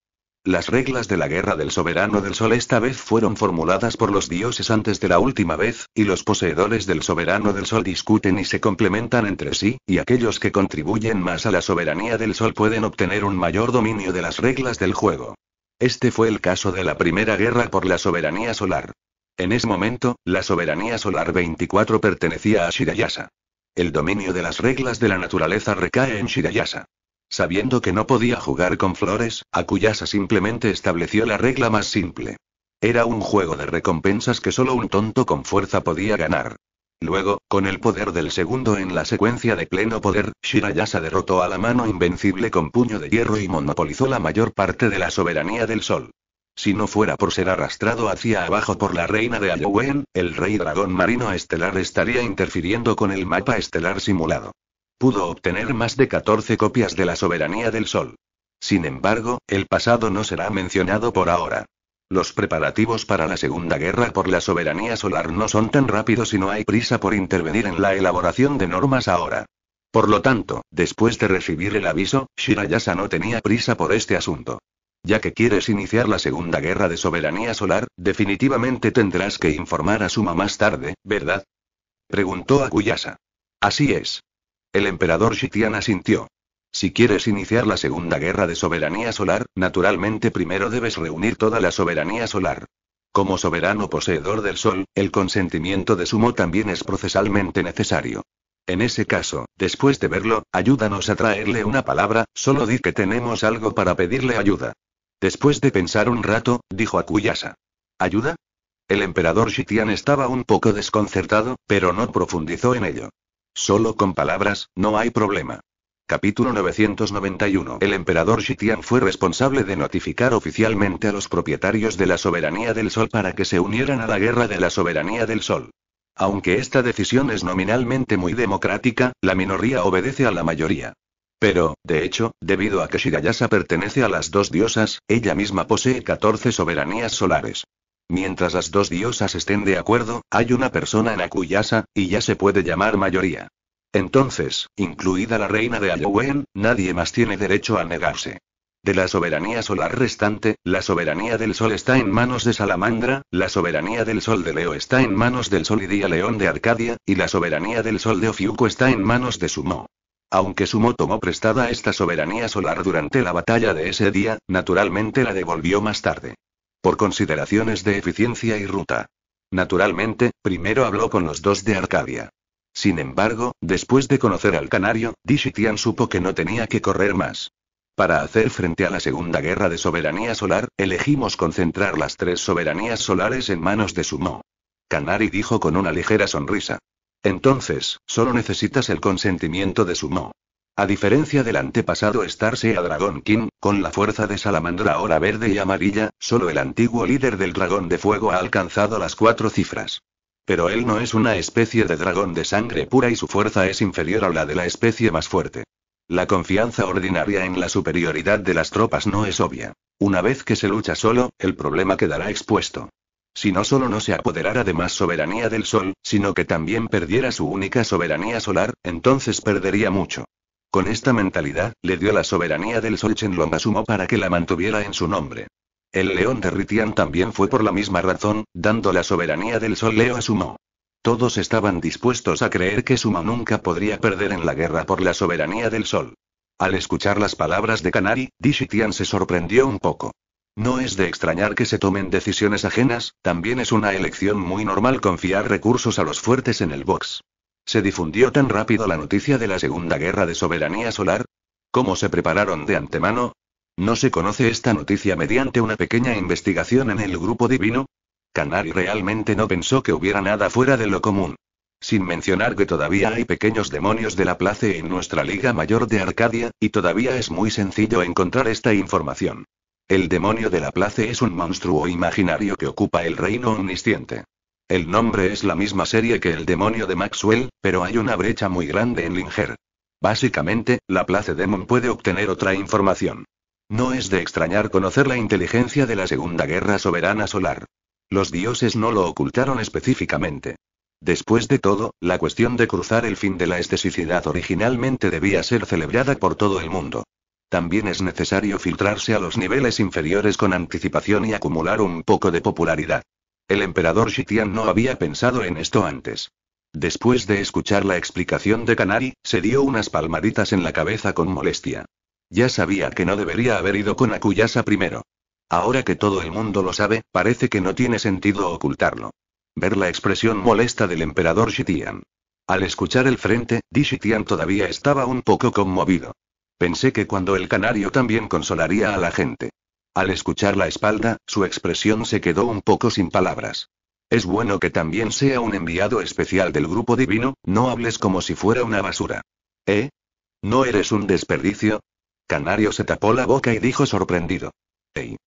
Las reglas de la guerra del soberano del sol esta vez fueron formuladas por los dioses antes de la última vez, y los poseedores del soberano del sol discuten y se complementan entre sí, y aquellos que contribuyen más a la soberanía del sol pueden obtener un mayor dominio de las reglas del juego. Este fue el caso de la primera guerra por la soberanía solar. En ese momento, la soberanía solar 24 pertenecía a Shirayasa. El dominio de las reglas de la naturaleza recae en Shirayasa. Sabiendo que no podía jugar con flores, Akuyasa simplemente estableció la regla más simple. Era un juego de recompensas que solo un tonto con fuerza podía ganar. Luego, con el poder del segundo en la secuencia de pleno poder, Shirayasa derrotó a la mano invencible con puño de hierro y monopolizó la mayor parte de la soberanía del sol. Si no fuera por ser arrastrado hacia abajo por la reina de Allowen, el rey dragón marino estelar estaría interfiriendo con el mapa estelar simulado. Pudo obtener más de 14 copias de la soberanía del sol. Sin embargo, el pasado no será mencionado por ahora. Los preparativos para la Segunda Guerra por la soberanía solar no son tan rápidos y no hay prisa por intervenir en la elaboración de normas ahora. Por lo tanto, después de recibir el aviso, Shirayasa no tenía prisa por este asunto. Ya que quieres iniciar la Segunda Guerra de Soberanía Solar, definitivamente tendrás que informar a Suma más tarde, ¿verdad? Preguntó Akuyasa. Así es. El emperador Shitian asintió. Si quieres iniciar la Segunda Guerra de Soberanía Solar, naturalmente primero debes reunir toda la soberanía solar. Como soberano poseedor del Sol, el consentimiento de Sumo también es procesalmente necesario. En ese caso, después de verlo, ayúdanos a traerle una palabra, solo di que tenemos algo para pedirle ayuda. Después de pensar un rato, dijo a Kuyasa. ¿Ayuda? El emperador Shitian estaba un poco desconcertado, pero no profundizó en ello. Solo con palabras, no hay problema. Capítulo 991. El emperador Shitian fue responsable de notificar oficialmente a los propietarios de la soberanía del sol para que se unieran a la guerra de la soberanía del sol. Aunque esta decisión es nominalmente muy democrática, la minoría obedece a la mayoría. Pero, de hecho, debido a que Shigayasa pertenece a las dos diosas, ella misma posee 14 soberanías solares. Mientras las dos diosas estén de acuerdo, hay una persona en Akuyasa, y ya se puede llamar mayoría. Entonces, incluida la reina de Ayowen, nadie más tiene derecho a negarse. De la soberanía solar restante, la soberanía del sol está en manos de Salamandra, la soberanía del sol de Leo está en manos del sol y Día León de Arcadia, y la soberanía del sol de Ofiuco está en manos de Sumo. Aunque Sumo tomó prestada esta soberanía solar durante la batalla de ese día, naturalmente la devolvió más tarde. Por consideraciones de eficiencia y ruta. Naturalmente, primero habló con los dos de Arcadia. Sin embargo, después de conocer al canario, Dishitian supo que no tenía que correr más. Para hacer frente a la Segunda Guerra de Soberanía Solar, elegimos concentrar las tres soberanías solares en manos de Sumo. Canari dijo con una ligera sonrisa. Entonces, solo necesitas el consentimiento de Sumo. A diferencia del antepasado a Dragon King, con la fuerza de Salamandra ahora verde y amarilla, solo el antiguo líder del dragón de fuego ha alcanzado las cuatro cifras. Pero él no es una especie de dragón de sangre pura y su fuerza es inferior a la de la especie más fuerte. La confianza ordinaria en la superioridad de las tropas no es obvia. Una vez que se lucha solo, el problema quedará expuesto si no solo no se apoderara de más soberanía del Sol, sino que también perdiera su única soberanía solar, entonces perdería mucho. Con esta mentalidad, le dio la soberanía del Sol a Sumo para que la mantuviera en su nombre. El león de Ritian también fue por la misma razón, dando la soberanía del Sol Leo a Sumo. Todos estaban dispuestos a creer que Sumo nunca podría perder en la guerra por la soberanía del Sol. Al escuchar las palabras de Kanari, Dishitian se sorprendió un poco. No es de extrañar que se tomen decisiones ajenas, también es una elección muy normal confiar recursos a los fuertes en el box. ¿Se difundió tan rápido la noticia de la Segunda Guerra de Soberanía Solar? ¿Cómo se prepararon de antemano? ¿No se conoce esta noticia mediante una pequeña investigación en el grupo divino? Canary realmente no pensó que hubiera nada fuera de lo común. Sin mencionar que todavía hay pequeños demonios de la place en nuestra Liga Mayor de Arcadia, y todavía es muy sencillo encontrar esta información. El demonio de la place es un monstruo imaginario que ocupa el reino omnisciente. El nombre es la misma serie que el demonio de Maxwell, pero hay una brecha muy grande en Linger. Básicamente, la Place Demon puede obtener otra información. No es de extrañar conocer la inteligencia de la Segunda Guerra Soberana Solar. Los dioses no lo ocultaron específicamente. Después de todo, la cuestión de cruzar el fin de la esteticidad originalmente debía ser celebrada por todo el mundo. También es necesario filtrarse a los niveles inferiores con anticipación y acumular un poco de popularidad. El emperador Shitian no había pensado en esto antes. Después de escuchar la explicación de Canari, se dio unas palmaditas en la cabeza con molestia. Ya sabía que no debería haber ido con Akuyasa primero. Ahora que todo el mundo lo sabe, parece que no tiene sentido ocultarlo. Ver la expresión molesta del emperador Shitian. Al escuchar el frente, Di Shitian todavía estaba un poco conmovido. Pensé que cuando el canario también consolaría a la gente. Al escuchar la espalda, su expresión se quedó un poco sin palabras. Es bueno que también sea un enviado especial del grupo divino, no hables como si fuera una basura. ¿Eh? ¿No eres un desperdicio? Canario se tapó la boca y dijo sorprendido. Ey.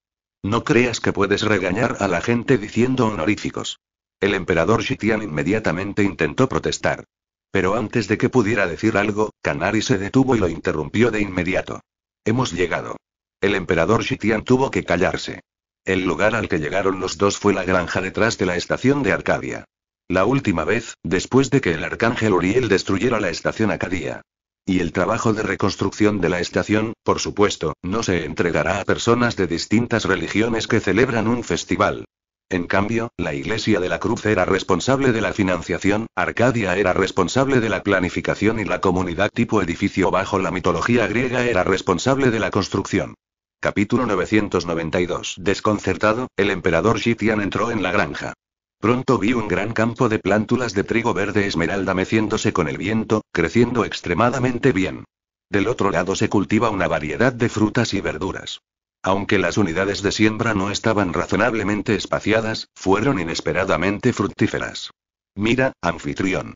No creas que puedes regañar a la gente diciendo honoríficos. El emperador Shitian inmediatamente intentó protestar. Pero antes de que pudiera decir algo, Canari se detuvo y lo interrumpió de inmediato. Hemos llegado. El emperador Shitian tuvo que callarse. El lugar al que llegaron los dos fue la granja detrás de la estación de Arcadia. La última vez, después de que el arcángel Uriel destruyera la estación Arcadia, Y el trabajo de reconstrucción de la estación, por supuesto, no se entregará a personas de distintas religiones que celebran un festival, en cambio, la Iglesia de la Cruz era responsable de la financiación, Arcadia era responsable de la planificación y la comunidad tipo edificio bajo la mitología griega era responsable de la construcción. Capítulo 992 Desconcertado, el emperador Shitian entró en la granja. Pronto vi un gran campo de plántulas de trigo verde esmeralda meciéndose con el viento, creciendo extremadamente bien. Del otro lado se cultiva una variedad de frutas y verduras. Aunque las unidades de siembra no estaban razonablemente espaciadas, fueron inesperadamente fructíferas. Mira, anfitrión.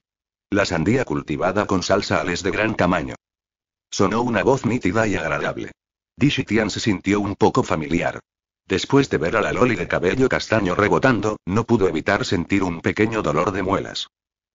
La sandía cultivada con salsa es de gran tamaño. Sonó una voz nítida y agradable. Dishitian se sintió un poco familiar. Después de ver a la Loli de cabello castaño rebotando, no pudo evitar sentir un pequeño dolor de muelas.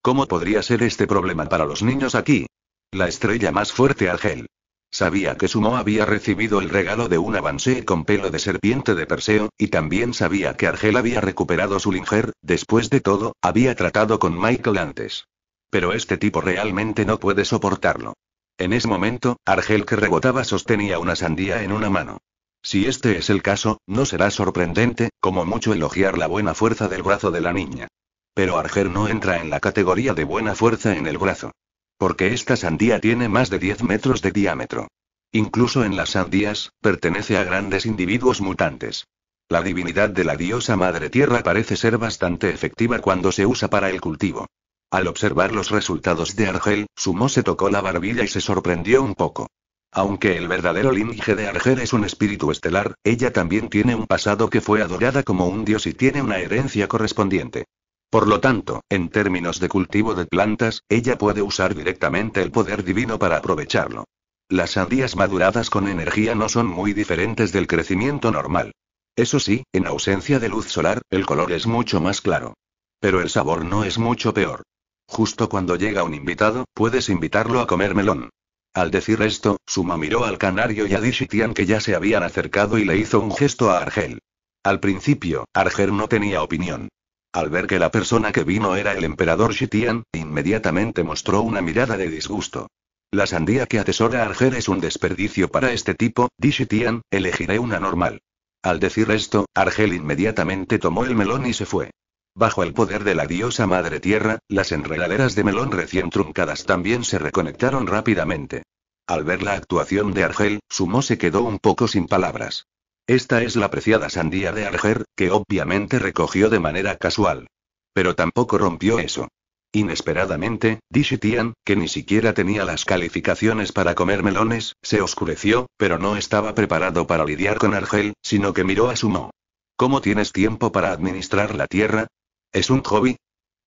¿Cómo podría ser este problema para los niños aquí? La estrella más fuerte gel. Sabía que Sumo había recibido el regalo de un avance con pelo de serpiente de Perseo, y también sabía que Argel había recuperado su linger, después de todo, había tratado con Michael antes. Pero este tipo realmente no puede soportarlo. En ese momento, Argel que rebotaba sostenía una sandía en una mano. Si este es el caso, no será sorprendente, como mucho elogiar la buena fuerza del brazo de la niña. Pero Argel no entra en la categoría de buena fuerza en el brazo. Porque esta sandía tiene más de 10 metros de diámetro. Incluso en las sandías, pertenece a grandes individuos mutantes. La divinidad de la diosa Madre Tierra parece ser bastante efectiva cuando se usa para el cultivo. Al observar los resultados de Argel, Sumo se tocó la barbilla y se sorprendió un poco. Aunque el verdadero linaje de Argel es un espíritu estelar, ella también tiene un pasado que fue adorada como un dios y tiene una herencia correspondiente. Por lo tanto, en términos de cultivo de plantas, ella puede usar directamente el poder divino para aprovecharlo. Las sandías maduradas con energía no son muy diferentes del crecimiento normal. Eso sí, en ausencia de luz solar, el color es mucho más claro. Pero el sabor no es mucho peor. Justo cuando llega un invitado, puedes invitarlo a comer melón. Al decir esto, Suma miró al canario y a Dishitian que ya se habían acercado y le hizo un gesto a Argel. Al principio, Argel no tenía opinión. Al ver que la persona que vino era el emperador Shitian, inmediatamente mostró una mirada de disgusto. La sandía que atesora Argel es un desperdicio para este tipo, di Shitian, elegiré una normal. Al decir esto, Argel inmediatamente tomó el melón y se fue. Bajo el poder de la diosa Madre Tierra, las enredaderas de melón recién truncadas también se reconectaron rápidamente. Al ver la actuación de Argel, Sumo se quedó un poco sin palabras. Esta es la preciada sandía de Argel, que obviamente recogió de manera casual. Pero tampoco rompió eso. Inesperadamente, Dishitian, que ni siquiera tenía las calificaciones para comer melones, se oscureció, pero no estaba preparado para lidiar con Argel, sino que miró a Sumo. ¿Cómo tienes tiempo para administrar la tierra? ¿Es un hobby?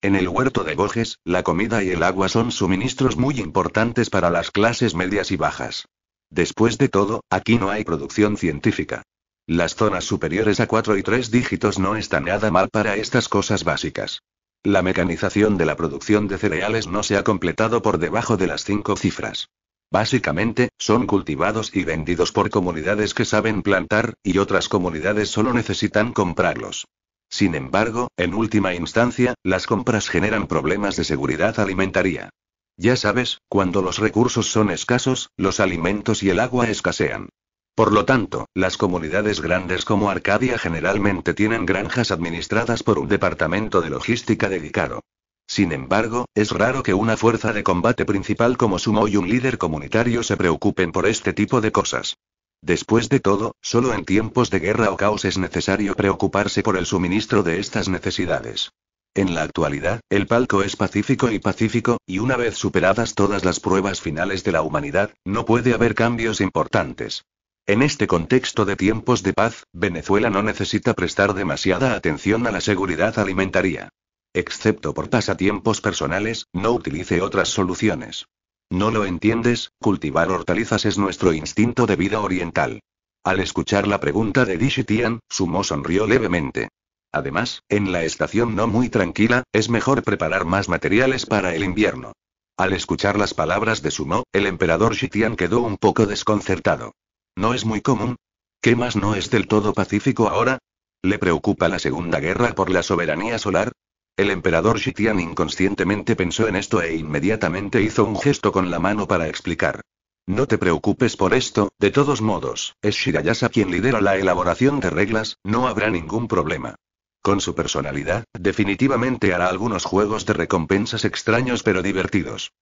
En el huerto de Boges, la comida y el agua son suministros muy importantes para las clases medias y bajas. Después de todo, aquí no hay producción científica. Las zonas superiores a 4 y 3 dígitos no están nada mal para estas cosas básicas. La mecanización de la producción de cereales no se ha completado por debajo de las 5 cifras. Básicamente, son cultivados y vendidos por comunidades que saben plantar, y otras comunidades solo necesitan comprarlos. Sin embargo, en última instancia, las compras generan problemas de seguridad alimentaria. Ya sabes, cuando los recursos son escasos, los alimentos y el agua escasean. Por lo tanto, las comunidades grandes como Arcadia generalmente tienen granjas administradas por un departamento de logística dedicado. Sin embargo, es raro que una fuerza de combate principal como Sumo y un líder comunitario se preocupen por este tipo de cosas. Después de todo, solo en tiempos de guerra o caos es necesario preocuparse por el suministro de estas necesidades. En la actualidad, el palco es pacífico y pacífico, y una vez superadas todas las pruebas finales de la humanidad, no puede haber cambios importantes. En este contexto de tiempos de paz, Venezuela no necesita prestar demasiada atención a la seguridad alimentaria. Excepto por pasatiempos personales, no utilice otras soluciones. ¿No lo entiendes? Cultivar hortalizas es nuestro instinto de vida oriental. Al escuchar la pregunta de Xitian, Sumo sonrió levemente. Además, en la estación no muy tranquila, es mejor preparar más materiales para el invierno. Al escuchar las palabras de Sumo, el emperador Xitian quedó un poco desconcertado. No es muy común. ¿Qué más no es del todo pacífico ahora? ¿Le preocupa la Segunda Guerra por la soberanía solar? El emperador Shitian inconscientemente pensó en esto e inmediatamente hizo un gesto con la mano para explicar. No te preocupes por esto, de todos modos, es Shigayasa quien lidera la elaboración de reglas, no habrá ningún problema. Con su personalidad, definitivamente hará algunos juegos de recompensas extraños pero divertidos.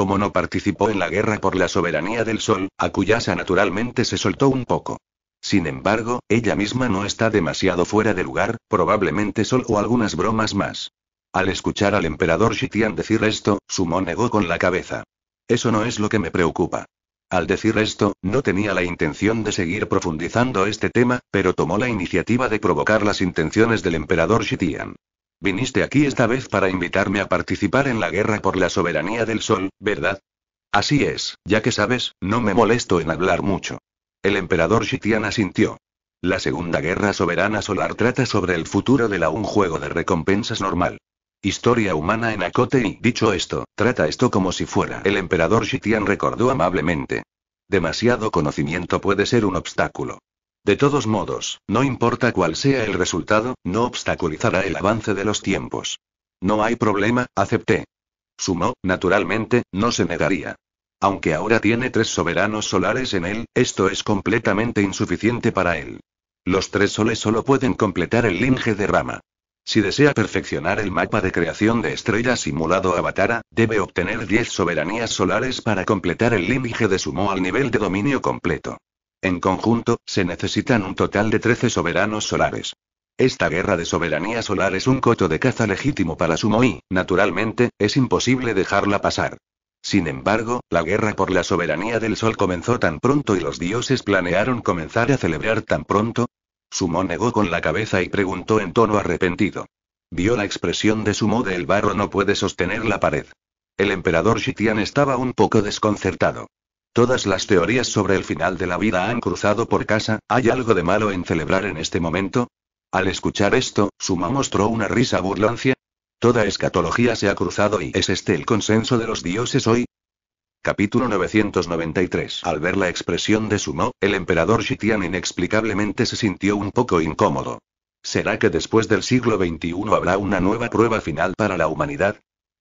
Como no participó en la guerra por la soberanía del Sol, a Cuyasa naturalmente se soltó un poco. Sin embargo, ella misma no está demasiado fuera de lugar, probablemente Sol o algunas bromas más. Al escuchar al emperador Shitian decir esto, Sumo negó con la cabeza. Eso no es lo que me preocupa. Al decir esto, no tenía la intención de seguir profundizando este tema, pero tomó la iniciativa de provocar las intenciones del emperador Shitian. Viniste aquí esta vez para invitarme a participar en la guerra por la soberanía del sol, ¿verdad? Así es, ya que sabes, no me molesto en hablar mucho. El emperador Shitian asintió. La Segunda Guerra Soberana Solar trata sobre el futuro de la un juego de recompensas normal. Historia humana en acote y, dicho esto, trata esto como si fuera. El emperador Shitian recordó amablemente. Demasiado conocimiento puede ser un obstáculo. De todos modos, no importa cuál sea el resultado, no obstaculizará el avance de los tiempos. No hay problema, acepté. Sumo, naturalmente, no se negaría. Aunque ahora tiene tres soberanos solares en él, esto es completamente insuficiente para él. Los tres soles solo pueden completar el linje de rama. Si desea perfeccionar el mapa de creación de estrella simulado Avatara, debe obtener 10 soberanías solares para completar el linge de Sumo al nivel de dominio completo. En conjunto, se necesitan un total de 13 soberanos solares. Esta guerra de soberanía solar es un coto de caza legítimo para Sumo y, naturalmente, es imposible dejarla pasar. Sin embargo, la guerra por la soberanía del sol comenzó tan pronto y los dioses planearon comenzar a celebrar tan pronto. Sumo negó con la cabeza y preguntó en tono arrepentido. Vio la expresión de Sumo de el barro no puede sostener la pared. El emperador Shitian estaba un poco desconcertado. Todas las teorías sobre el final de la vida han cruzado por casa, ¿hay algo de malo en celebrar en este momento? Al escuchar esto, Sumo mostró una risa burlancia. Toda escatología se ha cruzado y ¿es este el consenso de los dioses hoy? Capítulo 993 Al ver la expresión de Sumo, el emperador Shitian inexplicablemente se sintió un poco incómodo. ¿Será que después del siglo XXI habrá una nueva prueba final para la humanidad?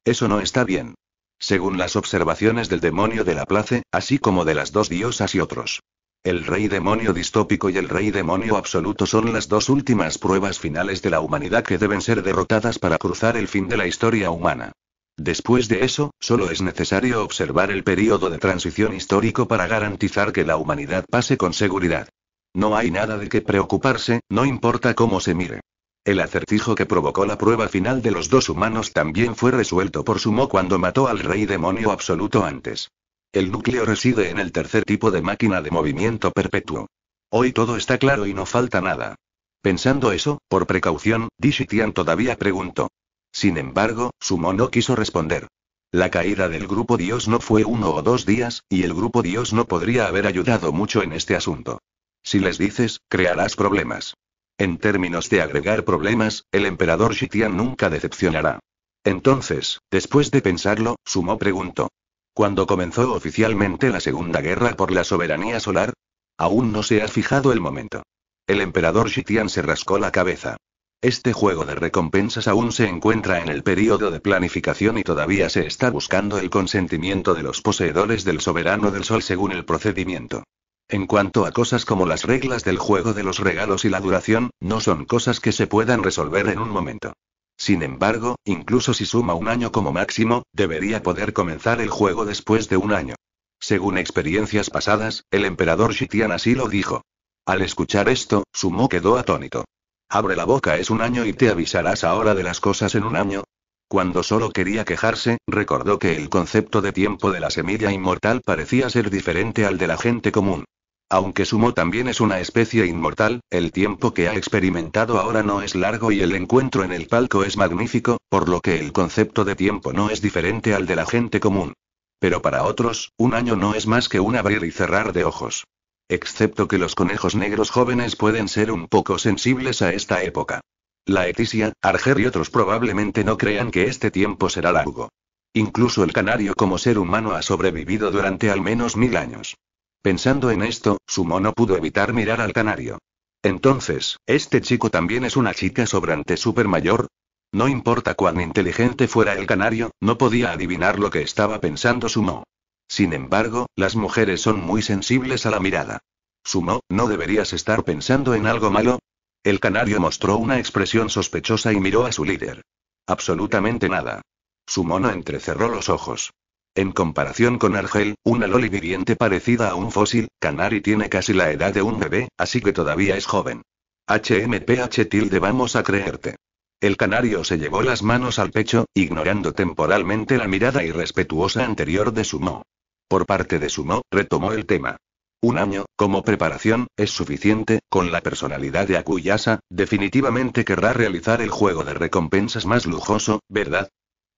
Eso no está bien. Según las observaciones del demonio de la place, así como de las dos diosas y otros. El rey demonio distópico y el rey demonio absoluto son las dos últimas pruebas finales de la humanidad que deben ser derrotadas para cruzar el fin de la historia humana. Después de eso, solo es necesario observar el período de transición histórico para garantizar que la humanidad pase con seguridad. No hay nada de qué preocuparse, no importa cómo se mire. El acertijo que provocó la prueba final de los dos humanos también fue resuelto por Sumo cuando mató al rey demonio absoluto antes. El núcleo reside en el tercer tipo de máquina de movimiento perpetuo. Hoy todo está claro y no falta nada. Pensando eso, por precaución, Dishitian todavía preguntó. Sin embargo, Sumo no quiso responder. La caída del grupo Dios no fue uno o dos días, y el grupo Dios no podría haber ayudado mucho en este asunto. Si les dices, crearás problemas. En términos de agregar problemas, el emperador Xitian nunca decepcionará. Entonces, después de pensarlo, Sumo preguntó. ¿Cuándo comenzó oficialmente la Segunda Guerra por la soberanía solar? Aún no se ha fijado el momento. El emperador Xitian se rascó la cabeza. Este juego de recompensas aún se encuentra en el periodo de planificación y todavía se está buscando el consentimiento de los poseedores del soberano del sol según el procedimiento. En cuanto a cosas como las reglas del juego de los regalos y la duración, no son cosas que se puedan resolver en un momento. Sin embargo, incluso si suma un año como máximo, debería poder comenzar el juego después de un año. Según experiencias pasadas, el emperador Shitian así lo dijo. Al escuchar esto, Sumo quedó atónito. Abre la boca es un año y te avisarás ahora de las cosas en un año. Cuando solo quería quejarse, recordó que el concepto de tiempo de la semilla inmortal parecía ser diferente al de la gente común. Aunque Sumo también es una especie inmortal, el tiempo que ha experimentado ahora no es largo y el encuentro en el palco es magnífico, por lo que el concepto de tiempo no es diferente al de la gente común. Pero para otros, un año no es más que un abrir y cerrar de ojos. Excepto que los conejos negros jóvenes pueden ser un poco sensibles a esta época. La eticia, Arger y otros probablemente no crean que este tiempo será largo. Incluso el canario como ser humano ha sobrevivido durante al menos mil años. Pensando en esto, Sumo no pudo evitar mirar al canario. Entonces, ¿este chico también es una chica sobrante mayor? No importa cuán inteligente fuera el canario, no podía adivinar lo que estaba pensando Sumo. Sin embargo, las mujeres son muy sensibles a la mirada. Sumo, ¿no deberías estar pensando en algo malo? El canario mostró una expresión sospechosa y miró a su líder. Absolutamente nada. Sumo no entrecerró los ojos. En comparación con Argel, una loli viviente parecida a un fósil, Canary tiene casi la edad de un bebé, así que todavía es joven. HMPH tilde vamos a creerte. El canario se llevó las manos al pecho, ignorando temporalmente la mirada irrespetuosa anterior de Sumo. Por parte de Sumo, retomó el tema. Un año, como preparación, es suficiente, con la personalidad de Akuyasa, definitivamente querrá realizar el juego de recompensas más lujoso, ¿verdad?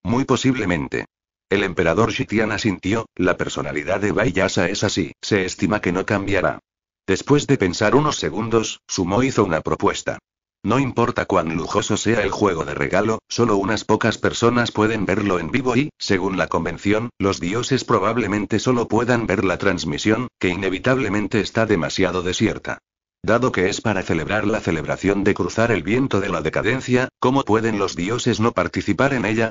Muy posiblemente. El emperador Shitiana asintió, la personalidad de Bayasa es así, se estima que no cambiará. Después de pensar unos segundos, Sumo hizo una propuesta. No importa cuán lujoso sea el juego de regalo, solo unas pocas personas pueden verlo en vivo y, según la convención, los dioses probablemente solo puedan ver la transmisión, que inevitablemente está demasiado desierta. Dado que es para celebrar la celebración de cruzar el viento de la decadencia, ¿cómo pueden los dioses no participar en ella?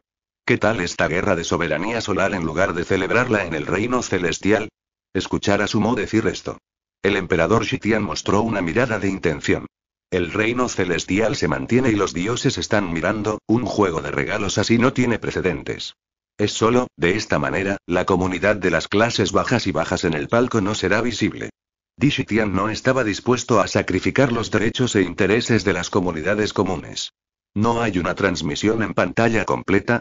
¿Qué tal esta guerra de soberanía solar en lugar de celebrarla en el reino celestial? Escuchar a Sumo decir esto. El emperador Shitian mostró una mirada de intención. El reino celestial se mantiene y los dioses están mirando, un juego de regalos así no tiene precedentes. Es solo, de esta manera, la comunidad de las clases bajas y bajas en el palco no será visible. Shitian no estaba dispuesto a sacrificar los derechos e intereses de las comunidades comunes. No hay una transmisión en pantalla completa,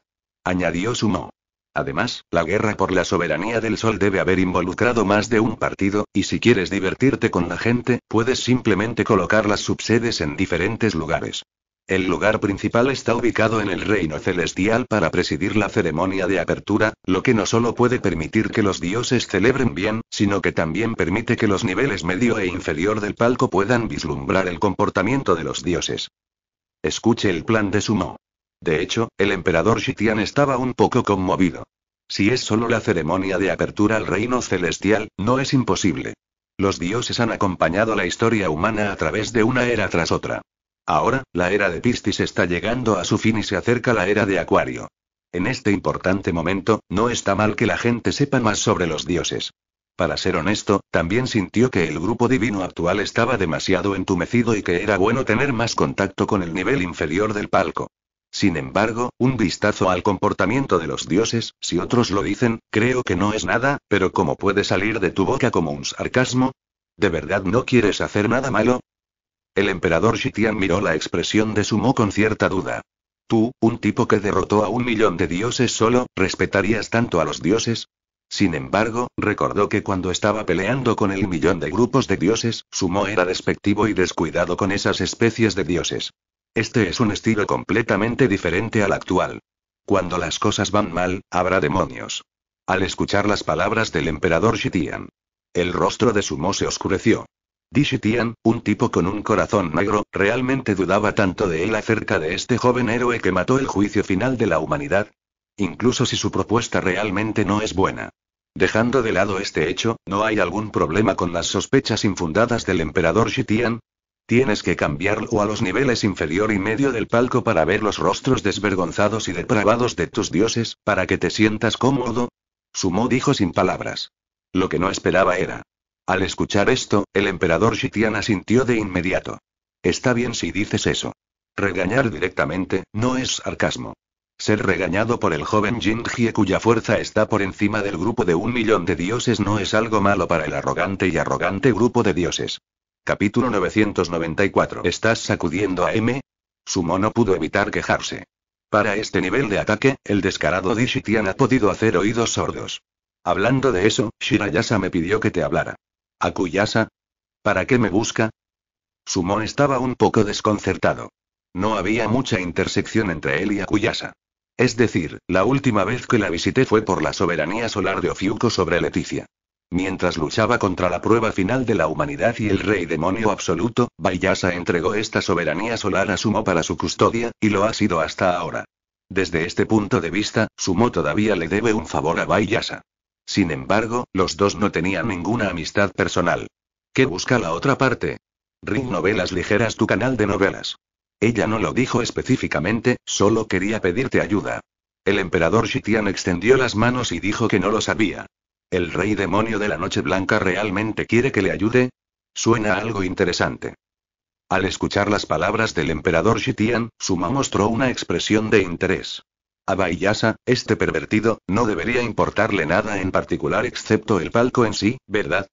añadió Sumo. Además, la guerra por la soberanía del sol debe haber involucrado más de un partido, y si quieres divertirte con la gente, puedes simplemente colocar las subsedes en diferentes lugares. El lugar principal está ubicado en el reino celestial para presidir la ceremonia de apertura, lo que no solo puede permitir que los dioses celebren bien, sino que también permite que los niveles medio e inferior del palco puedan vislumbrar el comportamiento de los dioses. Escuche el plan de Sumo. De hecho, el emperador Shitian estaba un poco conmovido. Si es solo la ceremonia de apertura al reino celestial, no es imposible. Los dioses han acompañado la historia humana a través de una era tras otra. Ahora, la era de Pistis está llegando a su fin y se acerca la era de Acuario. En este importante momento, no está mal que la gente sepa más sobre los dioses. Para ser honesto, también sintió que el grupo divino actual estaba demasiado entumecido y que era bueno tener más contacto con el nivel inferior del palco. Sin embargo, un vistazo al comportamiento de los dioses, si otros lo dicen, creo que no es nada, pero ¿cómo puede salir de tu boca como un sarcasmo? ¿De verdad no quieres hacer nada malo? El emperador Shitian miró la expresión de Sumo con cierta duda. Tú, un tipo que derrotó a un millón de dioses solo, ¿respetarías tanto a los dioses? Sin embargo, recordó que cuando estaba peleando con el millón de grupos de dioses, Sumo era despectivo y descuidado con esas especies de dioses. Este es un estilo completamente diferente al actual. Cuando las cosas van mal, habrá demonios. Al escuchar las palabras del emperador Shitian, el rostro de Sumo se oscureció. xitian un tipo con un corazón negro, realmente dudaba tanto de él acerca de este joven héroe que mató el juicio final de la humanidad. Incluso si su propuesta realmente no es buena. Dejando de lado este hecho, ¿no hay algún problema con las sospechas infundadas del emperador Shitian? Tienes que cambiarlo a los niveles inferior y medio del palco para ver los rostros desvergonzados y depravados de tus dioses, para que te sientas cómodo. Sumo dijo sin palabras. Lo que no esperaba era. Al escuchar esto, el emperador Shitiana asintió de inmediato. Está bien si dices eso. Regañar directamente, no es sarcasmo. Ser regañado por el joven Jinjie cuya fuerza está por encima del grupo de un millón de dioses no es algo malo para el arrogante y arrogante grupo de dioses. Capítulo 994. ¿Estás sacudiendo a M? Sumo no pudo evitar quejarse. Para este nivel de ataque, el descarado Dishitian ha podido hacer oídos sordos. Hablando de eso, Shirayasa me pidió que te hablara. ¿Akuyasa? ¿Para qué me busca? Sumo estaba un poco desconcertado. No había mucha intersección entre él y Akuyasa. Es decir, la última vez que la visité fue por la soberanía solar de Ofiuco sobre Leticia. Mientras luchaba contra la prueba final de la humanidad y el rey demonio absoluto, Bayasa entregó esta soberanía solar a Sumo para su custodia, y lo ha sido hasta ahora. Desde este punto de vista, Sumo todavía le debe un favor a Bayasa. Sin embargo, los dos no tenían ninguna amistad personal. ¿Qué busca la otra parte? Ring Novelas Ligeras, tu canal de novelas. Ella no lo dijo específicamente, solo quería pedirte ayuda. El emperador Shitian extendió las manos y dijo que no lo sabía. ¿El rey demonio de la Noche Blanca realmente quiere que le ayude? Suena algo interesante. Al escuchar las palabras del emperador Shitian, Suma mostró una expresión de interés. A Baiyasa, este pervertido, no debería importarle nada en particular excepto el palco en sí, ¿verdad?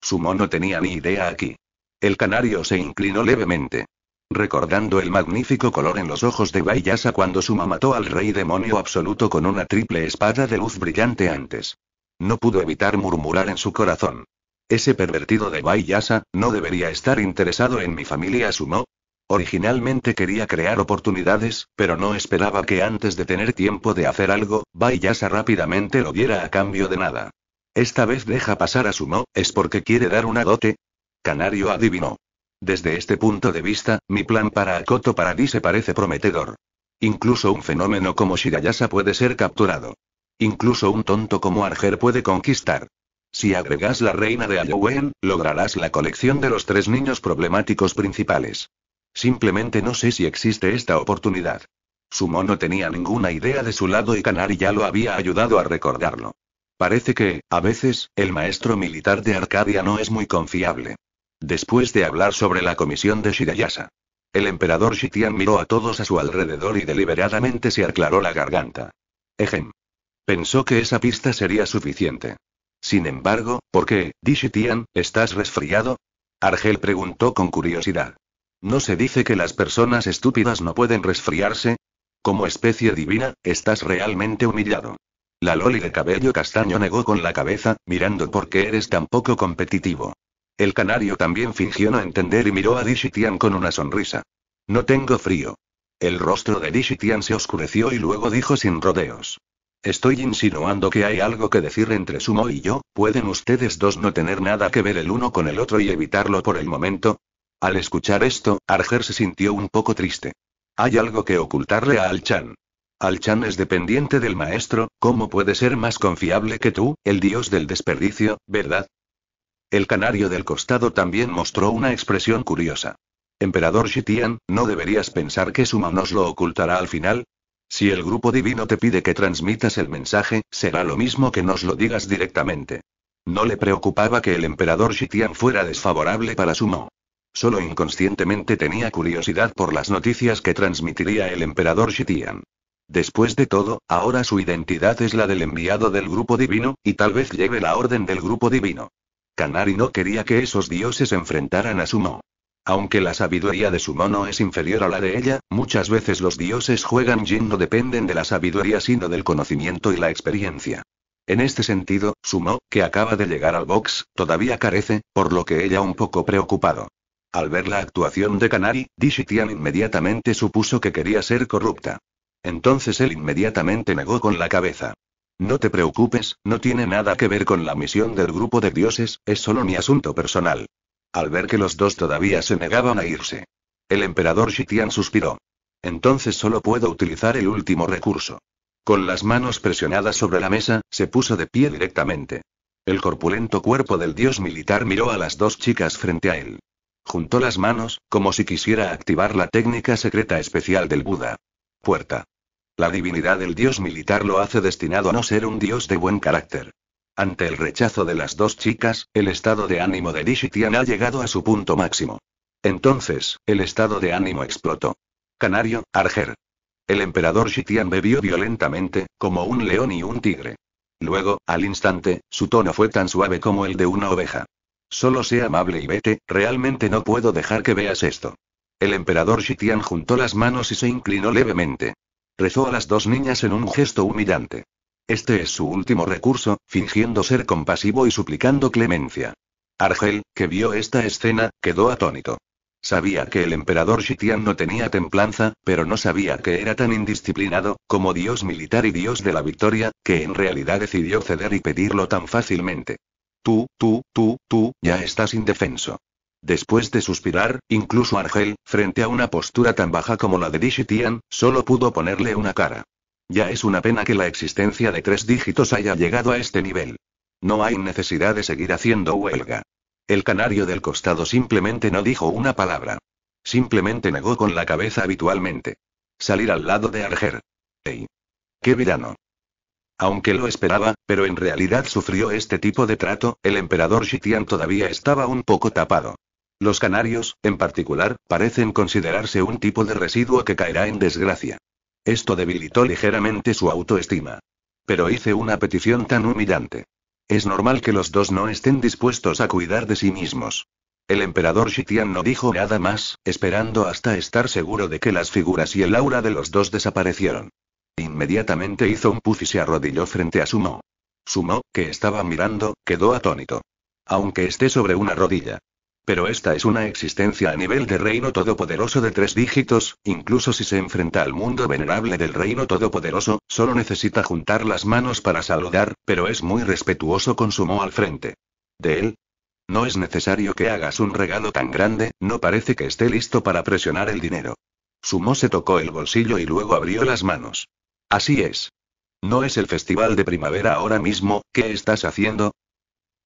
Sumo no tenía ni idea aquí. El canario se inclinó levemente. Recordando el magnífico color en los ojos de Bayasa cuando Suma mató al rey demonio absoluto con una triple espada de luz brillante antes. No pudo evitar murmurar en su corazón. Ese pervertido de Baiyasa, no debería estar interesado en mi familia Sumo. Originalmente quería crear oportunidades, pero no esperaba que antes de tener tiempo de hacer algo, Baiyasa rápidamente lo diera a cambio de nada. Esta vez deja pasar a Sumo, ¿es porque quiere dar una dote? Canario adivinó. Desde este punto de vista, mi plan para Akoto se parece prometedor. Incluso un fenómeno como Shirayasa puede ser capturado. Incluso un tonto como Arger puede conquistar. Si agregas la reina de Allowen, lograrás la colección de los tres niños problemáticos principales. Simplemente no sé si existe esta oportunidad. Sumo no tenía ninguna idea de su lado y Canari ya lo había ayudado a recordarlo. Parece que, a veces, el maestro militar de Arcadia no es muy confiable. Después de hablar sobre la comisión de Shirayasa, el emperador Shitian miró a todos a su alrededor y deliberadamente se aclaró la garganta. Ejem. Pensó que esa pista sería suficiente. Sin embargo, ¿por qué, Dishitian, estás resfriado? Argel preguntó con curiosidad. ¿No se dice que las personas estúpidas no pueden resfriarse? Como especie divina, estás realmente humillado. La Loli de cabello castaño negó con la cabeza, mirando por qué eres tan poco competitivo. El canario también fingió no entender y miró a Dishitian con una sonrisa. No tengo frío. El rostro de Dishitian se oscureció y luego dijo sin rodeos. Estoy insinuando que hay algo que decir entre Sumo y yo, ¿pueden ustedes dos no tener nada que ver el uno con el otro y evitarlo por el momento? Al escuchar esto, Arger se sintió un poco triste. Hay algo que ocultarle a Al-Chan. Al-Chan es dependiente del maestro, ¿cómo puede ser más confiable que tú, el dios del desperdicio, verdad? El canario del costado también mostró una expresión curiosa. Emperador Shitian, ¿no deberías pensar que Sumo nos lo ocultará al final? Si el grupo divino te pide que transmitas el mensaje, será lo mismo que nos lo digas directamente. No le preocupaba que el emperador Shitian fuera desfavorable para Sumo. Solo inconscientemente tenía curiosidad por las noticias que transmitiría el emperador Shitian. Después de todo, ahora su identidad es la del enviado del grupo divino, y tal vez lleve la orden del grupo divino. Canari no quería que esos dioses enfrentaran a Sumo. Aunque la sabiduría de su mono es inferior a la de ella, muchas veces los dioses juegan y no dependen de la sabiduría sino del conocimiento y la experiencia. En este sentido, Sumo, que acaba de llegar al box, todavía carece, por lo que ella un poco preocupado. Al ver la actuación de Kanari, Dishitian inmediatamente supuso que quería ser corrupta. Entonces él inmediatamente negó con la cabeza. No te preocupes, no tiene nada que ver con la misión del grupo de dioses, es solo mi asunto personal al ver que los dos todavía se negaban a irse. El emperador Shitian suspiró. Entonces solo puedo utilizar el último recurso. Con las manos presionadas sobre la mesa, se puso de pie directamente. El corpulento cuerpo del dios militar miró a las dos chicas frente a él. Juntó las manos, como si quisiera activar la técnica secreta especial del Buda. Puerta. La divinidad del dios militar lo hace destinado a no ser un dios de buen carácter. Ante el rechazo de las dos chicas, el estado de ánimo de Xitian ha llegado a su punto máximo. Entonces, el estado de ánimo explotó. Canario, Arger. El emperador Shitian bebió violentamente, como un león y un tigre. Luego, al instante, su tono fue tan suave como el de una oveja. Solo sé amable y vete, realmente no puedo dejar que veas esto. El emperador Shitian juntó las manos y se inclinó levemente. Rezó a las dos niñas en un gesto humillante. Este es su último recurso, fingiendo ser compasivo y suplicando clemencia. Argel, que vio esta escena, quedó atónito. Sabía que el emperador Shitian no tenía templanza, pero no sabía que era tan indisciplinado, como dios militar y dios de la victoria, que en realidad decidió ceder y pedirlo tan fácilmente. Tú, tú, tú, tú, ya estás indefenso. Después de suspirar, incluso Argel, frente a una postura tan baja como la de Shitian, solo pudo ponerle una cara. Ya es una pena que la existencia de tres dígitos haya llegado a este nivel. No hay necesidad de seguir haciendo huelga. El canario del costado simplemente no dijo una palabra. Simplemente negó con la cabeza habitualmente. Salir al lado de Arger. ¡Ey! ¡Qué verano! Aunque lo esperaba, pero en realidad sufrió este tipo de trato, el emperador Shitian todavía estaba un poco tapado. Los canarios, en particular, parecen considerarse un tipo de residuo que caerá en desgracia. Esto debilitó ligeramente su autoestima. Pero hice una petición tan humillante. Es normal que los dos no estén dispuestos a cuidar de sí mismos. El emperador Shitian no dijo nada más, esperando hasta estar seguro de que las figuras y el aura de los dos desaparecieron. Inmediatamente hizo un puz y se arrodilló frente a Sumo. Sumo, que estaba mirando, quedó atónito. Aunque esté sobre una rodilla. Pero esta es una existencia a nivel de reino todopoderoso de tres dígitos, incluso si se enfrenta al mundo venerable del reino todopoderoso, solo necesita juntar las manos para saludar, pero es muy respetuoso con Sumo al frente. De él. No es necesario que hagas un regalo tan grande, no parece que esté listo para presionar el dinero. Sumo se tocó el bolsillo y luego abrió las manos. Así es. No es el festival de primavera ahora mismo, ¿qué estás haciendo?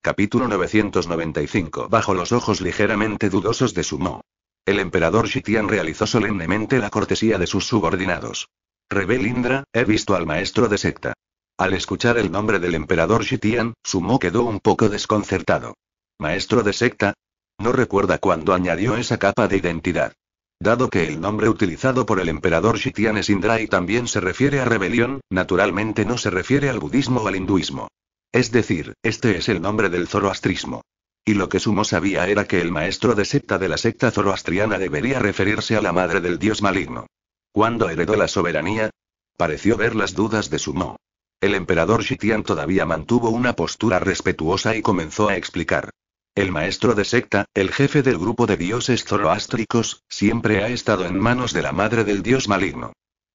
Capítulo 995 Bajo los ojos ligeramente dudosos de Sumo. El emperador Shitian realizó solemnemente la cortesía de sus subordinados. Rebel Indra, he visto al maestro de secta. Al escuchar el nombre del emperador Shitian, Sumo quedó un poco desconcertado. ¿Maestro de secta? No recuerda cuándo añadió esa capa de identidad. Dado que el nombre utilizado por el emperador Shitian es Indra y también se refiere a rebelión, naturalmente no se refiere al budismo o al hinduismo. Es decir, este es el nombre del zoroastrismo. Y lo que Sumo sabía era que el maestro de secta de la secta zoroastriana debería referirse a la madre del dios maligno. Cuando heredó la soberanía? Pareció ver las dudas de Sumo. El emperador Shitian todavía mantuvo una postura respetuosa y comenzó a explicar. El maestro de secta, el jefe del grupo de dioses zoroástricos, siempre ha estado en manos de la madre del dios maligno.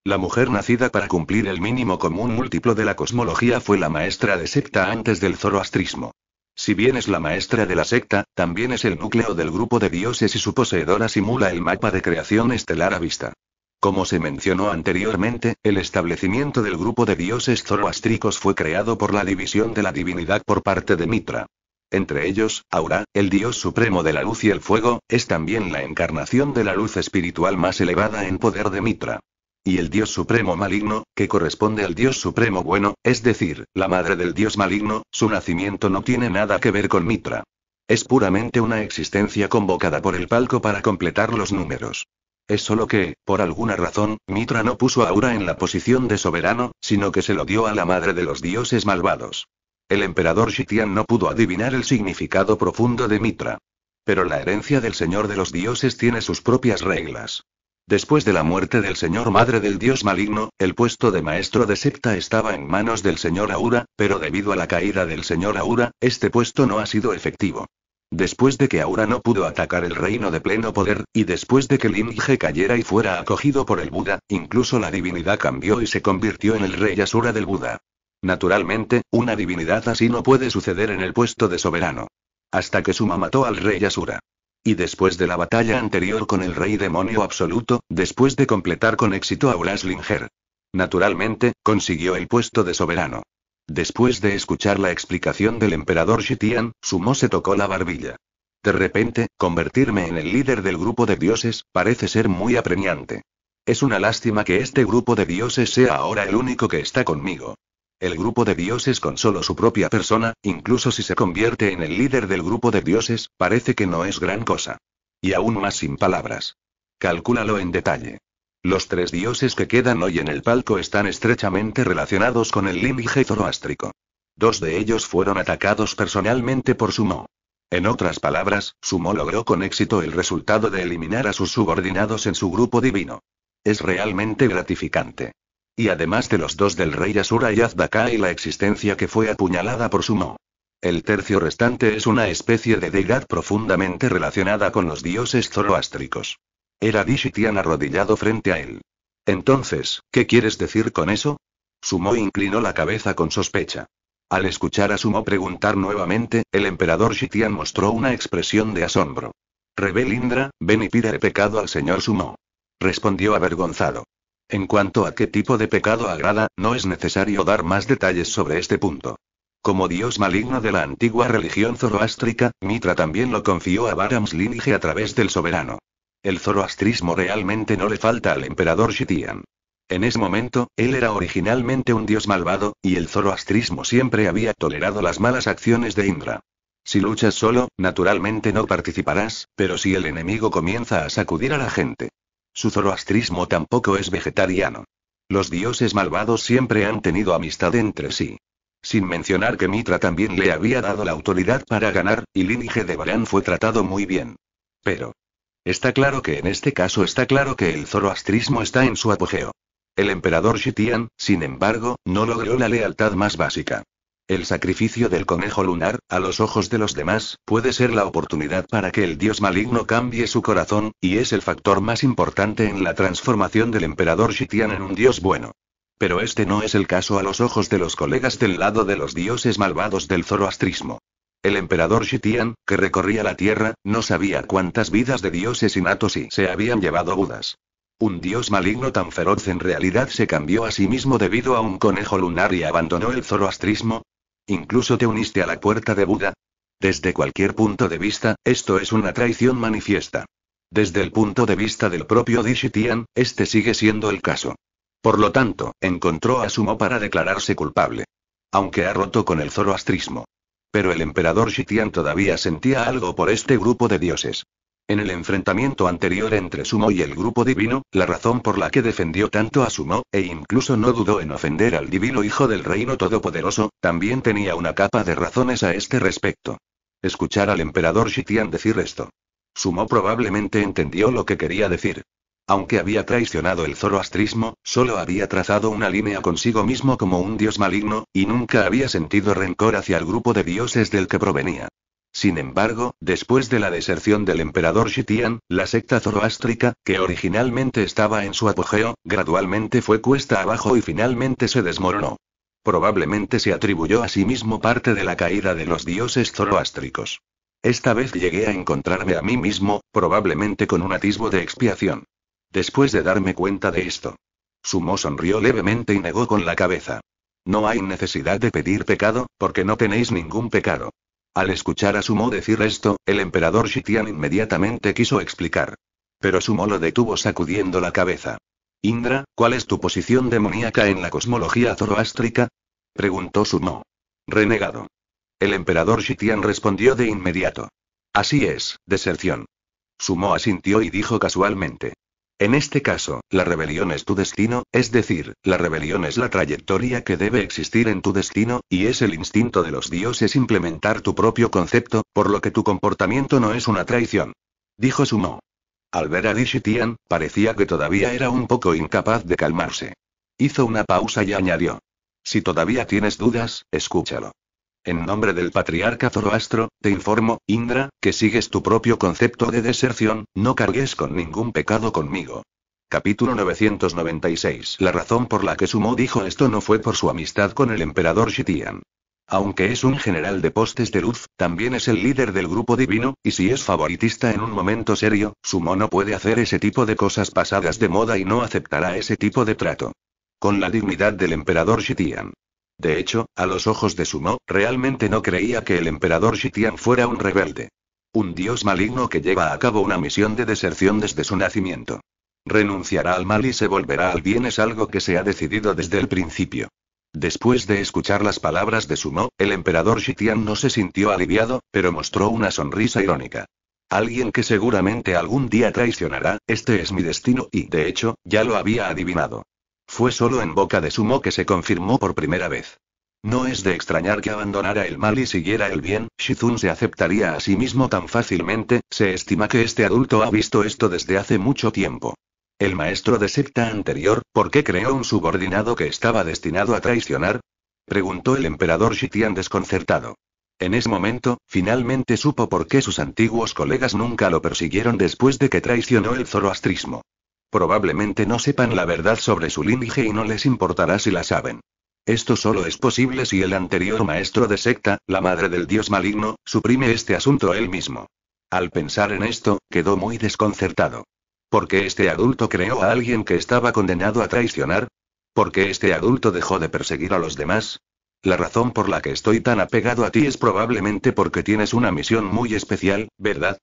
La mujer nacida para cumplir el mínimo común múltiplo de la cosmología fue la maestra de secta antes del zoroastrismo. Si bien es la maestra de la secta, también es el núcleo del grupo de dioses y su poseedora simula el mapa de creación estelar a vista. Como se mencionó anteriormente, el establecimiento del grupo de dioses zoroástricos fue creado por la división de la divinidad por parte de Mitra. Entre ellos, Aura, el dios supremo de la luz y el fuego, es también la encarnación de la luz espiritual más elevada en poder de Mitra. Y el Dios Supremo maligno, que corresponde al Dios Supremo bueno, es decir, la madre del Dios maligno, su nacimiento no tiene nada que ver con Mitra. Es puramente una existencia convocada por el palco para completar los números. Es solo que, por alguna razón, Mitra no puso a Aura en la posición de soberano, sino que se lo dio a la madre de los dioses malvados. El emperador Shitian no pudo adivinar el significado profundo de Mitra. Pero la herencia del señor de los dioses tiene sus propias reglas. Después de la muerte del señor madre del dios maligno, el puesto de maestro de septa estaba en manos del señor Aura, pero debido a la caída del señor Aura, este puesto no ha sido efectivo. Después de que Aura no pudo atacar el reino de pleno poder, y después de que Linge cayera y fuera acogido por el Buda, incluso la divinidad cambió y se convirtió en el rey Asura del Buda. Naturalmente, una divinidad así no puede suceder en el puesto de soberano. Hasta que Suma mató al rey Asura. Y después de la batalla anterior con el rey demonio absoluto, después de completar con éxito a Uraslinger. Naturalmente, consiguió el puesto de soberano. Después de escuchar la explicación del emperador Shitian, Sumo se tocó la barbilla. De repente, convertirme en el líder del grupo de dioses, parece ser muy apremiante. Es una lástima que este grupo de dioses sea ahora el único que está conmigo. El grupo de dioses con solo su propia persona, incluso si se convierte en el líder del grupo de dioses, parece que no es gran cosa. Y aún más sin palabras. Calcúlalo en detalle. Los tres dioses que quedan hoy en el palco están estrechamente relacionados con el linaje zoroástrico. Dos de ellos fueron atacados personalmente por Sumo. En otras palabras, Sumo logró con éxito el resultado de eliminar a sus subordinados en su grupo divino. Es realmente gratificante. Y además de los dos del rey Asura y Azdaká y la existencia que fue apuñalada por Sumo. El tercio restante es una especie de deidad profundamente relacionada con los dioses zoroástricos. Era Dishitian arrodillado frente a él. Entonces, ¿qué quieres decir con eso? Sumo inclinó la cabeza con sospecha. Al escuchar a Sumo preguntar nuevamente, el emperador Shitian mostró una expresión de asombro. Rebel Indra, ven y pide pecado al señor Sumo. Respondió avergonzado. En cuanto a qué tipo de pecado agrada, no es necesario dar más detalles sobre este punto. Como dios maligno de la antigua religión zoroástrica, Mitra también lo confió a Barams Linige a través del soberano. El zoroastrismo realmente no le falta al emperador Shitian. En ese momento, él era originalmente un dios malvado, y el zoroastrismo siempre había tolerado las malas acciones de Indra. Si luchas solo, naturalmente no participarás, pero si el enemigo comienza a sacudir a la gente, su zoroastrismo tampoco es vegetariano. Los dioses malvados siempre han tenido amistad entre sí. Sin mencionar que Mitra también le había dado la autoridad para ganar, y Linige de Barán fue tratado muy bien. Pero. Está claro que en este caso está claro que el zoroastrismo está en su apogeo. El emperador Shitian, sin embargo, no logró la lealtad más básica. El sacrificio del conejo lunar, a los ojos de los demás, puede ser la oportunidad para que el dios maligno cambie su corazón, y es el factor más importante en la transformación del emperador Shitian en un dios bueno. Pero este no es el caso a los ojos de los colegas del lado de los dioses malvados del zoroastrismo. El emperador Shitian, que recorría la tierra, no sabía cuántas vidas de dioses innatos y se habían llevado Budas. Un dios maligno tan feroz en realidad se cambió a sí mismo debido a un conejo lunar y abandonó el zoroastrismo, Incluso te uniste a la puerta de Buda. Desde cualquier punto de vista, esto es una traición manifiesta. Desde el punto de vista del propio Shitian, este sigue siendo el caso. Por lo tanto, encontró a Sumo para declararse culpable. Aunque ha roto con el zoroastrismo. Pero el emperador Shitian todavía sentía algo por este grupo de dioses. En el enfrentamiento anterior entre Sumo y el grupo divino, la razón por la que defendió tanto a Sumo, e incluso no dudó en ofender al divino hijo del reino todopoderoso, también tenía una capa de razones a este respecto. Escuchar al emperador Shitian decir esto. Sumo probablemente entendió lo que quería decir. Aunque había traicionado el zoroastrismo, solo había trazado una línea consigo mismo como un dios maligno, y nunca había sentido rencor hacia el grupo de dioses del que provenía. Sin embargo, después de la deserción del emperador Shitian, la secta zoroástrica, que originalmente estaba en su apogeo, gradualmente fue cuesta abajo y finalmente se desmoronó. Probablemente se atribuyó a sí mismo parte de la caída de los dioses zoroástricos. Esta vez llegué a encontrarme a mí mismo, probablemente con un atisbo de expiación. Después de darme cuenta de esto, Sumo sonrió levemente y negó con la cabeza. No hay necesidad de pedir pecado, porque no tenéis ningún pecado. Al escuchar a Sumo decir esto, el emperador Shitian inmediatamente quiso explicar. Pero Sumo lo detuvo sacudiendo la cabeza. Indra, ¿cuál es tu posición demoníaca en la cosmología zoroástrica? preguntó Sumo. Renegado. El emperador Shitian respondió de inmediato. Así es, deserción. Sumo asintió y dijo casualmente. En este caso, la rebelión es tu destino, es decir, la rebelión es la trayectoria que debe existir en tu destino, y es el instinto de los dioses implementar tu propio concepto, por lo que tu comportamiento no es una traición. Dijo Sumo. Al ver a Dishitian, parecía que todavía era un poco incapaz de calmarse. Hizo una pausa y añadió. Si todavía tienes dudas, escúchalo. En nombre del patriarca Zoroastro, te informo, Indra, que sigues tu propio concepto de deserción, no cargues con ningún pecado conmigo. Capítulo 996 La razón por la que Sumo dijo esto no fue por su amistad con el emperador Shitian. Aunque es un general de postes de luz, también es el líder del grupo divino, y si es favoritista en un momento serio, Sumo no puede hacer ese tipo de cosas pasadas de moda y no aceptará ese tipo de trato. Con la dignidad del emperador Shitian. De hecho, a los ojos de Sumo, realmente no creía que el emperador Shitian fuera un rebelde. Un dios maligno que lleva a cabo una misión de deserción desde su nacimiento. Renunciará al mal y se volverá al bien es algo que se ha decidido desde el principio. Después de escuchar las palabras de Sumo, el emperador Shitian no se sintió aliviado, pero mostró una sonrisa irónica. Alguien que seguramente algún día traicionará, este es mi destino y, de hecho, ya lo había adivinado. Fue solo en boca de Sumo que se confirmó por primera vez. No es de extrañar que abandonara el mal y siguiera el bien, Shizun se aceptaría a sí mismo tan fácilmente, se estima que este adulto ha visto esto desde hace mucho tiempo. El maestro de secta anterior, ¿por qué creó un subordinado que estaba destinado a traicionar? preguntó el emperador Shitian desconcertado. En ese momento, finalmente supo por qué sus antiguos colegas nunca lo persiguieron después de que traicionó el zoroastrismo. Probablemente no sepan la verdad sobre su linaje y no les importará si la saben. Esto solo es posible si el anterior maestro de secta, la madre del dios maligno, suprime este asunto él mismo. Al pensar en esto, quedó muy desconcertado. ¿Por qué este adulto creó a alguien que estaba condenado a traicionar? ¿Por qué este adulto dejó de perseguir a los demás? La razón por la que estoy tan apegado a ti es probablemente porque tienes una misión muy especial, ¿verdad?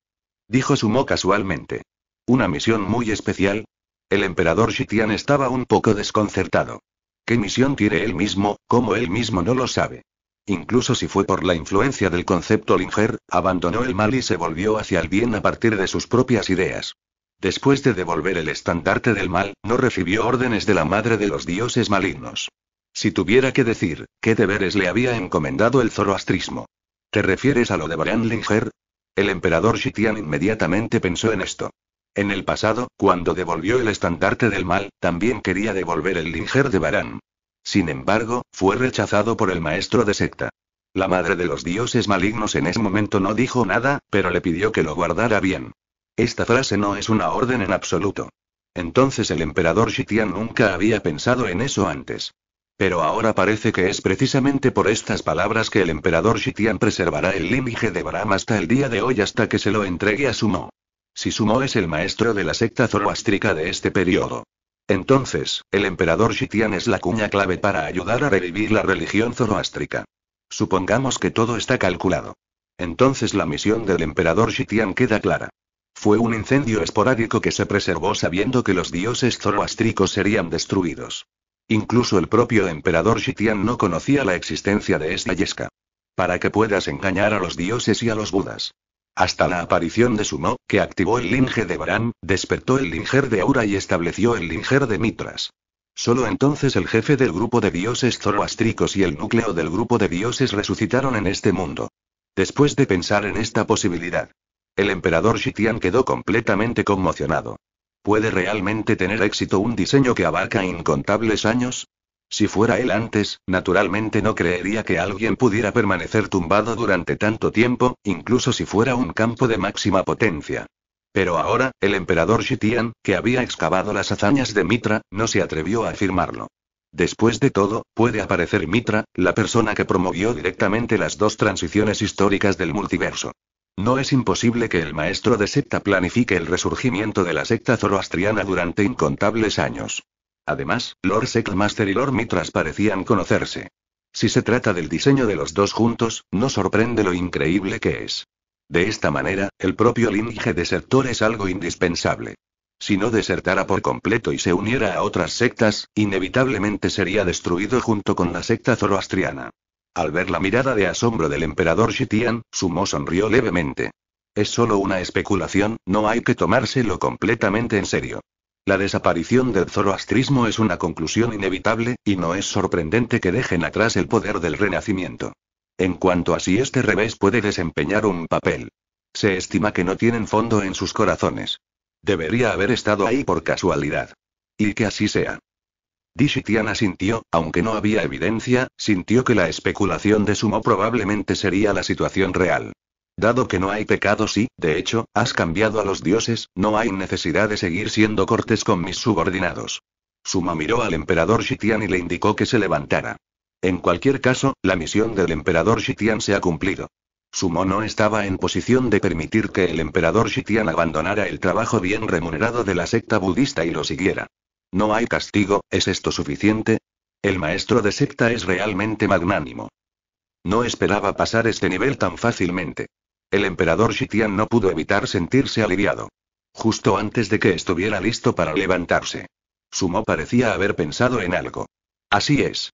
Dijo Sumo casualmente. Una misión muy especial, el emperador Shitian estaba un poco desconcertado. ¿Qué misión tiene él mismo, como él mismo no lo sabe? Incluso si fue por la influencia del concepto Linger, abandonó el mal y se volvió hacia el bien a partir de sus propias ideas. Después de devolver el estandarte del mal, no recibió órdenes de la madre de los dioses malignos. Si tuviera que decir, ¿qué deberes le había encomendado el zoroastrismo? ¿Te refieres a lo de Bran Linger? El emperador Shitian inmediatamente pensó en esto. En el pasado, cuando devolvió el estandarte del mal, también quería devolver el Linger de Barán. Sin embargo, fue rechazado por el maestro de secta. La madre de los dioses malignos en ese momento no dijo nada, pero le pidió que lo guardara bien. Esta frase no es una orden en absoluto. Entonces el emperador Shitian nunca había pensado en eso antes. Pero ahora parece que es precisamente por estas palabras que el emperador Shitian preservará el límite de Barán hasta el día de hoy hasta que se lo entregue a Sumo. Si Sumo es el maestro de la secta zoroástrica de este periodo. Entonces, el emperador Shitian es la cuña clave para ayudar a revivir la religión zoroástrica. Supongamos que todo está calculado. Entonces la misión del emperador Shitian queda clara. Fue un incendio esporádico que se preservó sabiendo que los dioses zoroástricos serían destruidos. Incluso el propio emperador Shitian no conocía la existencia de esta yesca. Para que puedas engañar a los dioses y a los budas. Hasta la aparición de Sumo, que activó el linge de Baran, despertó el linger de Aura y estableció el linger de Mitras. Solo entonces el jefe del grupo de dioses zoroastricos y el núcleo del grupo de dioses resucitaron en este mundo. Después de pensar en esta posibilidad, el emperador Shitian quedó completamente conmocionado. ¿Puede realmente tener éxito un diseño que abarca incontables años? Si fuera él antes, naturalmente no creería que alguien pudiera permanecer tumbado durante tanto tiempo, incluso si fuera un campo de máxima potencia. Pero ahora, el emperador Shitian, que había excavado las hazañas de Mitra, no se atrevió a afirmarlo. Después de todo, puede aparecer Mitra, la persona que promovió directamente las dos transiciones históricas del multiverso. No es imposible que el maestro de secta planifique el resurgimiento de la secta zoroastriana durante incontables años. Además, Lord Master y Lord Mitras parecían conocerse. Si se trata del diseño de los dos juntos, no sorprende lo increíble que es. De esta manera, el propio linje desertor es algo indispensable. Si no desertara por completo y se uniera a otras sectas, inevitablemente sería destruido junto con la secta zoroastriana. Al ver la mirada de asombro del emperador Shitian, Sumo sonrió levemente. Es solo una especulación, no hay que tomárselo completamente en serio. La desaparición del zoroastrismo es una conclusión inevitable, y no es sorprendente que dejen atrás el poder del renacimiento. En cuanto a si este revés puede desempeñar un papel. Se estima que no tienen fondo en sus corazones. Debería haber estado ahí por casualidad. Y que así sea. Dishitiana sintió, aunque no había evidencia, sintió que la especulación de Sumo probablemente sería la situación real. Dado que no hay pecados y, de hecho, has cambiado a los dioses, no hay necesidad de seguir siendo cortes con mis subordinados. Suma miró al emperador Shitian y le indicó que se levantara. En cualquier caso, la misión del emperador Shitian se ha cumplido. Sumo no estaba en posición de permitir que el emperador Shitian abandonara el trabajo bien remunerado de la secta budista y lo siguiera. No hay castigo, ¿es esto suficiente? El maestro de secta es realmente magnánimo. No esperaba pasar este nivel tan fácilmente. El emperador Shitian no pudo evitar sentirse aliviado. Justo antes de que estuviera listo para levantarse. Sumo parecía haber pensado en algo. Así es.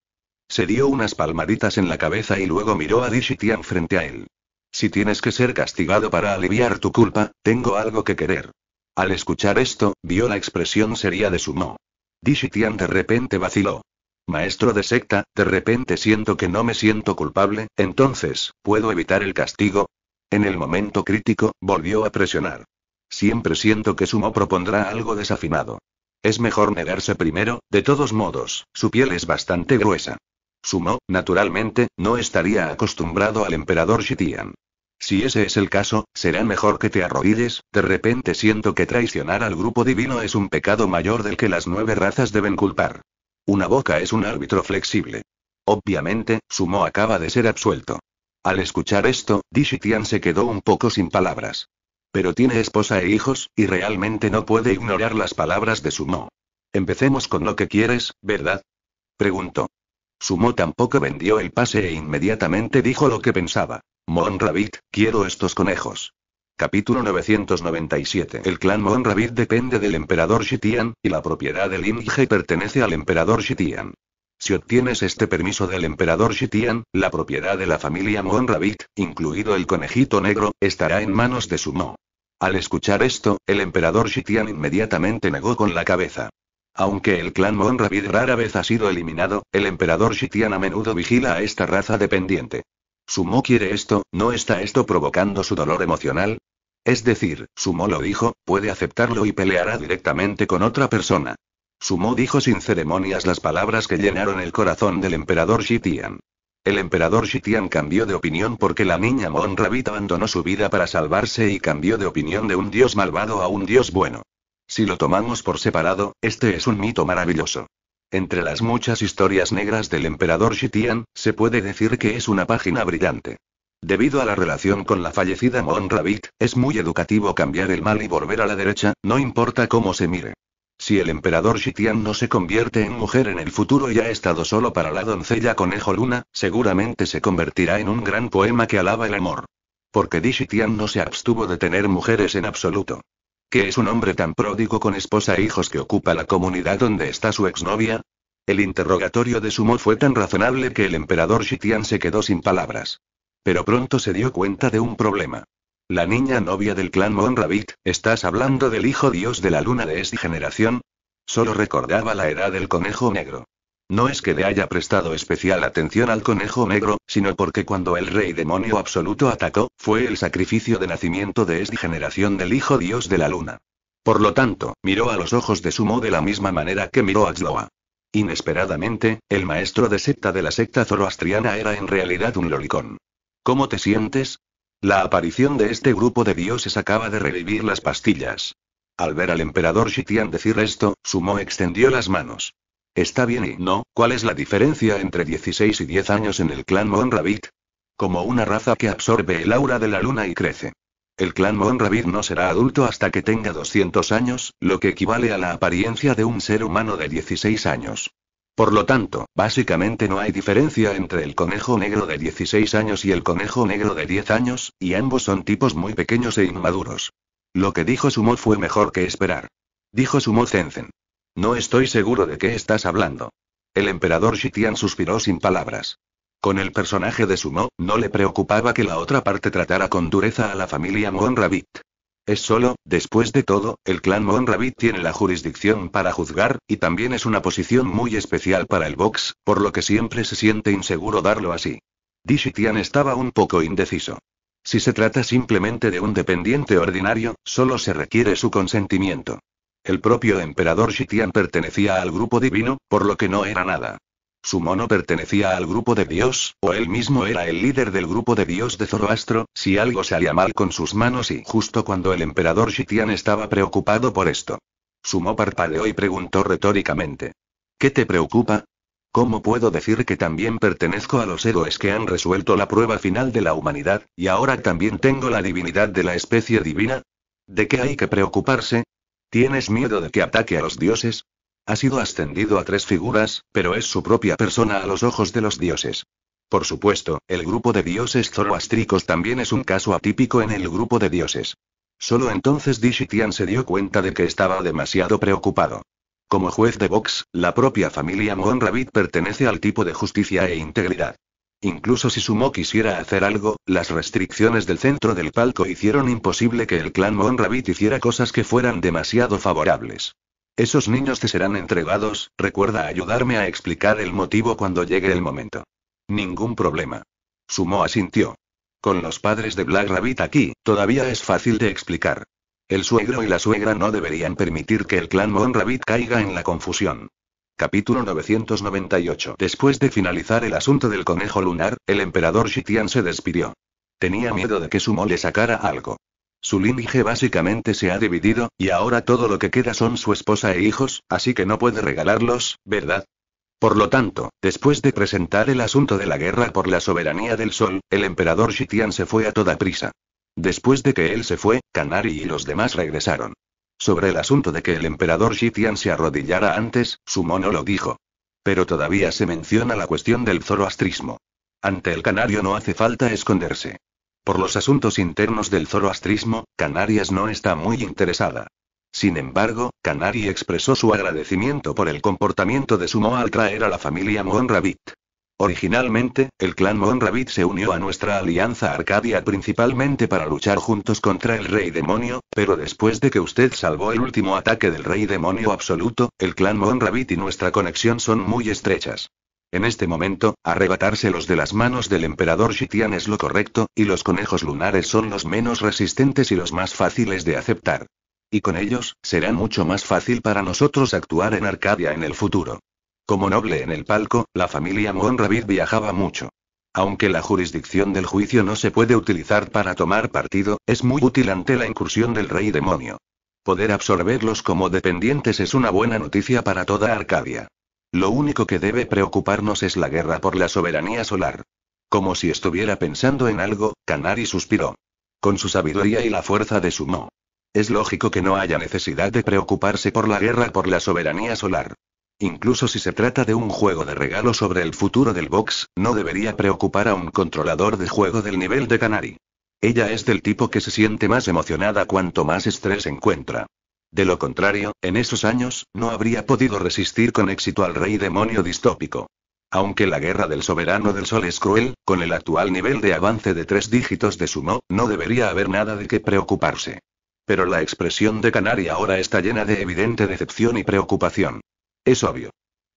Se dio unas palmaditas en la cabeza y luego miró a Di Shitian frente a él. Si tienes que ser castigado para aliviar tu culpa, tengo algo que querer. Al escuchar esto, vio la expresión seria de Sumo. Shitian de repente vaciló. Maestro de secta, de repente siento que no me siento culpable, entonces, ¿puedo evitar el castigo? En el momento crítico, volvió a presionar. Siempre siento que Sumo propondrá algo desafinado. Es mejor negarse primero, de todos modos, su piel es bastante gruesa. Sumo, naturalmente, no estaría acostumbrado al emperador Shitian. Si ese es el caso, será mejor que te arrodilles, de repente siento que traicionar al grupo divino es un pecado mayor del que las nueve razas deben culpar. Una boca es un árbitro flexible. Obviamente, Sumo acaba de ser absuelto. Al escuchar esto, Dishitian se quedó un poco sin palabras. Pero tiene esposa e hijos, y realmente no puede ignorar las palabras de Sumo. Empecemos con lo que quieres, ¿verdad? Preguntó. Sumo tampoco vendió el pase e inmediatamente dijo lo que pensaba. Mon Rabbit, quiero estos conejos. Capítulo 997. El clan Mon Rabbit depende del emperador Shitian, y la propiedad del Inge pertenece al emperador Shitian. Si obtienes este permiso del emperador Shitian, la propiedad de la familia Moon incluido el conejito negro, estará en manos de Sumo. Al escuchar esto, el emperador Shitian inmediatamente negó con la cabeza. Aunque el clan Moon rara vez ha sido eliminado, el emperador Shitian a menudo vigila a esta raza dependiente. Sumo quiere esto, ¿no está esto provocando su dolor emocional? Es decir, Sumo lo dijo, puede aceptarlo y peleará directamente con otra persona. Sumo dijo sin ceremonias las palabras que llenaron el corazón del emperador Shitian. El emperador Shitian cambió de opinión porque la niña Mon Rabbit abandonó su vida para salvarse y cambió de opinión de un dios malvado a un dios bueno. Si lo tomamos por separado, este es un mito maravilloso. Entre las muchas historias negras del emperador Shitian, se puede decir que es una página brillante. Debido a la relación con la fallecida Mon Rabbit, es muy educativo cambiar el mal y volver a la derecha, no importa cómo se mire. Si el emperador Shitian no se convierte en mujer en el futuro y ha estado solo para la doncella Conejo Luna, seguramente se convertirá en un gran poema que alaba el amor. Porque Di Shitian no se abstuvo de tener mujeres en absoluto. ¿Qué es un hombre tan pródigo con esposa e hijos que ocupa la comunidad donde está su exnovia? El interrogatorio de Sumo fue tan razonable que el emperador Shitian se quedó sin palabras. Pero pronto se dio cuenta de un problema. La niña novia del clan Monravit, ¿estás hablando del hijo dios de la luna de esta generación? Solo recordaba la edad del conejo negro. No es que le haya prestado especial atención al conejo negro, sino porque cuando el rey demonio absoluto atacó, fue el sacrificio de nacimiento de esta generación del hijo dios de la luna. Por lo tanto, miró a los ojos de Sumo de la misma manera que miró a Zloa. Inesperadamente, el maestro de secta de la secta zoroastriana era en realidad un lolicón. ¿Cómo te sientes? La aparición de este grupo de dioses acaba de revivir las pastillas. Al ver al emperador Shitian decir esto, Sumo extendió las manos. Está bien y no, ¿cuál es la diferencia entre 16 y 10 años en el clan Monravit? Como una raza que absorbe el aura de la luna y crece. El clan Rabbit no será adulto hasta que tenga 200 años, lo que equivale a la apariencia de un ser humano de 16 años. Por lo tanto, básicamente no hay diferencia entre el conejo negro de 16 años y el conejo negro de 10 años, y ambos son tipos muy pequeños e inmaduros. Lo que dijo Sumo fue mejor que esperar. Dijo Sumo Zenzen. No estoy seguro de qué estás hablando. El emperador Shitian suspiró sin palabras. Con el personaje de Sumo, no le preocupaba que la otra parte tratara con dureza a la familia Monrabit. Es solo, después de todo, el clan Monrabi tiene la jurisdicción para juzgar, y también es una posición muy especial para el box, por lo que siempre se siente inseguro darlo así. Shitian estaba un poco indeciso. Si se trata simplemente de un dependiente ordinario, solo se requiere su consentimiento. El propio emperador Shitian pertenecía al grupo divino, por lo que no era nada su mono pertenecía al grupo de Dios, o él mismo era el líder del grupo de Dios de Zoroastro, si algo salía mal con sus manos y justo cuando el emperador Shitian estaba preocupado por esto. Sumo parpadeó y preguntó retóricamente. ¿Qué te preocupa? ¿Cómo puedo decir que también pertenezco a los héroes que han resuelto la prueba final de la humanidad, y ahora también tengo la divinidad de la especie divina? ¿De qué hay que preocuparse? ¿Tienes miedo de que ataque a los dioses? Ha sido ascendido a tres figuras, pero es su propia persona a los ojos de los dioses. Por supuesto, el grupo de dioses zoroastricos también es un caso atípico en el grupo de dioses. Solo entonces Dishitian se dio cuenta de que estaba demasiado preocupado. Como juez de Vox, la propia familia Monravit pertenece al tipo de justicia e integridad. Incluso si Sumo quisiera hacer algo, las restricciones del centro del palco hicieron imposible que el clan Monravit hiciera cosas que fueran demasiado favorables. Esos niños te serán entregados, recuerda ayudarme a explicar el motivo cuando llegue el momento. Ningún problema. Sumo asintió. Con los padres de Black Rabbit aquí, todavía es fácil de explicar. El suegro y la suegra no deberían permitir que el clan Mon Rabbit caiga en la confusión. Capítulo 998 Después de finalizar el asunto del conejo lunar, el emperador Shitian se despidió. Tenía miedo de que Sumo le sacara algo. Su linaje básicamente se ha dividido, y ahora todo lo que queda son su esposa e hijos, así que no puede regalarlos, ¿verdad? Por lo tanto, después de presentar el asunto de la guerra por la soberanía del sol, el emperador Shitian se fue a toda prisa. Después de que él se fue, Canary y los demás regresaron. Sobre el asunto de que el emperador Shitian se arrodillara antes, su mono lo dijo. Pero todavía se menciona la cuestión del zoroastrismo. Ante el canario no hace falta esconderse. Por los asuntos internos del zoroastrismo, Canarias no está muy interesada. Sin embargo, Canari expresó su agradecimiento por el comportamiento de su al traer a la familia Monravit. Originalmente, el clan Monravit se unió a nuestra alianza Arcadia principalmente para luchar juntos contra el Rey Demonio, pero después de que usted salvó el último ataque del Rey Demonio Absoluto, el clan Monravit y nuestra conexión son muy estrechas. En este momento, arrebatárselos de las manos del emperador Shitian es lo correcto, y los conejos lunares son los menos resistentes y los más fáciles de aceptar. Y con ellos, será mucho más fácil para nosotros actuar en Arcadia en el futuro. Como noble en el palco, la familia Monravid viajaba mucho. Aunque la jurisdicción del juicio no se puede utilizar para tomar partido, es muy útil ante la incursión del rey demonio. Poder absorberlos como dependientes es una buena noticia para toda Arcadia. Lo único que debe preocuparnos es la guerra por la soberanía solar. Como si estuviera pensando en algo, Canary suspiró. Con su sabiduría y la fuerza de su no. Es lógico que no haya necesidad de preocuparse por la guerra por la soberanía solar. Incluso si se trata de un juego de regalo sobre el futuro del box, no debería preocupar a un controlador de juego del nivel de Canary. Ella es del tipo que se siente más emocionada cuanto más estrés encuentra. De lo contrario, en esos años, no habría podido resistir con éxito al rey demonio distópico. Aunque la guerra del soberano del sol es cruel, con el actual nivel de avance de tres dígitos de sumo, no debería haber nada de qué preocuparse. Pero la expresión de Canaria ahora está llena de evidente decepción y preocupación. Es obvio.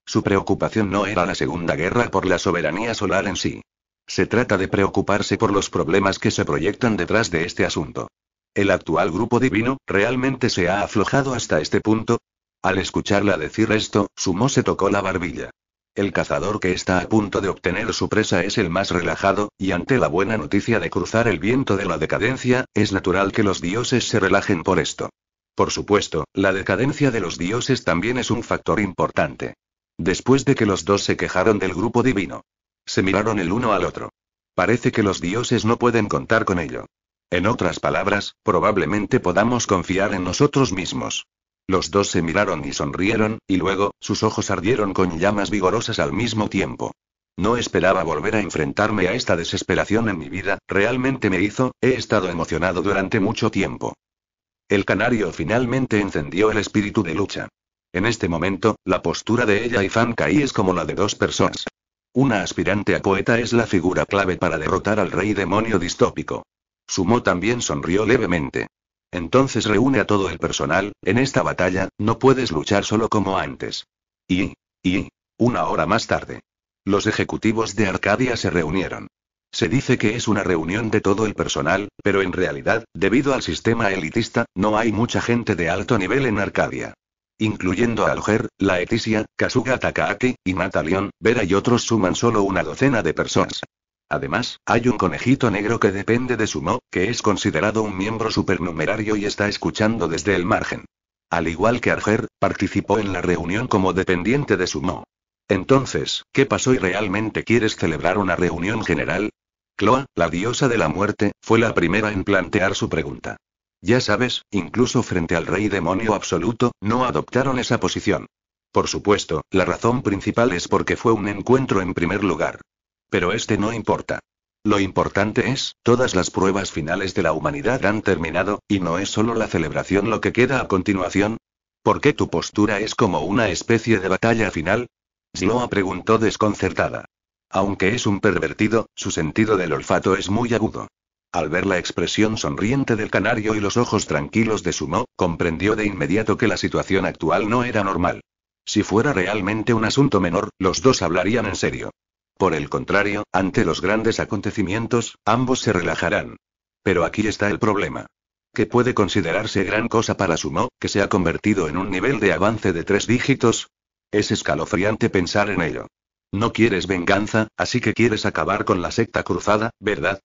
Su preocupación no era la Segunda Guerra por la soberanía solar en sí. Se trata de preocuparse por los problemas que se proyectan detrás de este asunto. ¿El actual grupo divino, realmente se ha aflojado hasta este punto? Al escucharla decir esto, Sumo se tocó la barbilla. El cazador que está a punto de obtener su presa es el más relajado, y ante la buena noticia de cruzar el viento de la decadencia, es natural que los dioses se relajen por esto. Por supuesto, la decadencia de los dioses también es un factor importante. Después de que los dos se quejaron del grupo divino, se miraron el uno al otro. Parece que los dioses no pueden contar con ello. En otras palabras, probablemente podamos confiar en nosotros mismos. Los dos se miraron y sonrieron, y luego, sus ojos ardieron con llamas vigorosas al mismo tiempo. No esperaba volver a enfrentarme a esta desesperación en mi vida, realmente me hizo, he estado emocionado durante mucho tiempo. El canario finalmente encendió el espíritu de lucha. En este momento, la postura de ella y Fan es como la de dos personas. Una aspirante a poeta es la figura clave para derrotar al rey demonio distópico. Sumo también sonrió levemente. Entonces reúne a todo el personal, en esta batalla, no puedes luchar solo como antes. Y, y, una hora más tarde. Los ejecutivos de Arcadia se reunieron. Se dice que es una reunión de todo el personal, pero en realidad, debido al sistema elitista, no hay mucha gente de alto nivel en Arcadia. Incluyendo a Alger, Laetitia, Kasuga Takaaki, y Natalion, Vera y otros suman solo una docena de personas. Además, hay un conejito negro que depende de Sumo, que es considerado un miembro supernumerario y está escuchando desde el margen. Al igual que Arger, participó en la reunión como dependiente de Sumo. Entonces, ¿qué pasó y realmente quieres celebrar una reunión general? Cloa, la diosa de la muerte, fue la primera en plantear su pregunta. Ya sabes, incluso frente al rey demonio absoluto, no adoptaron esa posición. Por supuesto, la razón principal es porque fue un encuentro en primer lugar, pero este no importa. Lo importante es, todas las pruebas finales de la humanidad han terminado, y no es solo la celebración lo que queda a continuación. ¿Por qué tu postura es como una especie de batalla final? Sloa preguntó desconcertada. Aunque es un pervertido, su sentido del olfato es muy agudo. Al ver la expresión sonriente del canario y los ojos tranquilos de Sumo, comprendió de inmediato que la situación actual no era normal. Si fuera realmente un asunto menor, los dos hablarían en serio. Por el contrario, ante los grandes acontecimientos, ambos se relajarán. Pero aquí está el problema. Que puede considerarse gran cosa para Sumo, que se ha convertido en un nivel de avance de tres dígitos? Es escalofriante pensar en ello. No quieres venganza, así que quieres acabar con la secta cruzada, ¿verdad?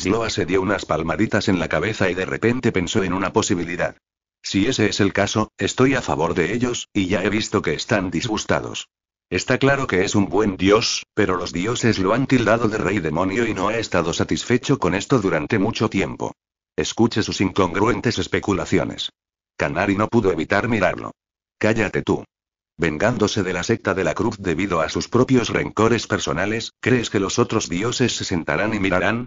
Zloa se dio unas palmaditas en la cabeza y de repente pensó en una posibilidad. Si ese es el caso, estoy a favor de ellos, y ya he visto que están disgustados. Está claro que es un buen dios, pero los dioses lo han tildado de rey demonio y no ha estado satisfecho con esto durante mucho tiempo. Escuche sus incongruentes especulaciones. Canari no pudo evitar mirarlo. Cállate tú. Vengándose de la secta de la cruz debido a sus propios rencores personales, ¿crees que los otros dioses se sentarán y mirarán?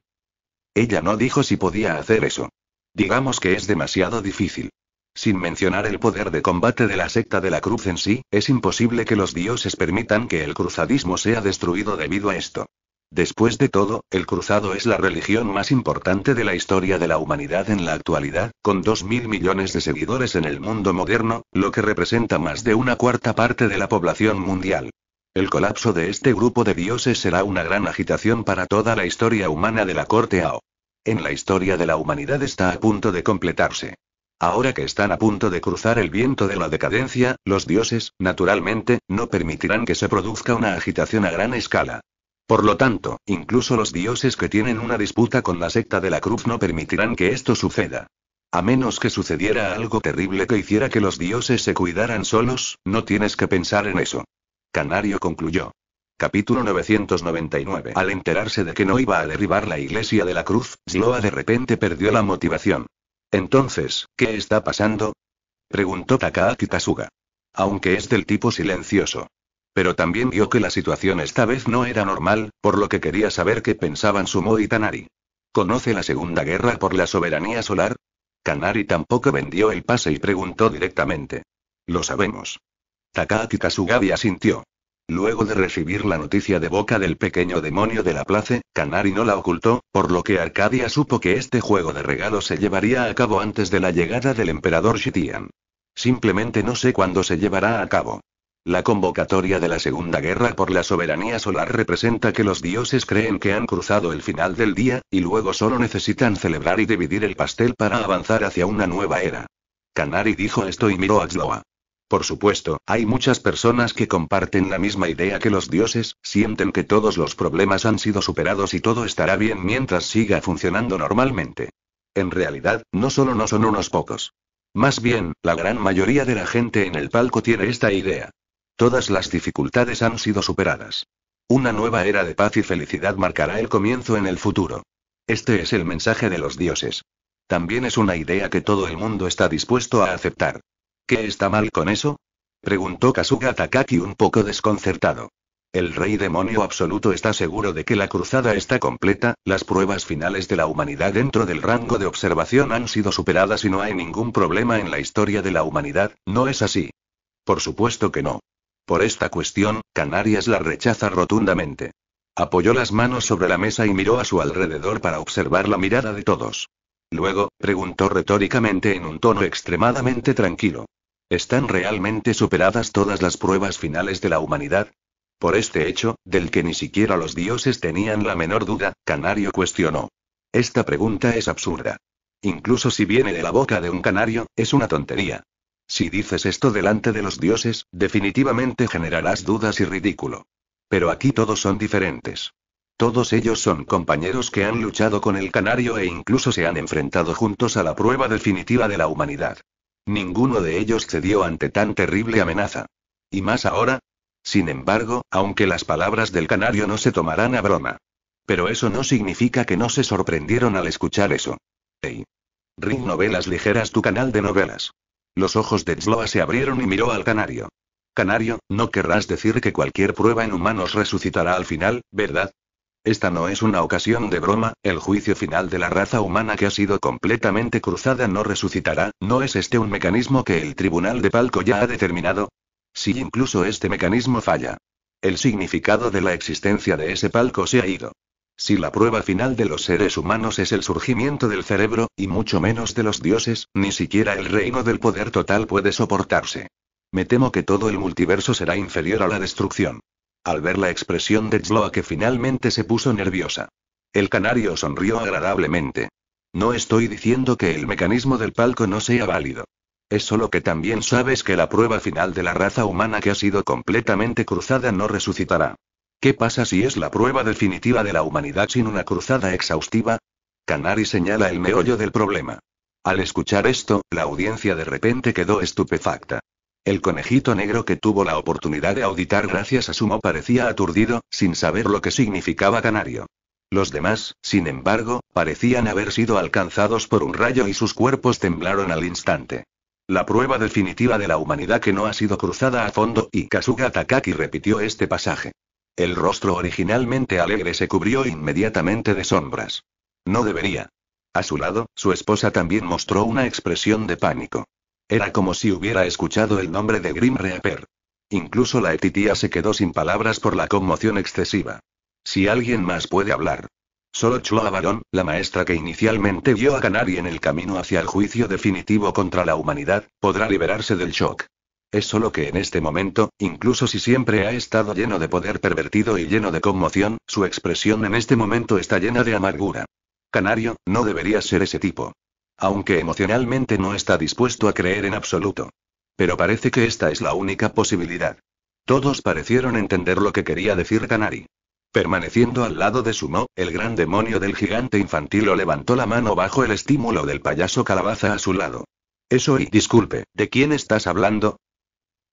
Ella no dijo si podía hacer eso. Digamos que es demasiado difícil. Sin mencionar el poder de combate de la secta de la cruz en sí, es imposible que los dioses permitan que el cruzadismo sea destruido debido a esto. Después de todo, el cruzado es la religión más importante de la historia de la humanidad en la actualidad, con 2.000 millones de seguidores en el mundo moderno, lo que representa más de una cuarta parte de la población mundial. El colapso de este grupo de dioses será una gran agitación para toda la historia humana de la corte AO. En la historia de la humanidad está a punto de completarse. Ahora que están a punto de cruzar el viento de la decadencia, los dioses, naturalmente, no permitirán que se produzca una agitación a gran escala. Por lo tanto, incluso los dioses que tienen una disputa con la secta de la cruz no permitirán que esto suceda. A menos que sucediera algo terrible que hiciera que los dioses se cuidaran solos, no tienes que pensar en eso. Canario concluyó. Capítulo 999. Al enterarse de que no iba a derribar la iglesia de la cruz, Zloa de repente perdió la motivación. Entonces, ¿qué está pasando? preguntó Takaaki Tasuga. Aunque es del tipo silencioso. Pero también vio que la situación esta vez no era normal, por lo que quería saber qué pensaban Sumo y Tanari. ¿Conoce la Segunda Guerra por la soberanía solar? Kanari tampoco vendió el pase y preguntó directamente. Lo sabemos. Takaaki ya asintió. Luego de recibir la noticia de boca del pequeño demonio de la plaza, Canari no la ocultó, por lo que Arcadia supo que este juego de regalo se llevaría a cabo antes de la llegada del emperador Shitian. Simplemente no sé cuándo se llevará a cabo. La convocatoria de la Segunda Guerra por la soberanía solar representa que los dioses creen que han cruzado el final del día, y luego solo necesitan celebrar y dividir el pastel para avanzar hacia una nueva era. Canari dijo esto y miró a Zloa. Por supuesto, hay muchas personas que comparten la misma idea que los dioses, sienten que todos los problemas han sido superados y todo estará bien mientras siga funcionando normalmente. En realidad, no solo no son unos pocos. Más bien, la gran mayoría de la gente en el palco tiene esta idea. Todas las dificultades han sido superadas. Una nueva era de paz y felicidad marcará el comienzo en el futuro. Este es el mensaje de los dioses. También es una idea que todo el mundo está dispuesto a aceptar. ¿Qué está mal con eso? Preguntó Kasuga Takaki un poco desconcertado. El rey demonio absoluto está seguro de que la cruzada está completa, las pruebas finales de la humanidad dentro del rango de observación han sido superadas y no hay ningún problema en la historia de la humanidad, ¿no es así? Por supuesto que no. Por esta cuestión, Canarias la rechaza rotundamente. Apoyó las manos sobre la mesa y miró a su alrededor para observar la mirada de todos. Luego, preguntó retóricamente en un tono extremadamente tranquilo. ¿Están realmente superadas todas las pruebas finales de la humanidad? Por este hecho, del que ni siquiera los dioses tenían la menor duda, Canario cuestionó. Esta pregunta es absurda. Incluso si viene de la boca de un canario, es una tontería. Si dices esto delante de los dioses, definitivamente generarás dudas y ridículo. Pero aquí todos son diferentes. Todos ellos son compañeros que han luchado con el canario e incluso se han enfrentado juntos a la prueba definitiva de la humanidad. Ninguno de ellos cedió ante tan terrible amenaza. ¿Y más ahora? Sin embargo, aunque las palabras del canario no se tomarán a broma. Pero eso no significa que no se sorprendieron al escuchar eso. Hey. Ring Novelas Ligeras, tu canal de novelas. Los ojos de Zloa se abrieron y miró al canario. Canario, no querrás decir que cualquier prueba en humanos resucitará al final, ¿verdad? Esta no es una ocasión de broma, el juicio final de la raza humana que ha sido completamente cruzada no resucitará, ¿no es este un mecanismo que el Tribunal de Palco ya ha determinado? Si incluso este mecanismo falla. El significado de la existencia de ese palco se ha ido. Si la prueba final de los seres humanos es el surgimiento del cerebro, y mucho menos de los dioses, ni siquiera el reino del poder total puede soportarse. Me temo que todo el multiverso será inferior a la destrucción al ver la expresión de Zloa que finalmente se puso nerviosa. El canario sonrió agradablemente. No estoy diciendo que el mecanismo del palco no sea válido. Es solo que también sabes que la prueba final de la raza humana que ha sido completamente cruzada no resucitará. ¿Qué pasa si es la prueba definitiva de la humanidad sin una cruzada exhaustiva? Canari señala el meollo del problema. Al escuchar esto, la audiencia de repente quedó estupefacta. El conejito negro que tuvo la oportunidad de auditar gracias a Sumo parecía aturdido, sin saber lo que significaba canario. Los demás, sin embargo, parecían haber sido alcanzados por un rayo y sus cuerpos temblaron al instante. La prueba definitiva de la humanidad que no ha sido cruzada a fondo y Kasuga Takaki repitió este pasaje. El rostro originalmente alegre se cubrió inmediatamente de sombras. No debería. A su lado, su esposa también mostró una expresión de pánico. Era como si hubiera escuchado el nombre de Grim Reaper. Incluso la etitía se quedó sin palabras por la conmoción excesiva. Si alguien más puede hablar. Solo Chua Barón, la maestra que inicialmente vio a Canary en el camino hacia el juicio definitivo contra la humanidad, podrá liberarse del shock. Es solo que en este momento, incluso si siempre ha estado lleno de poder pervertido y lleno de conmoción, su expresión en este momento está llena de amargura. Canario, no debería ser ese tipo aunque emocionalmente no está dispuesto a creer en absoluto. Pero parece que esta es la única posibilidad. Todos parecieron entender lo que quería decir Canari. Permaneciendo al lado de Sumo, el gran demonio del gigante infantil lo levantó la mano bajo el estímulo del payaso calabaza a su lado. Eso y disculpe, ¿de quién estás hablando?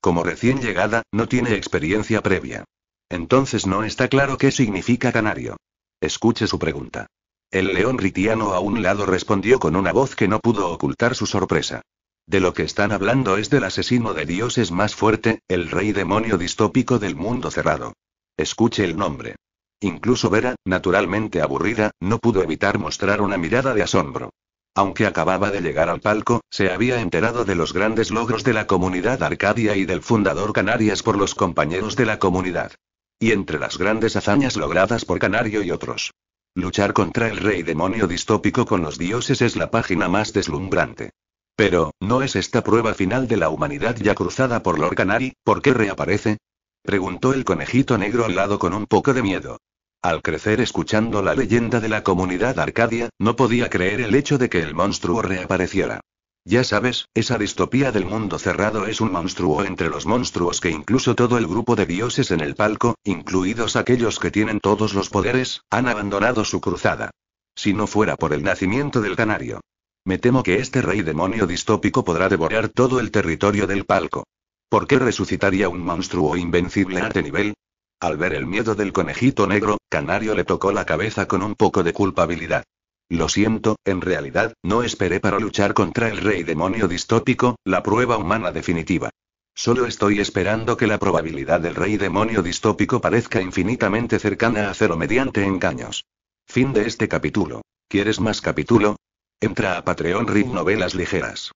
Como recién llegada, no tiene experiencia previa. Entonces no está claro qué significa canario. Escuche su pregunta. El león ritiano a un lado respondió con una voz que no pudo ocultar su sorpresa. De lo que están hablando es del asesino de dioses más fuerte, el rey demonio distópico del mundo cerrado. Escuche el nombre. Incluso Vera, naturalmente aburrida, no pudo evitar mostrar una mirada de asombro. Aunque acababa de llegar al palco, se había enterado de los grandes logros de la comunidad Arcadia y del fundador Canarias por los compañeros de la comunidad. Y entre las grandes hazañas logradas por Canario y otros. Luchar contra el rey demonio distópico con los dioses es la página más deslumbrante. Pero, ¿no es esta prueba final de la humanidad ya cruzada por Lord Canary? ¿Por qué reaparece? Preguntó el conejito negro al lado con un poco de miedo. Al crecer escuchando la leyenda de la comunidad Arcadia, no podía creer el hecho de que el monstruo reapareciera. Ya sabes, esa distopía del mundo cerrado es un monstruo entre los monstruos que incluso todo el grupo de dioses en el palco, incluidos aquellos que tienen todos los poderes, han abandonado su cruzada. Si no fuera por el nacimiento del canario. Me temo que este rey demonio distópico podrá devorar todo el territorio del palco. ¿Por qué resucitaría un monstruo invencible a este nivel? Al ver el miedo del conejito negro, Canario le tocó la cabeza con un poco de culpabilidad. Lo siento, en realidad, no esperé para luchar contra el rey demonio distópico, la prueba humana definitiva. Solo estoy esperando que la probabilidad del rey demonio distópico parezca infinitamente cercana a cero mediante engaños. Fin de este capítulo. ¿Quieres más capítulo? Entra a Patreon Read Novelas Ligeras.